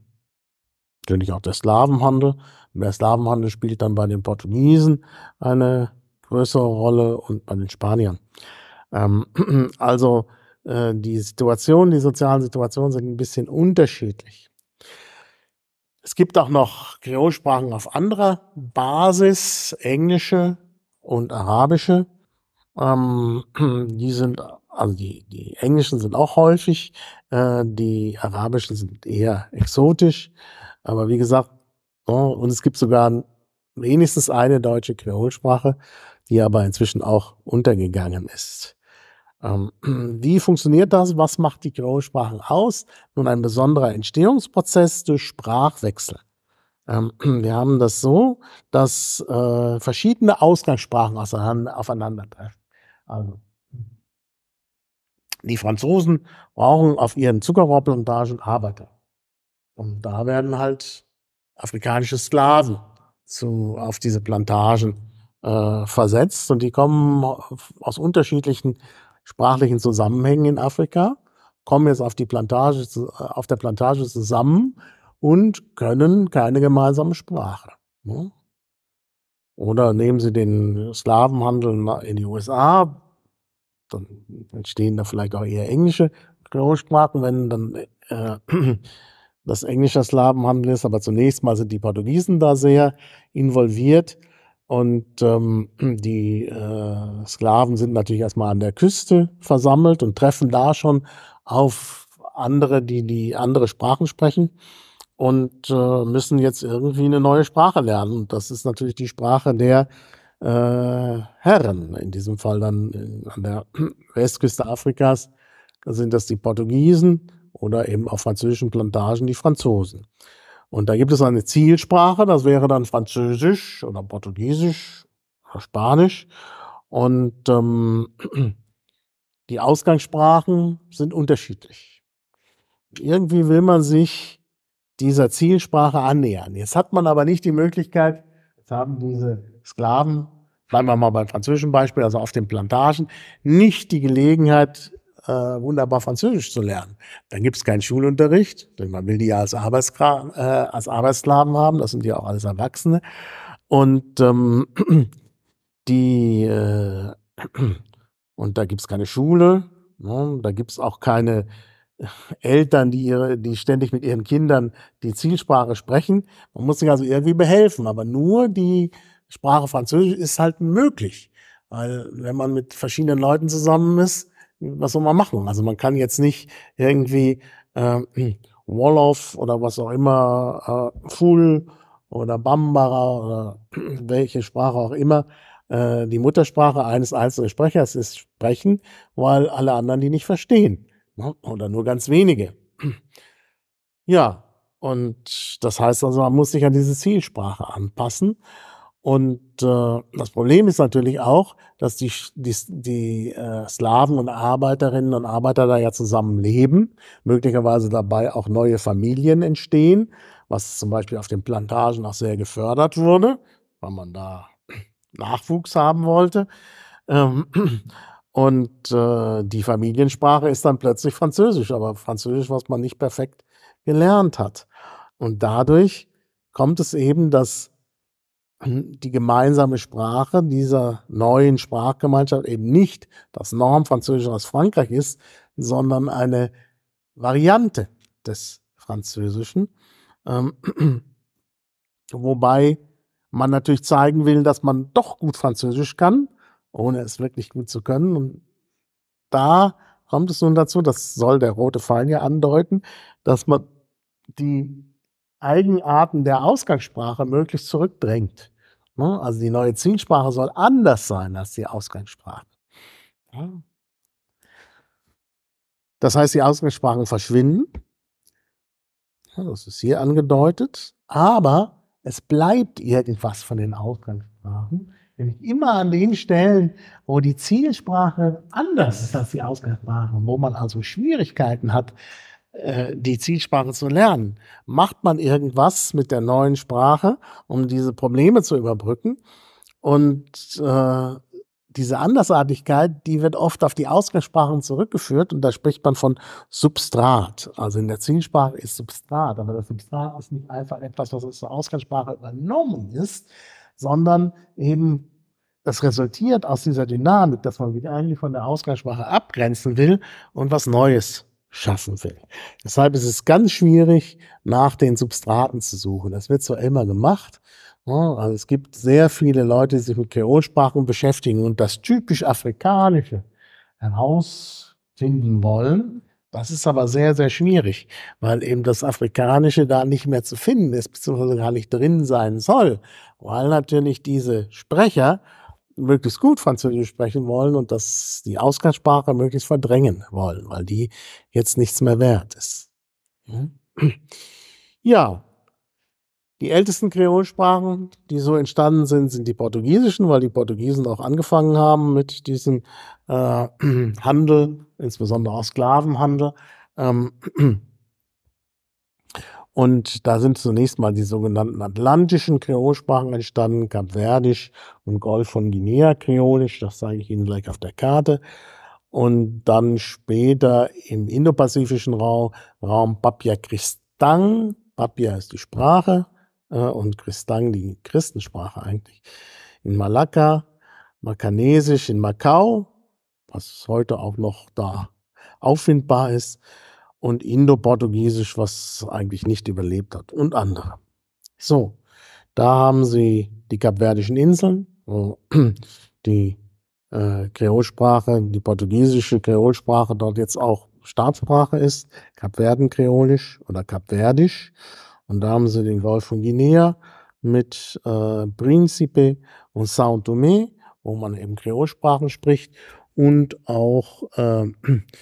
natürlich auch der Sklavenhandel. Der Sklavenhandel spielt dann bei den Portugiesen eine größere Rolle und bei den Spaniern. Ähm, (clears throat) also äh, die Situation, die sozialen Situationen sind ein bisschen unterschiedlich. Es gibt auch noch Kreolsprachen auf anderer Basis, englische und arabische. Ähm, (clears throat) die sind, also die, die englischen sind auch häufig, äh, die arabischen sind eher exotisch. Aber wie gesagt, ne, und es gibt sogar wenigstens eine deutsche Kreolsprache, die aber inzwischen auch untergegangen ist. Ähm, (clears throat) wie funktioniert das? Was macht die Kreolsprachen aus? Nun, ein besonderer Entstehungsprozess durch Sprachwechsel. Ähm, (clears throat) wir haben das so, dass äh, verschiedene Ausgangssprachen aufeinandertreffen. Also, die Franzosen brauchen auf ihren Zuckerrohrplantagen Arbeiter. Und da werden halt afrikanische Sklaven zu, auf diese Plantagen äh, versetzt und die kommen aus unterschiedlichen sprachlichen Zusammenhängen in Afrika, kommen jetzt auf, die Plantage, äh, auf der Plantage zusammen und können keine gemeinsame Sprache. Ne? Oder nehmen Sie den Sklavenhandel in die USA, dann entstehen da vielleicht auch eher englische Großsprachen, wenn dann äh, (clears throat) das englische Sklavenhandel ist. Aber zunächst mal sind die Portugiesen da sehr involviert. Und ähm, die äh, Sklaven sind natürlich erstmal an der Küste versammelt und treffen da schon auf andere, die die andere Sprachen sprechen und äh, müssen jetzt irgendwie eine neue Sprache lernen. Und das ist natürlich die Sprache der äh, Herren, in diesem Fall dann an der (clears throat) Westküste Afrikas, sind das die Portugiesen oder eben auf französischen Plantagen die Franzosen. Und da gibt es eine Zielsprache, das wäre dann Französisch oder Portugiesisch oder Spanisch. Und ähm, (clears throat) die Ausgangssprachen sind unterschiedlich. Irgendwie will man sich dieser Zielsprache annähern. Jetzt hat man aber nicht die Möglichkeit, jetzt haben diese Sklaven, bleiben wir mal beim französischen Beispiel, also auf den Plantagen, nicht die Gelegenheit, äh, wunderbar Französisch zu lernen. Dann gibt es keinen Schulunterricht, denn man will die ja als, Arbeitskra äh, als Arbeitssklaven haben, das sind ja auch alles Erwachsene. Und ähm, (clears throat) die äh, (clears throat) und da gibt es keine Schule, ne? da gibt es auch keine äh, Eltern, die ihre, die ständig mit ihren Kindern die Zielsprache sprechen. Man muss sich also irgendwie behelfen, aber nur die Sprache Französisch ist halt möglich. Weil wenn man mit verschiedenen Leuten zusammen ist, was soll man machen? Also man kann jetzt nicht irgendwie äh, Wolof oder was auch immer, äh, Full oder Bambara oder (clears throat) welche Sprache auch immer, äh, die Muttersprache eines einzelnen Sprechers ist sprechen, weil alle anderen die nicht verstehen. Ne? Oder nur ganz wenige. (clears throat) Ja, und das heißt also, man muss sich an diese Zielsprache anpassen. Und äh, das Problem ist natürlich auch, dass die, die, die äh, Slawen und Arbeiterinnen und Arbeiter da ja zusammen leben, möglicherweise dabei auch neue Familien entstehen, was zum Beispiel auf den Plantagen auch sehr gefördert wurde, weil man da Nachwuchs haben wollte. Ähm, und äh, die Familiensprache ist dann plötzlich Französisch, aber Französisch, was man nicht perfekt gelernt hat. Und dadurch kommt es eben, dass die gemeinsame Sprache dieser neuen Sprachgemeinschaft eben nicht das Normfranzösisch aus Frankreich ist, sondern eine Variante des Französischen. Ähm, (clears throat) wobei man natürlich zeigen will, dass man doch gut Französisch kann, ohne es wirklich gut zu können. Und da kommt es nun dazu, das soll der rote Pfeil ja andeuten, dass man die Eigenarten der Ausgangssprache möglichst zurückdrängt. Ne? Also die neue Zielsprache soll anders sein als die Ausgangssprache. Das heißt, die Ausgangssprachen verschwinden. Das ist hier angedeutet. Aber es bleibt irgendwas von den Ausgangssprachen. Nämlich immer an den Stellen, wo die Zielsprache anders ist als die Ausgangssprache, wo man also Schwierigkeiten hat, äh, die Zielsprache zu lernen. Macht man irgendwas mit der neuen Sprache, um diese Probleme zu überbrücken? Und äh, diese Andersartigkeit, die wird oft auf die Ausgangssprachen zurückgeführt und da spricht man von Substrat. Also in der Zielsprache ist Substrat, aber das Substrat ist nicht einfach etwas, was aus der Ausgangssprache übernommen ist, sondern eben das resultiert aus dieser Dynamik, dass man wieder eigentlich von der Ausgangssprache abgrenzen will und was Neues schaffen will. Deshalb ist es ganz schwierig, nach den Substraten zu suchen. Das wird so immer gemacht, also es gibt sehr viele Leute, die sich mit KO-Sprachen beschäftigen und das typisch Afrikanische herausfinden wollen. Das ist aber sehr, sehr schwierig, weil eben das Afrikanische da nicht mehr zu finden ist, beziehungsweise gar nicht drin sein soll, weil natürlich diese Sprecher möglichst gut Französisch sprechen wollen und dass die Ausgangssprache möglichst verdrängen wollen, weil die jetzt nichts mehr wert ist. Ja, die ältesten Kreolsprachen, die so entstanden sind, sind die portugiesischen, weil die Portugiesen auch angefangen haben mit diesem äh, (clears throat) Handel, insbesondere auch Sklavenhandel. Ähm, (clears throat) Und da sind zunächst mal die sogenannten atlantischen Kreolsprachen entstanden, Kapverdisch und Golf von Guinea Kreolisch, das zeige ich Ihnen gleich auf der Karte. Und dann später im indopazifischen Raum, Raum Papia Christang, Papia ist die Sprache äh, und Christang die Christensprache eigentlich, in Malakka, Makanesisch in Macau, was heute auch noch da auffindbar ist und Indo-Portugiesisch, was eigentlich nicht überlebt hat und andere. So, da haben sie die kapverdischen Inseln, wo (clears throat) die äh, Kreolsprache, die portugiesische Kreolsprache dort jetzt auch Staatssprache ist, Kapverden-Kreolisch oder Kapverdisch. Und da haben sie den Golf von Guinea mit äh, Príncipe und São Tomé, wo man eben Kreolsprachen spricht und auch äh,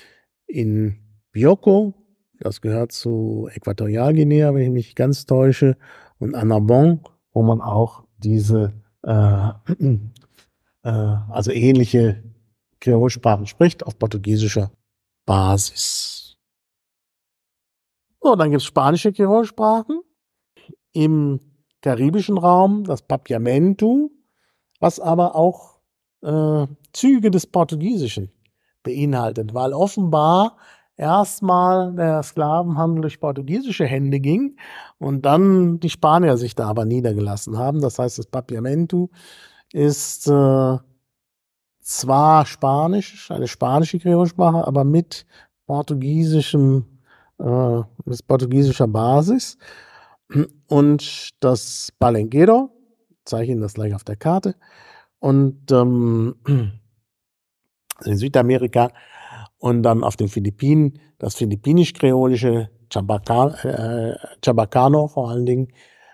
(clears throat) in Bioko, das gehört zu Äquatorialguinea, wenn ich mich ganz täusche, und Annabon, wo man auch diese, äh, (clears throat) äh, also ähnliche Kreolsprachen spricht, auf portugiesischer Basis. So, dann gibt es spanische Kreolsprachen. Im karibischen Raum das Papiamento, was aber auch äh, Züge des Portugiesischen beinhaltet, weil offenbar erstmal der Sklavenhandel durch portugiesische Hände ging und dann die Spanier sich da aber niedergelassen haben. Das heißt, das Papiamento ist äh, zwar spanisch, eine spanische Kreolsprache, aber mit portugiesischem, äh, mit portugiesischer Basis. Und das Palenquero, zeige Ihnen das gleich auf der Karte, und ähm, in (clears throat) Südamerika und dann auf den Philippinen das philippinisch-kreolische äh, Chabacano vor allen Dingen,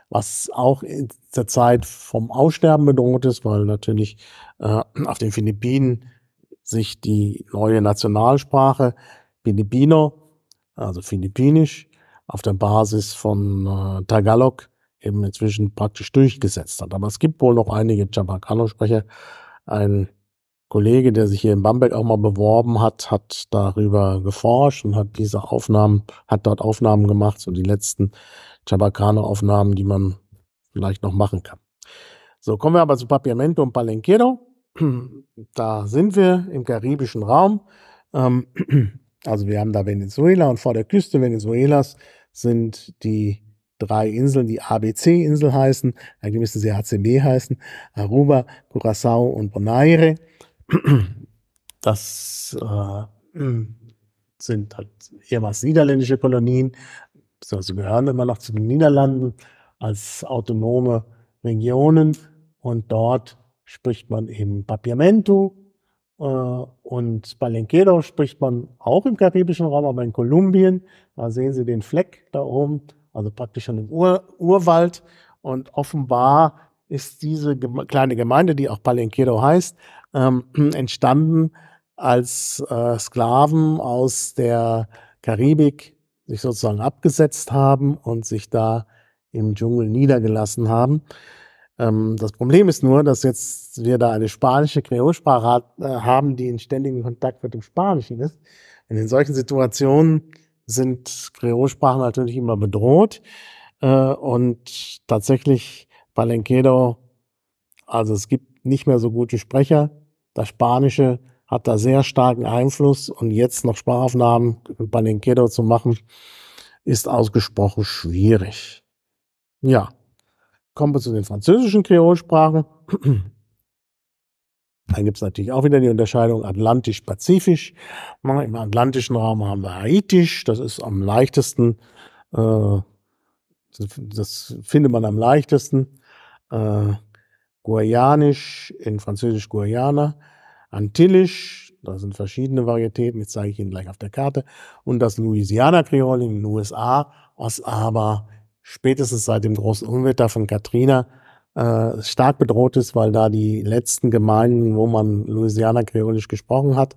was auch in der Zeit vom Aussterben bedroht ist, weil natürlich äh, auf den Philippinen sich die neue Nationalsprache Filipino, also philippinisch, auf der Basis von äh, Tagalog eben inzwischen praktisch durchgesetzt hat. Aber es gibt wohl noch einige Chabacano-Sprecher, ein Kollege, der sich hier in Bamberg auch mal beworben hat, hat darüber geforscht und hat diese Aufnahmen, hat dort Aufnahmen gemacht, so die letzten Chabacano-Aufnahmen, die man vielleicht noch machen kann. So, kommen wir aber zu Papiamento und Palenquero. (clears throat) Da sind wir im karibischen Raum. Ähm, (clears throat) also wir haben da Venezuela und vor der Küste Venezuelas sind die drei Inseln, die ABC-Insel heißen, eigentlich müssen sie ACB heißen, Aruba, Curacao und Bonaire. Das äh, sind halt ehemals niederländische Kolonien, also gehören immer noch zu den Niederlanden als autonome Regionen. Und dort spricht man eben Papiamento äh, und Palenquero spricht man auch im karibischen Raum, aber in Kolumbien. Da sehen Sie den Fleck da oben, also praktisch schon im Ur Urwald. Und offenbar ist diese kleine Gemeinde, die auch Palenquero heißt, ähm, (clears throat) entstanden, als äh, Sklaven aus der Karibik sich sozusagen abgesetzt haben und sich da im Dschungel niedergelassen haben. Ähm, das Problem ist nur, dass jetzt wir da eine spanische Kreolsprache äh, haben, die in ständigem Kontakt mit dem Spanischen ist. Und in solchen Situationen sind Kreolsprachen natürlich immer bedroht. Äh, und tatsächlich Palenquedo, also es gibt nicht mehr so gute Sprecher, das Spanische hat da sehr starken Einfluss und jetzt noch Sprachaufnahmen bei den Kiddo zu machen, ist ausgesprochen schwierig. Ja, kommen wir zu den französischen Kreolsprachen. Dann gibt es natürlich auch wieder die Unterscheidung atlantisch-pazifisch. Im atlantischen Raum haben wir haitisch, das ist am leichtesten, äh, das findet man am leichtesten. Äh, Guayanisch, in Französisch Guayana, Antillisch, da sind verschiedene Varietäten, jetzt zeige ich Ihnen gleich auf der Karte, und das Louisiana Kreol in den USA, was aber spätestens seit dem großen Unwetter von Katrina äh, stark bedroht ist, weil da die letzten Gemeinden, wo man Louisiana Kreolisch gesprochen hat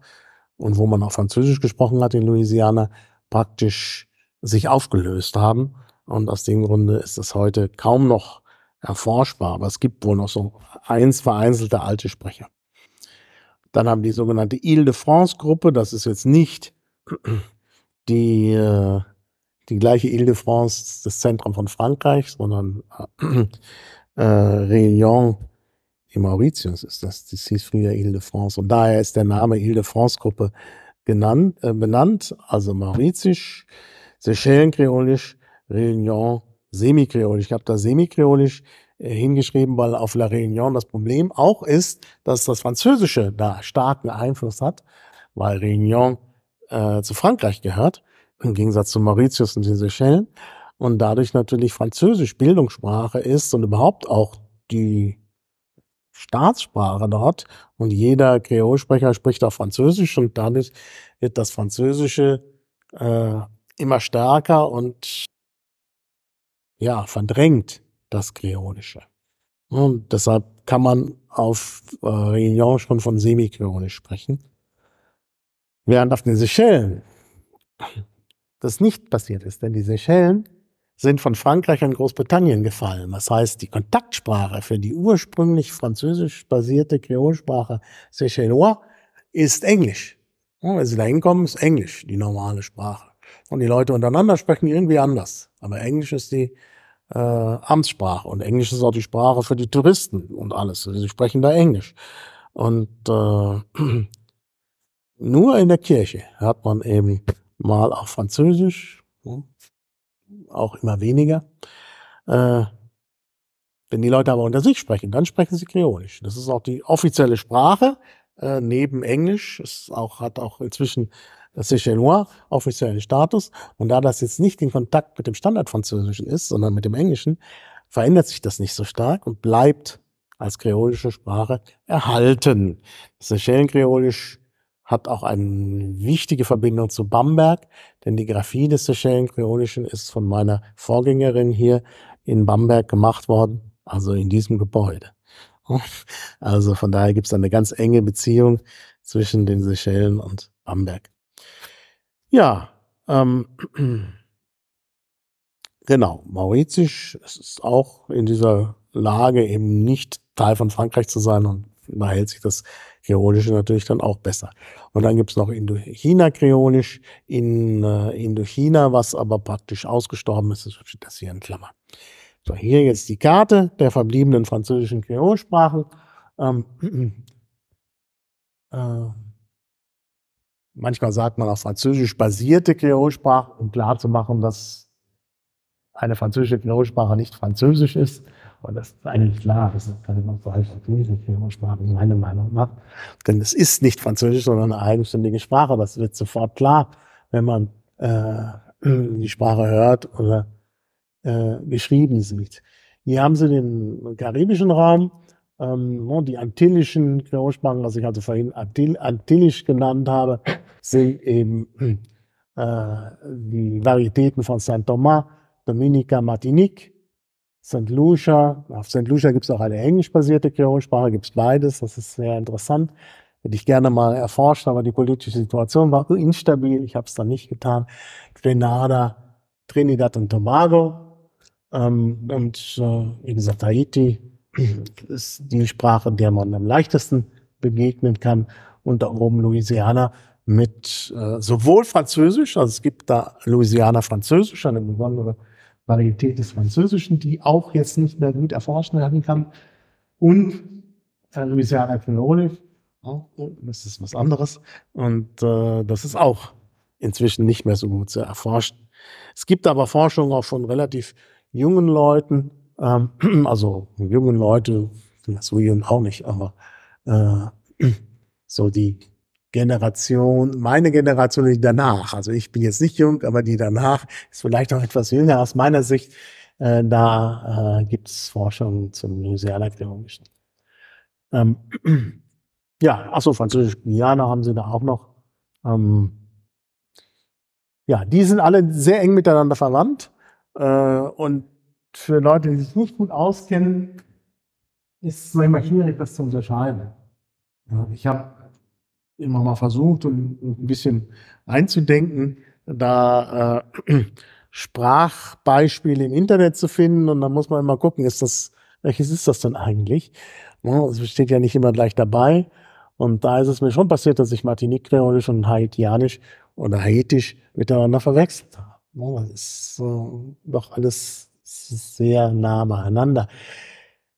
und wo man auch Französisch gesprochen hat in Louisiana, praktisch sich aufgelöst haben. Und aus dem Grunde ist es heute kaum noch erforschbar, aber es gibt wohl noch so eins vereinzelte alte Sprecher. Dann haben die sogenannte Ile-de-France-Gruppe, das ist jetzt nicht (clears throat) die, äh, die gleiche Ile-de-France, das Zentrum von Frankreich, sondern äh, (clears throat) äh Réunion in Mauritius ist das, das hieß früher Ile-de-France und daher ist der Name Ile-de-France-Gruppe genannt, äh, benannt, also mauritisch, Seychellen-Kreolisch, Réunion semi-kreolisch. Ich habe da semi-kreolisch Semikreolisch äh, hingeschrieben, weil auf La Réunion das Problem auch ist, dass das Französische da starken Einfluss hat, weil Réunion äh, zu Frankreich gehört, im Gegensatz zu Mauritius und den Seychellen. Und dadurch natürlich Französisch Bildungssprache ist und überhaupt auch die Staatssprache dort. Und jeder Kreolsprecher spricht auch Französisch und dadurch wird das Französische äh, immer stärker und ja, verdrängt, das Kreolische. Und deshalb kann man auf äh, Réunion schon von Semikreolisch sprechen. Während auf den Seychellen das nicht passiert ist, denn die Seychellen sind von Frankreich und Großbritannien gefallen. Das heißt, die Kontaktsprache für die ursprünglich französisch basierte Kreolsprache Seychellois ist Englisch. Wenn sie da hinkommen, ist Englisch die normale Sprache. Und die Leute untereinander sprechen irgendwie anders. Aber Englisch ist die äh, Amtssprache. Und Englisch ist auch die Sprache für die Touristen und alles. Also sie sprechen da Englisch. Und äh, (clears throat) nur in der Kirche hört man eben mal auch Französisch, auch immer weniger. Äh, wenn die Leute aber unter sich sprechen, dann sprechen sie Kreolisch. Das ist auch die offizielle Sprache. Äh, neben Englisch. Es auch, hat auch inzwischen das Sichelois, offiziellen Status. Und da das jetzt nicht in Kontakt mit dem Standardfranzösischen ist, sondern mit dem Englischen, verändert sich das nicht so stark und bleibt als kreolische Sprache erhalten. Das Seychellen-Kreolisch hat auch eine wichtige Verbindung zu Bamberg, denn die Graphie des Seychellen-Kreolischen ist von meiner Vorgängerin hier in Bamberg gemacht worden, also in diesem Gebäude. Also von daher gibt es eine ganz enge Beziehung zwischen den Seychellen und Bamberg. Ja, ähm, genau. Mauritius ist auch in dieser Lage, eben nicht Teil von Frankreich zu sein und da hält sich das Kreolische natürlich dann auch besser. Und dann gibt's noch Indochina-Kreolisch in äh, Indochina, was aber praktisch ausgestorben ist. Das steht das hier in Klammern. So, hier jetzt die Karte der verbliebenen französischen Kreolsprachen. Ähm, (clears throat) äh, manchmal sagt man auch französisch basierte Kreolsprache, um klar zu machen, dass eine französische Kreolsprache nicht französisch ist. Und das ist eigentlich klar, das ist dann so als französische Kreolsprache, meiner Meinung nach. Denn es ist nicht französisch, sondern eine eigenständige Sprache. Das wird sofort klar, wenn man äh, (clears throat) die Sprache hört oder äh, geschrieben sieht. Hier haben Sie den karibischen Raum, ähm, die antillischen Knochensprachen, was ich also vorhin antillisch genannt habe, sind eben äh, die Varietäten von Saint Thomas, Dominica, Martinique, St. Lucia. Auf St. Lucia gibt es auch eine englisch-basierte Knochensprache, gibt es beides, das ist sehr interessant. Hätte ich gerne mal erforscht, aber die politische Situation war instabil, ich habe es dann nicht getan. Grenada, Trinidad und Tobago ähm, und äh, wie gesagt Haiti, ist die Sprache, der man am leichtesten begegnen kann. Und da oben Louisiana mit äh, sowohl Französisch, also es gibt da Louisiana Französisch, eine besondere Varietät des Französischen, die auch jetzt nicht mehr gut erforscht werden kann, und äh, Louisiana Creole, oh, das ist was anderes, und äh, das ist auch inzwischen nicht mehr so gut zu erforschen. Es gibt aber Forschung auch von relativ jungen Leuten, ähm, (clears throat) also junge Leute, so jung auch nicht, aber äh, (clears throat) so die Generation, meine Generation die danach, also ich bin jetzt nicht jung, aber die danach ist vielleicht noch etwas jünger aus meiner Sicht. Äh, da äh, gibt es Forschung zum Musealerklärungischen. Ähm, (clears throat) ja, achso, französisch Guyana haben sie da auch noch. Ähm, ja, die sind alle sehr eng miteinander verwandt. Äh, und für Leute, die sich nicht gut auskennen, ist es manchmal schwierig, das zu unterscheiden. Ja, ich habe immer mal versucht, um, ein bisschen einzudenken, da äh, (clears throat) Sprachbeispiele im Internet zu finden und dann muss man immer gucken, ist das, welches ist das denn eigentlich? Es steht ja nicht immer gleich dabei. Und da ist es mir schon passiert, dass ich Martinique-Kreolisch und Haitianisch oder Haitisch miteinander verwechselt habe. Das ist doch alles sehr nah beieinander.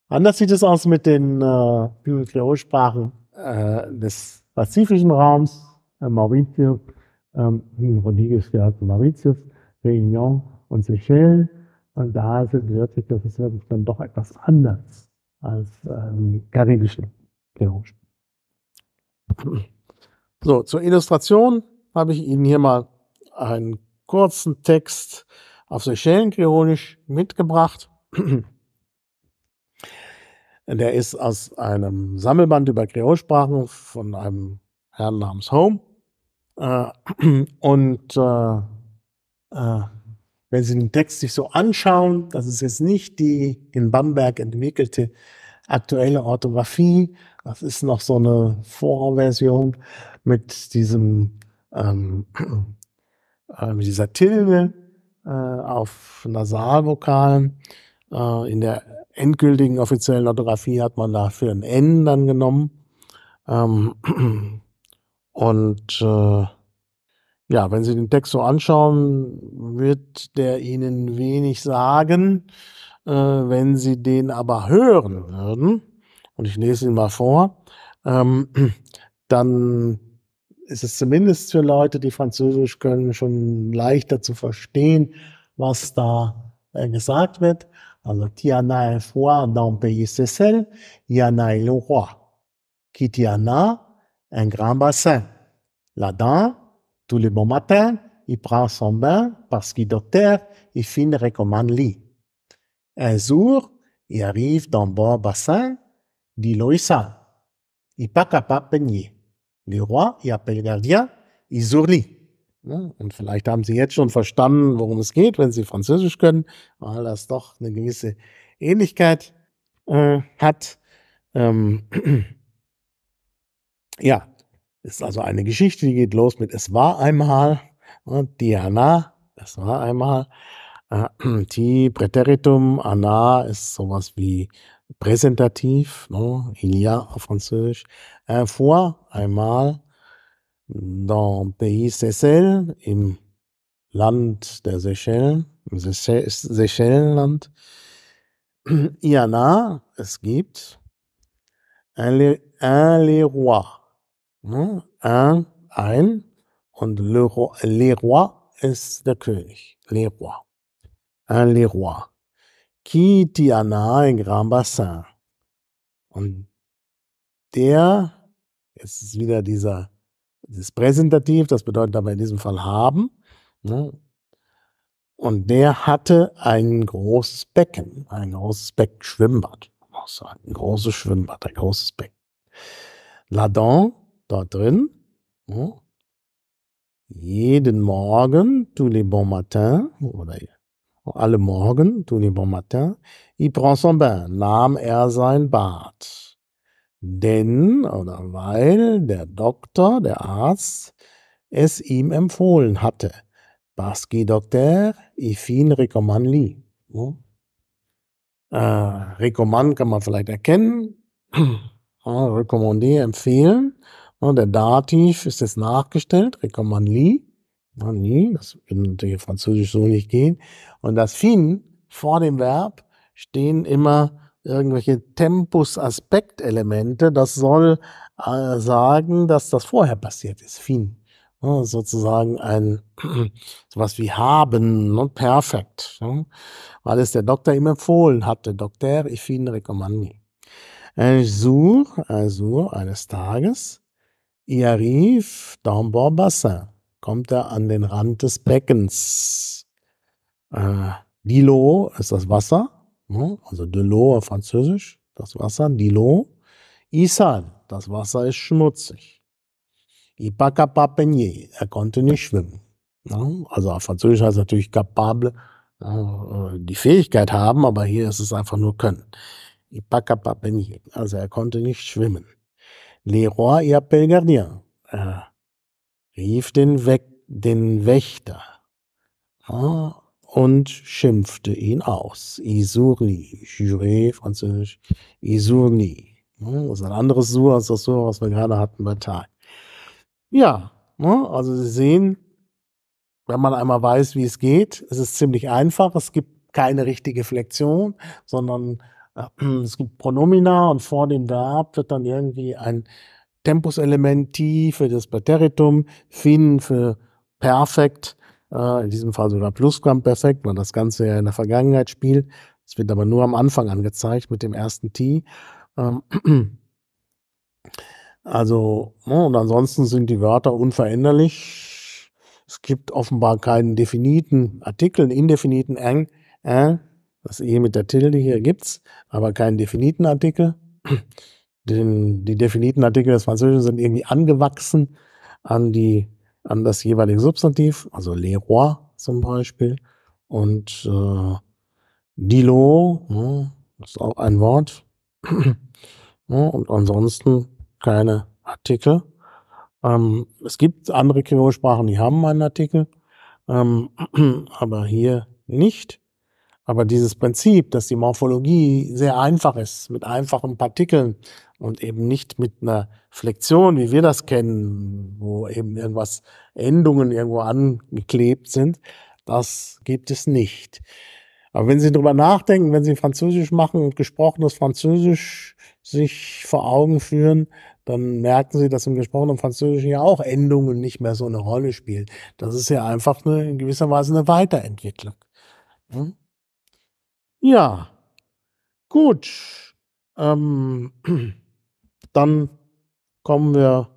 Anders sieht es aus mit den äh, Bibliothekssprachen äh, des pazifischen Raums, äh, Mauritius, ähm, Mauritius, Réunion und Seychelles. Und da sind wirklich, das ist wirklich dann doch etwas anders als ähm, karibische Bibliothekssprachen. So, zur Illustration habe ich Ihnen hier mal einen kurzen Text auf Seychellen kreolisch mitgebracht. Der ist aus einem Sammelband über Kreolsprachen von einem Herrn namens Home. Äh, und äh, äh, wenn Sie den Text sich so anschauen, das ist jetzt nicht die in Bamberg entwickelte aktuelle Orthographie. Das ist noch so eine Vorversion mit diesem ähm, äh, mit dieser Tilde äh, auf Nasalvokalen. Äh, in der endgültigen offiziellen Orthographie hat man dafür ein N dann genommen. Ähm, (clears throat) und äh, ja, wenn Sie den Text so anschauen, wird der Ihnen wenig sagen. wenn Sie den aber hören würden, und ich lese ihn mal vor, ähm, (clears throat) dann ist es zumindest für Leute, die Französisch können, schon leichter zu verstehen, was da äh, gesagt wird. Also, a un foie dans pays y Cécile, Yana el roi, qui a un grand bassin. Là-dedans, tous les bons matins, il prend son bain parce qu'il docteur, il finit recommande lit. Un jour, il arrive dans un bon bassin, dit Loïsa, il n'est pas capable de peigner. Le Roi, il appelle Gardien, Isourli. Ne? Und vielleicht haben Sie jetzt schon verstanden, worum es geht, wenn Sie Französisch können, weil das doch eine gewisse Ähnlichkeit äh, hat. Ähm, (clears throat) ja, ist also eine Geschichte, die geht los mit Es war einmal, und ne, Diana, es war einmal, äh, (clears throat) die Präteritum, Anna ist sowas wie präsentativ, ne? il y a auf Französisch, Un fois, einmal, dans Pays Seychelles, im Land der Seychellen, im Seychellenland, Iana, es gibt un, un les rois. Ne? Un, ein, und le roi, les rois ist der König. Les rois. Un les rois. Qui Diana in Grand Bassin. Und der es ist wieder dieser, das Präsentativ, das bedeutet aber in diesem Fall haben. Ne? Und der hatte ein großes Becken, ein großes Becken, Schwimmbad, muss sagen, ein großes Schwimmbad, ein großes Becken. Ladon, dort drin, ne? jeden Morgen, tous les bons matins, oder alle Morgen, tous les bons matins, il prend son bain, nahm er sein Bad denn oder weil der Doktor, der Arzt, es ihm empfohlen hatte. Parce Doktor, docteur, il fin recommand li. Ja. Äh, recommand kann man vielleicht erkennen. ja, (clears throat) recommander, empfehlen. Ja, der Dativ ist jetzt nachgestellt, recommand li. Ja, das würde natürlich französisch so nicht gehen. Und das fin vor dem Verb stehen immer irgendwelche Tempus-Aspektelemente, das soll äh, sagen, dass das vorher passiert ist. Fin. Ja, sozusagen ein (clears throat) sowas wie haben, ne? perfekt. Ja? Weil es der Doktor ihm empfohlen hatte. Doktor, ich fin recommandi. Un also, also eines Tages, il arrive dans bon bassin. Kommt er an den Rand des Beckens. Äh, Dilo ist das Wasser Ne? Also de l'eau auf Französisch, das Wasser, die l'eau. Isan, das Wasser ist schmutzig. Ipaka Papenier, er konnte nicht schwimmen. Ne? Also auf Französisch heißt es natürlich capable, ne? äh, die Fähigkeit haben, aber hier ist es einfach nur können. Ipaka Papenier, also er konnte nicht schwimmen. Leroy y appelle gardien, er rief den, We den Wächter. Ah, und schimpfte ihn aus. Isuri, Jure, Französisch, Isurni. Das ist ein anderes Sur als das Sur, was wir gerade hatten bei Tal. Ja, ne, also Sie sehen, wenn man einmal weiß, wie es geht, es ist ziemlich einfach. Es gibt keine richtige Flexion, sondern äh, es gibt Pronomina und vor dem Verb wird dann irgendwie ein Tempuselement, ti für das Präteritum, fin für perfekt äh, in diesem Fall sogar Plusquamperfekt, weil das Ganze ja in der Vergangenheit spielt. Es wird aber nur am Anfang angezeigt mit dem ersten ähm, T. (clears throat) Also, ne, und ansonsten sind die Wörter unveränderlich. Es gibt offenbar keinen definiten Artikel, einen indefiniten Eng. Äh, das E mit der Tilde hier gibt's, aber keinen definiten Artikel. (clears throat) Den, die definiten Artikel des Französischen sind irgendwie angewachsen an die an das jeweilige Substantiv, also les rois zum Beispiel und äh, Dilo, ne, ist auch ein Wort. (clears throat) ne, und ansonsten keine Artikel. Ähm, es gibt andere Kreolsprachen, die haben einen Artikel, ähm, (clears throat) aber hier nicht. Aber dieses Prinzip, dass die Morphologie sehr einfach ist, mit einfachen Partikeln und eben nicht mit einer Flexion, wie wir das kennen, wo eben irgendwas Endungen irgendwo angeklebt sind. Das gibt es nicht. Aber wenn Sie drüber nachdenken, wenn Sie Französisch machen und gesprochenes Französisch sich vor Augen führen, dann merken Sie, dass im gesprochenen Französischen ja auch Endungen nicht mehr so eine Rolle spielen. Das ist ja einfach eine, in gewisser Weise eine Weiterentwicklung. Hm? Ja, gut. Ähm. (clears throat) Dann kommen wir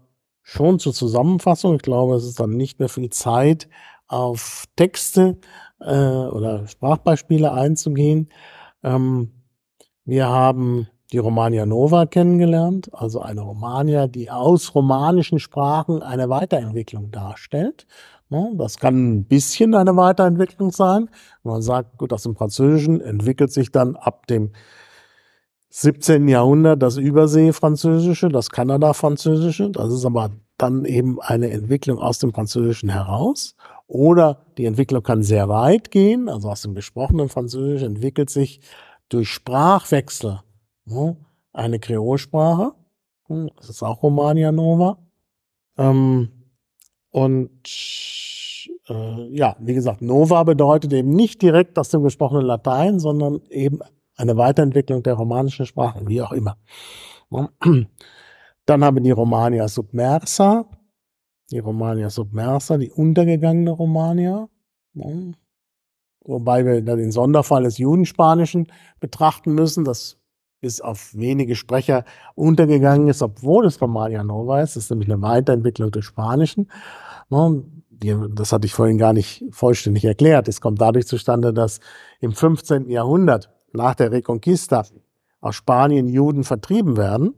schon zur Zusammenfassung. Ich glaube, es ist dann nicht mehr viel Zeit, auf Texte äh, oder Sprachbeispiele einzugehen. Ähm, wir haben die Romania Nova kennengelernt, also eine Romania, die aus romanischen Sprachen eine Weiterentwicklung darstellt. Ne, das kann ein bisschen eine Weiterentwicklung sein. Man sagt, gut, aus dem Französischen entwickelt sich dann ab dem 17. Jahrhundert das Übersee-Französische, das Kanada-Französische. Das ist aber dann eben eine Entwicklung aus dem Französischen heraus. Oder die Entwicklung kann sehr weit gehen. Also aus dem gesprochenen Französisch entwickelt sich durch Sprachwechsel ne? eine Kreolsprache. Hm, das ist auch Romania Nova. Ähm, und äh, ja, wie gesagt, Nova bedeutet eben nicht direkt aus dem gesprochenen Latein, sondern eben eine Weiterentwicklung der romanischen Sprachen, wie auch immer. Dann haben wir die Romania Submersa, die Romania Submersa, die untergegangene Romania, wobei wir da den Sonderfall des Judenspanischen betrachten müssen, das bis auf wenige Sprecher untergegangen ist, obwohl es Romania Nova ist, das ist nämlich eine Weiterentwicklung des Spanischen. Das hatte ich vorhin gar nicht vollständig erklärt. Es kommt dadurch zustande, dass im 15. Jahrhundert nach der Reconquista aus Spanien Juden vertrieben werden.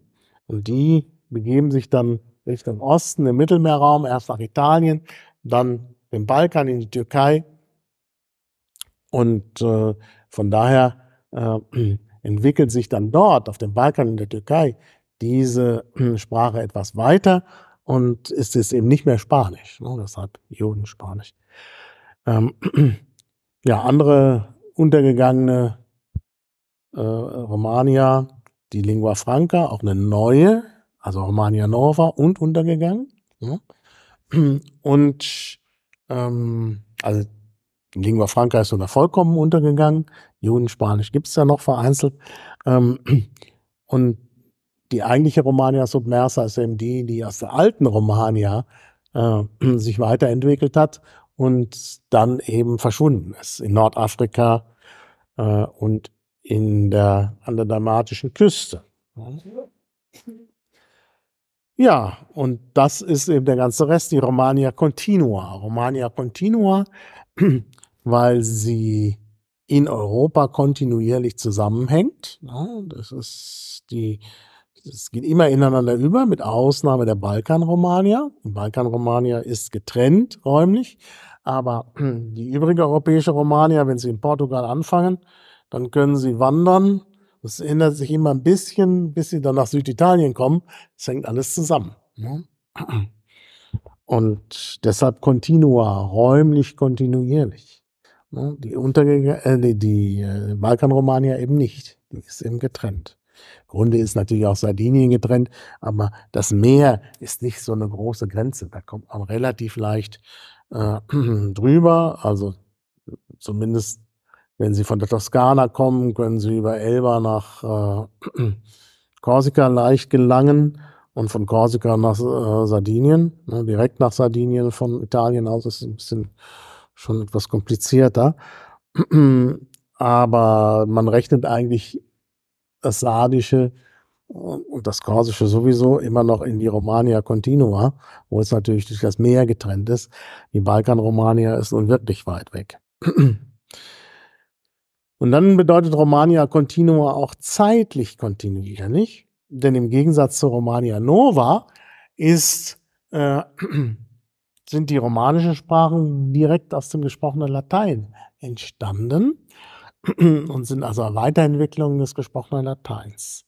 Und die begeben sich dann Richtung Osten im Mittelmeerraum, erst nach Italien, dann den Balkan, in die Türkei. Und äh, von daher äh, entwickelt sich dann dort, auf dem Balkan, in der Türkei, diese äh, Sprache etwas weiter und ist es eben nicht mehr Spanisch. Ne? Das hat Juden Spanisch. Ähm, (clears throat) ja, andere untergegangene äh, Romania, die Lingua Franca, auch eine neue, also Romania Nova und untergegangen. Ja. Ne? (clears throat) Und ähm, also Lingua Franca ist sogar vollkommen untergegangen. Judenspanisch gibt es ja noch vereinzelt. Ähm, (clears throat) und die eigentliche Romania Submersa ist eben die, die aus der alten Romania äh, (clears throat) sich weiterentwickelt hat und dann eben verschwunden ist in Nordafrika äh, und in der, an der dalmatischen Küste. Ja, und das ist eben der ganze Rest, die Romania Continua. Romania Continua, (clears throat) weil sie in Europa kontinuierlich zusammenhängt. Das ist die, es geht immer ineinander über, mit Ausnahme der Balkan-Romania. Balkan-Romania ist getrennt räumlich, aber (clears throat) die übrige europäische Romania, wenn sie in Portugal anfangen, dann können sie wandern. Es ändert sich immer ein bisschen, bis sie dann nach Süditalien kommen. Es hängt alles zusammen. Ne? Und deshalb continua, räumlich kontinuierlich. Ne? Die, Unterge äh, die, die äh, Balkanromania eben nicht. Die ist eben getrennt. Grunde ist natürlich auch Sardinien getrennt, aber das Meer ist nicht so eine große Grenze. Da kommt man relativ leicht äh, (clears throat) drüber, also zumindest wenn Sie von der Toskana kommen, können Sie über Elba nach äh, (clears throat) Korsika leicht gelangen und von Korsika nach äh, Sardinien, ne, direkt nach Sardinien von Italien aus, Das ist ein bisschen schon etwas komplizierter. (clears throat) Aber man rechnet eigentlich das Sardische und das Korsische sowieso immer noch in die Romania Continua, wo es natürlich durch das Meer getrennt ist. Die Balkan-Romania ist nun wirklich weit weg. (clears throat) Und dann bedeutet Romania Continua auch zeitlich kontinuierlich, denn im Gegensatz zu Romania Nova ist, äh, (clears throat) sind die romanischen Sprachen direkt aus dem gesprochenen Latein entstanden (clears throat) und sind also Weiterentwicklungen des gesprochenen Lateins.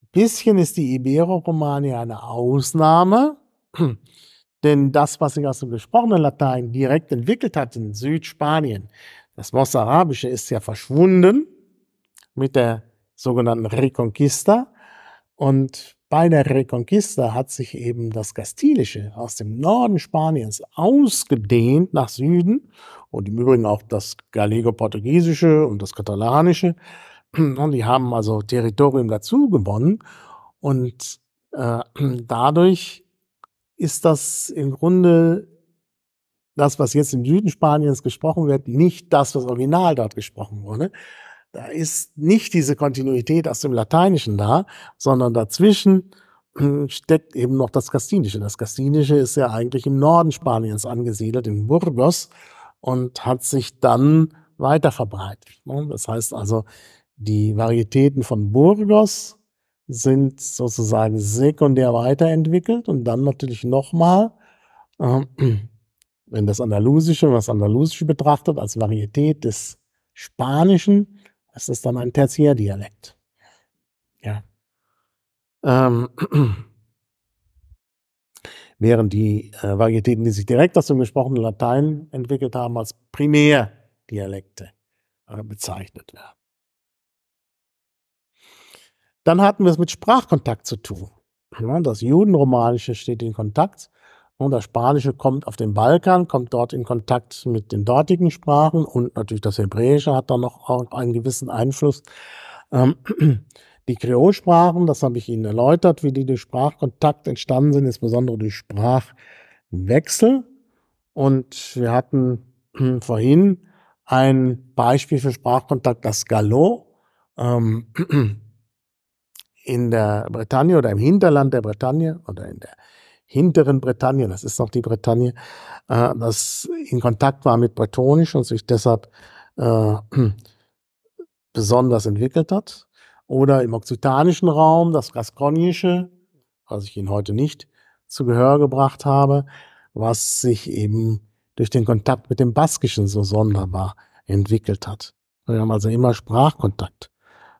Ein bisschen ist die Ibero-Romania eine Ausnahme, (clears throat) denn das, was sich aus dem gesprochenen Latein direkt entwickelt hat in Südspanien, das Mossarabische ist ja verschwunden mit der sogenannten Reconquista. Und bei der Reconquista hat sich eben das Gastilische aus dem Norden Spaniens ausgedehnt nach Süden und im Übrigen auch das galego portugiesische und das Katalanische. Und die haben also Territorium dazu gewonnen. Und äh, dadurch ist das im Grunde das, was jetzt im Süden Spaniens gesprochen wird, nicht das, was original dort gesprochen wurde. Da ist nicht diese Kontinuität aus dem Lateinischen da, sondern dazwischen hm, steckt eben noch das Kastinische. Das Kastinische ist ja eigentlich im Norden Spaniens angesiedelt, in Burgos, und hat sich dann weiter verbreitet. Ne? Das heißt also, die Varietäten von Burgos sind sozusagen sekundär weiterentwickelt und dann natürlich nochmal äh, wenn das Andalusische, wenn Andalusische betrachtet, als Varietät des Spanischen, ist das dann ein Tertiärdialekt. Ja. Ähm. (clears throat) Während die äh, Varietäten, die sich direkt aus dem gesprochenen Latein entwickelt haben, als Primärdialekte äh, bezeichnet werden. Dann hatten wir es mit Sprachkontakt zu tun. Ja, das Judenromanische steht in Kontakt und Das Spanische kommt auf den Balkan, kommt dort in Kontakt mit den dortigen Sprachen und natürlich das Hebräische hat da noch einen gewissen Einfluss. Ähm, (clears throat) die Kreolsprachen, das habe ich Ihnen erläutert, wie die durch Sprachkontakt entstanden sind, insbesondere durch Sprachwechsel. Und wir hatten hm, vorhin ein Beispiel für Sprachkontakt, das Gallo. Ähm, (clears throat) in der Bretagne oder im Hinterland der Bretagne oder in der hinteren Bretagne, das ist noch die Bretagne, äh, das in Kontakt war mit Bretonisch und sich deshalb äh, (clears throat) besonders entwickelt hat. Oder im okzitanischen Raum, das Gasconische, was ich Ihnen heute nicht zu Gehör gebracht habe, was sich eben durch den Kontakt mit dem Baskischen so sonderbar entwickelt hat. Wir haben also immer Sprachkontakt.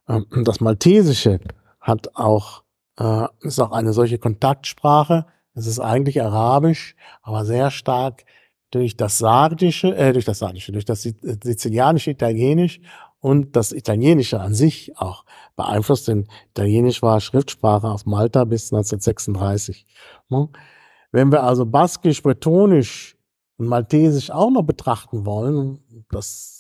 Ähm, das Maltesische hat auch, äh, ist auch eine solche Kontaktsprache, es ist eigentlich arabisch, aber sehr stark durch das sardische, äh, durch das sardische, durch das äh, sizilianische Italienisch und das Italienische an sich auch beeinflusst, denn Italienisch war Schriftsprache auf Malta bis 1936. Ne? Wenn wir also Baskisch, Bretonisch und Maltesisch auch noch betrachten wollen, das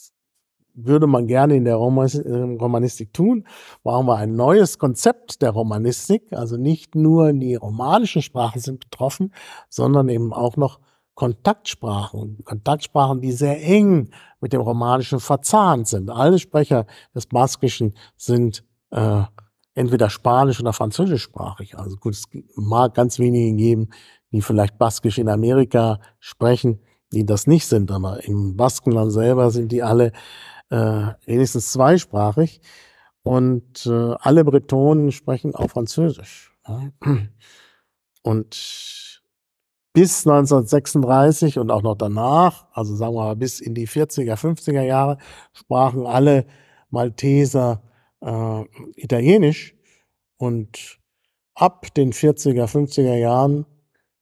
würde man gerne in der äh, Romanistik tun, brauchen wir ein neues Konzept der Romanistik. Also nicht nur die romanischen Sprachen sind betroffen, sondern eben auch noch Kontaktsprachen. Kontaktsprachen, die sehr eng mit dem Romanischen verzahnt sind. Alle Sprecher des Baskischen sind äh, entweder spanisch oder französischsprachig. Also gut, es mag ganz wenige geben, die vielleicht Baskisch in Amerika sprechen, die das nicht sind. Aber im Baskenland selber sind die alle äh, wenigstens zweisprachig. Und äh, alle Bretonen sprechen auch Französisch. Ja. Und bis 1936 und auch noch danach, also sagen wir mal bis in die 40er, 50er Jahre, sprachen alle Malteser äh, Italienisch. Und ab den 40er, 50er Jahren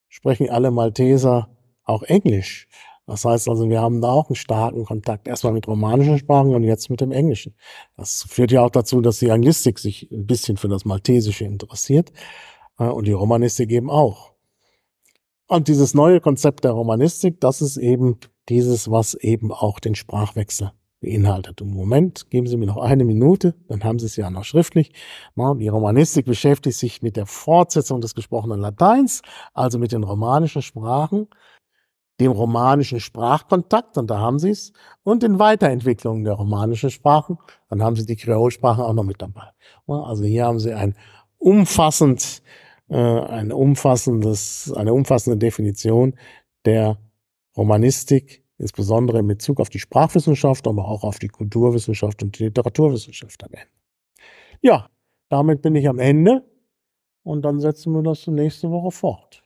sprechen alle Malteser auch Englisch. Das heißt also, wir haben da auch einen starken Kontakt, erstmal mit romanischen Sprachen und jetzt mit dem Englischen. Das führt ja auch dazu, dass die Anglistik sich ein bisschen für das Maltesische interessiert äh, und die Romanistik eben auch. Und dieses neue Konzept der Romanistik, das ist eben dieses, was eben auch den Sprachwechsel beinhaltet. Im Moment geben Sie mir noch eine Minute, dann haben Sie es ja noch schriftlich. Die Romanistik beschäftigt sich mit der Fortsetzung des gesprochenen Lateins, also mit den romanischen Sprachen dem romanischen Sprachkontakt, und da haben sie es, und den Weiterentwicklungen der romanischen Sprachen. Dann haben sie die Kreolsprachen auch noch mit dabei. Also hier haben sie ein umfassend, äh, ein umfassendes, eine umfassende Definition der Romanistik, insbesondere in Bezug auf die Sprachwissenschaft, aber auch auf die Kulturwissenschaft und die Literaturwissenschaft am Ende. Ja, damit bin ich am Ende und dann setzen wir das nächste Woche fort.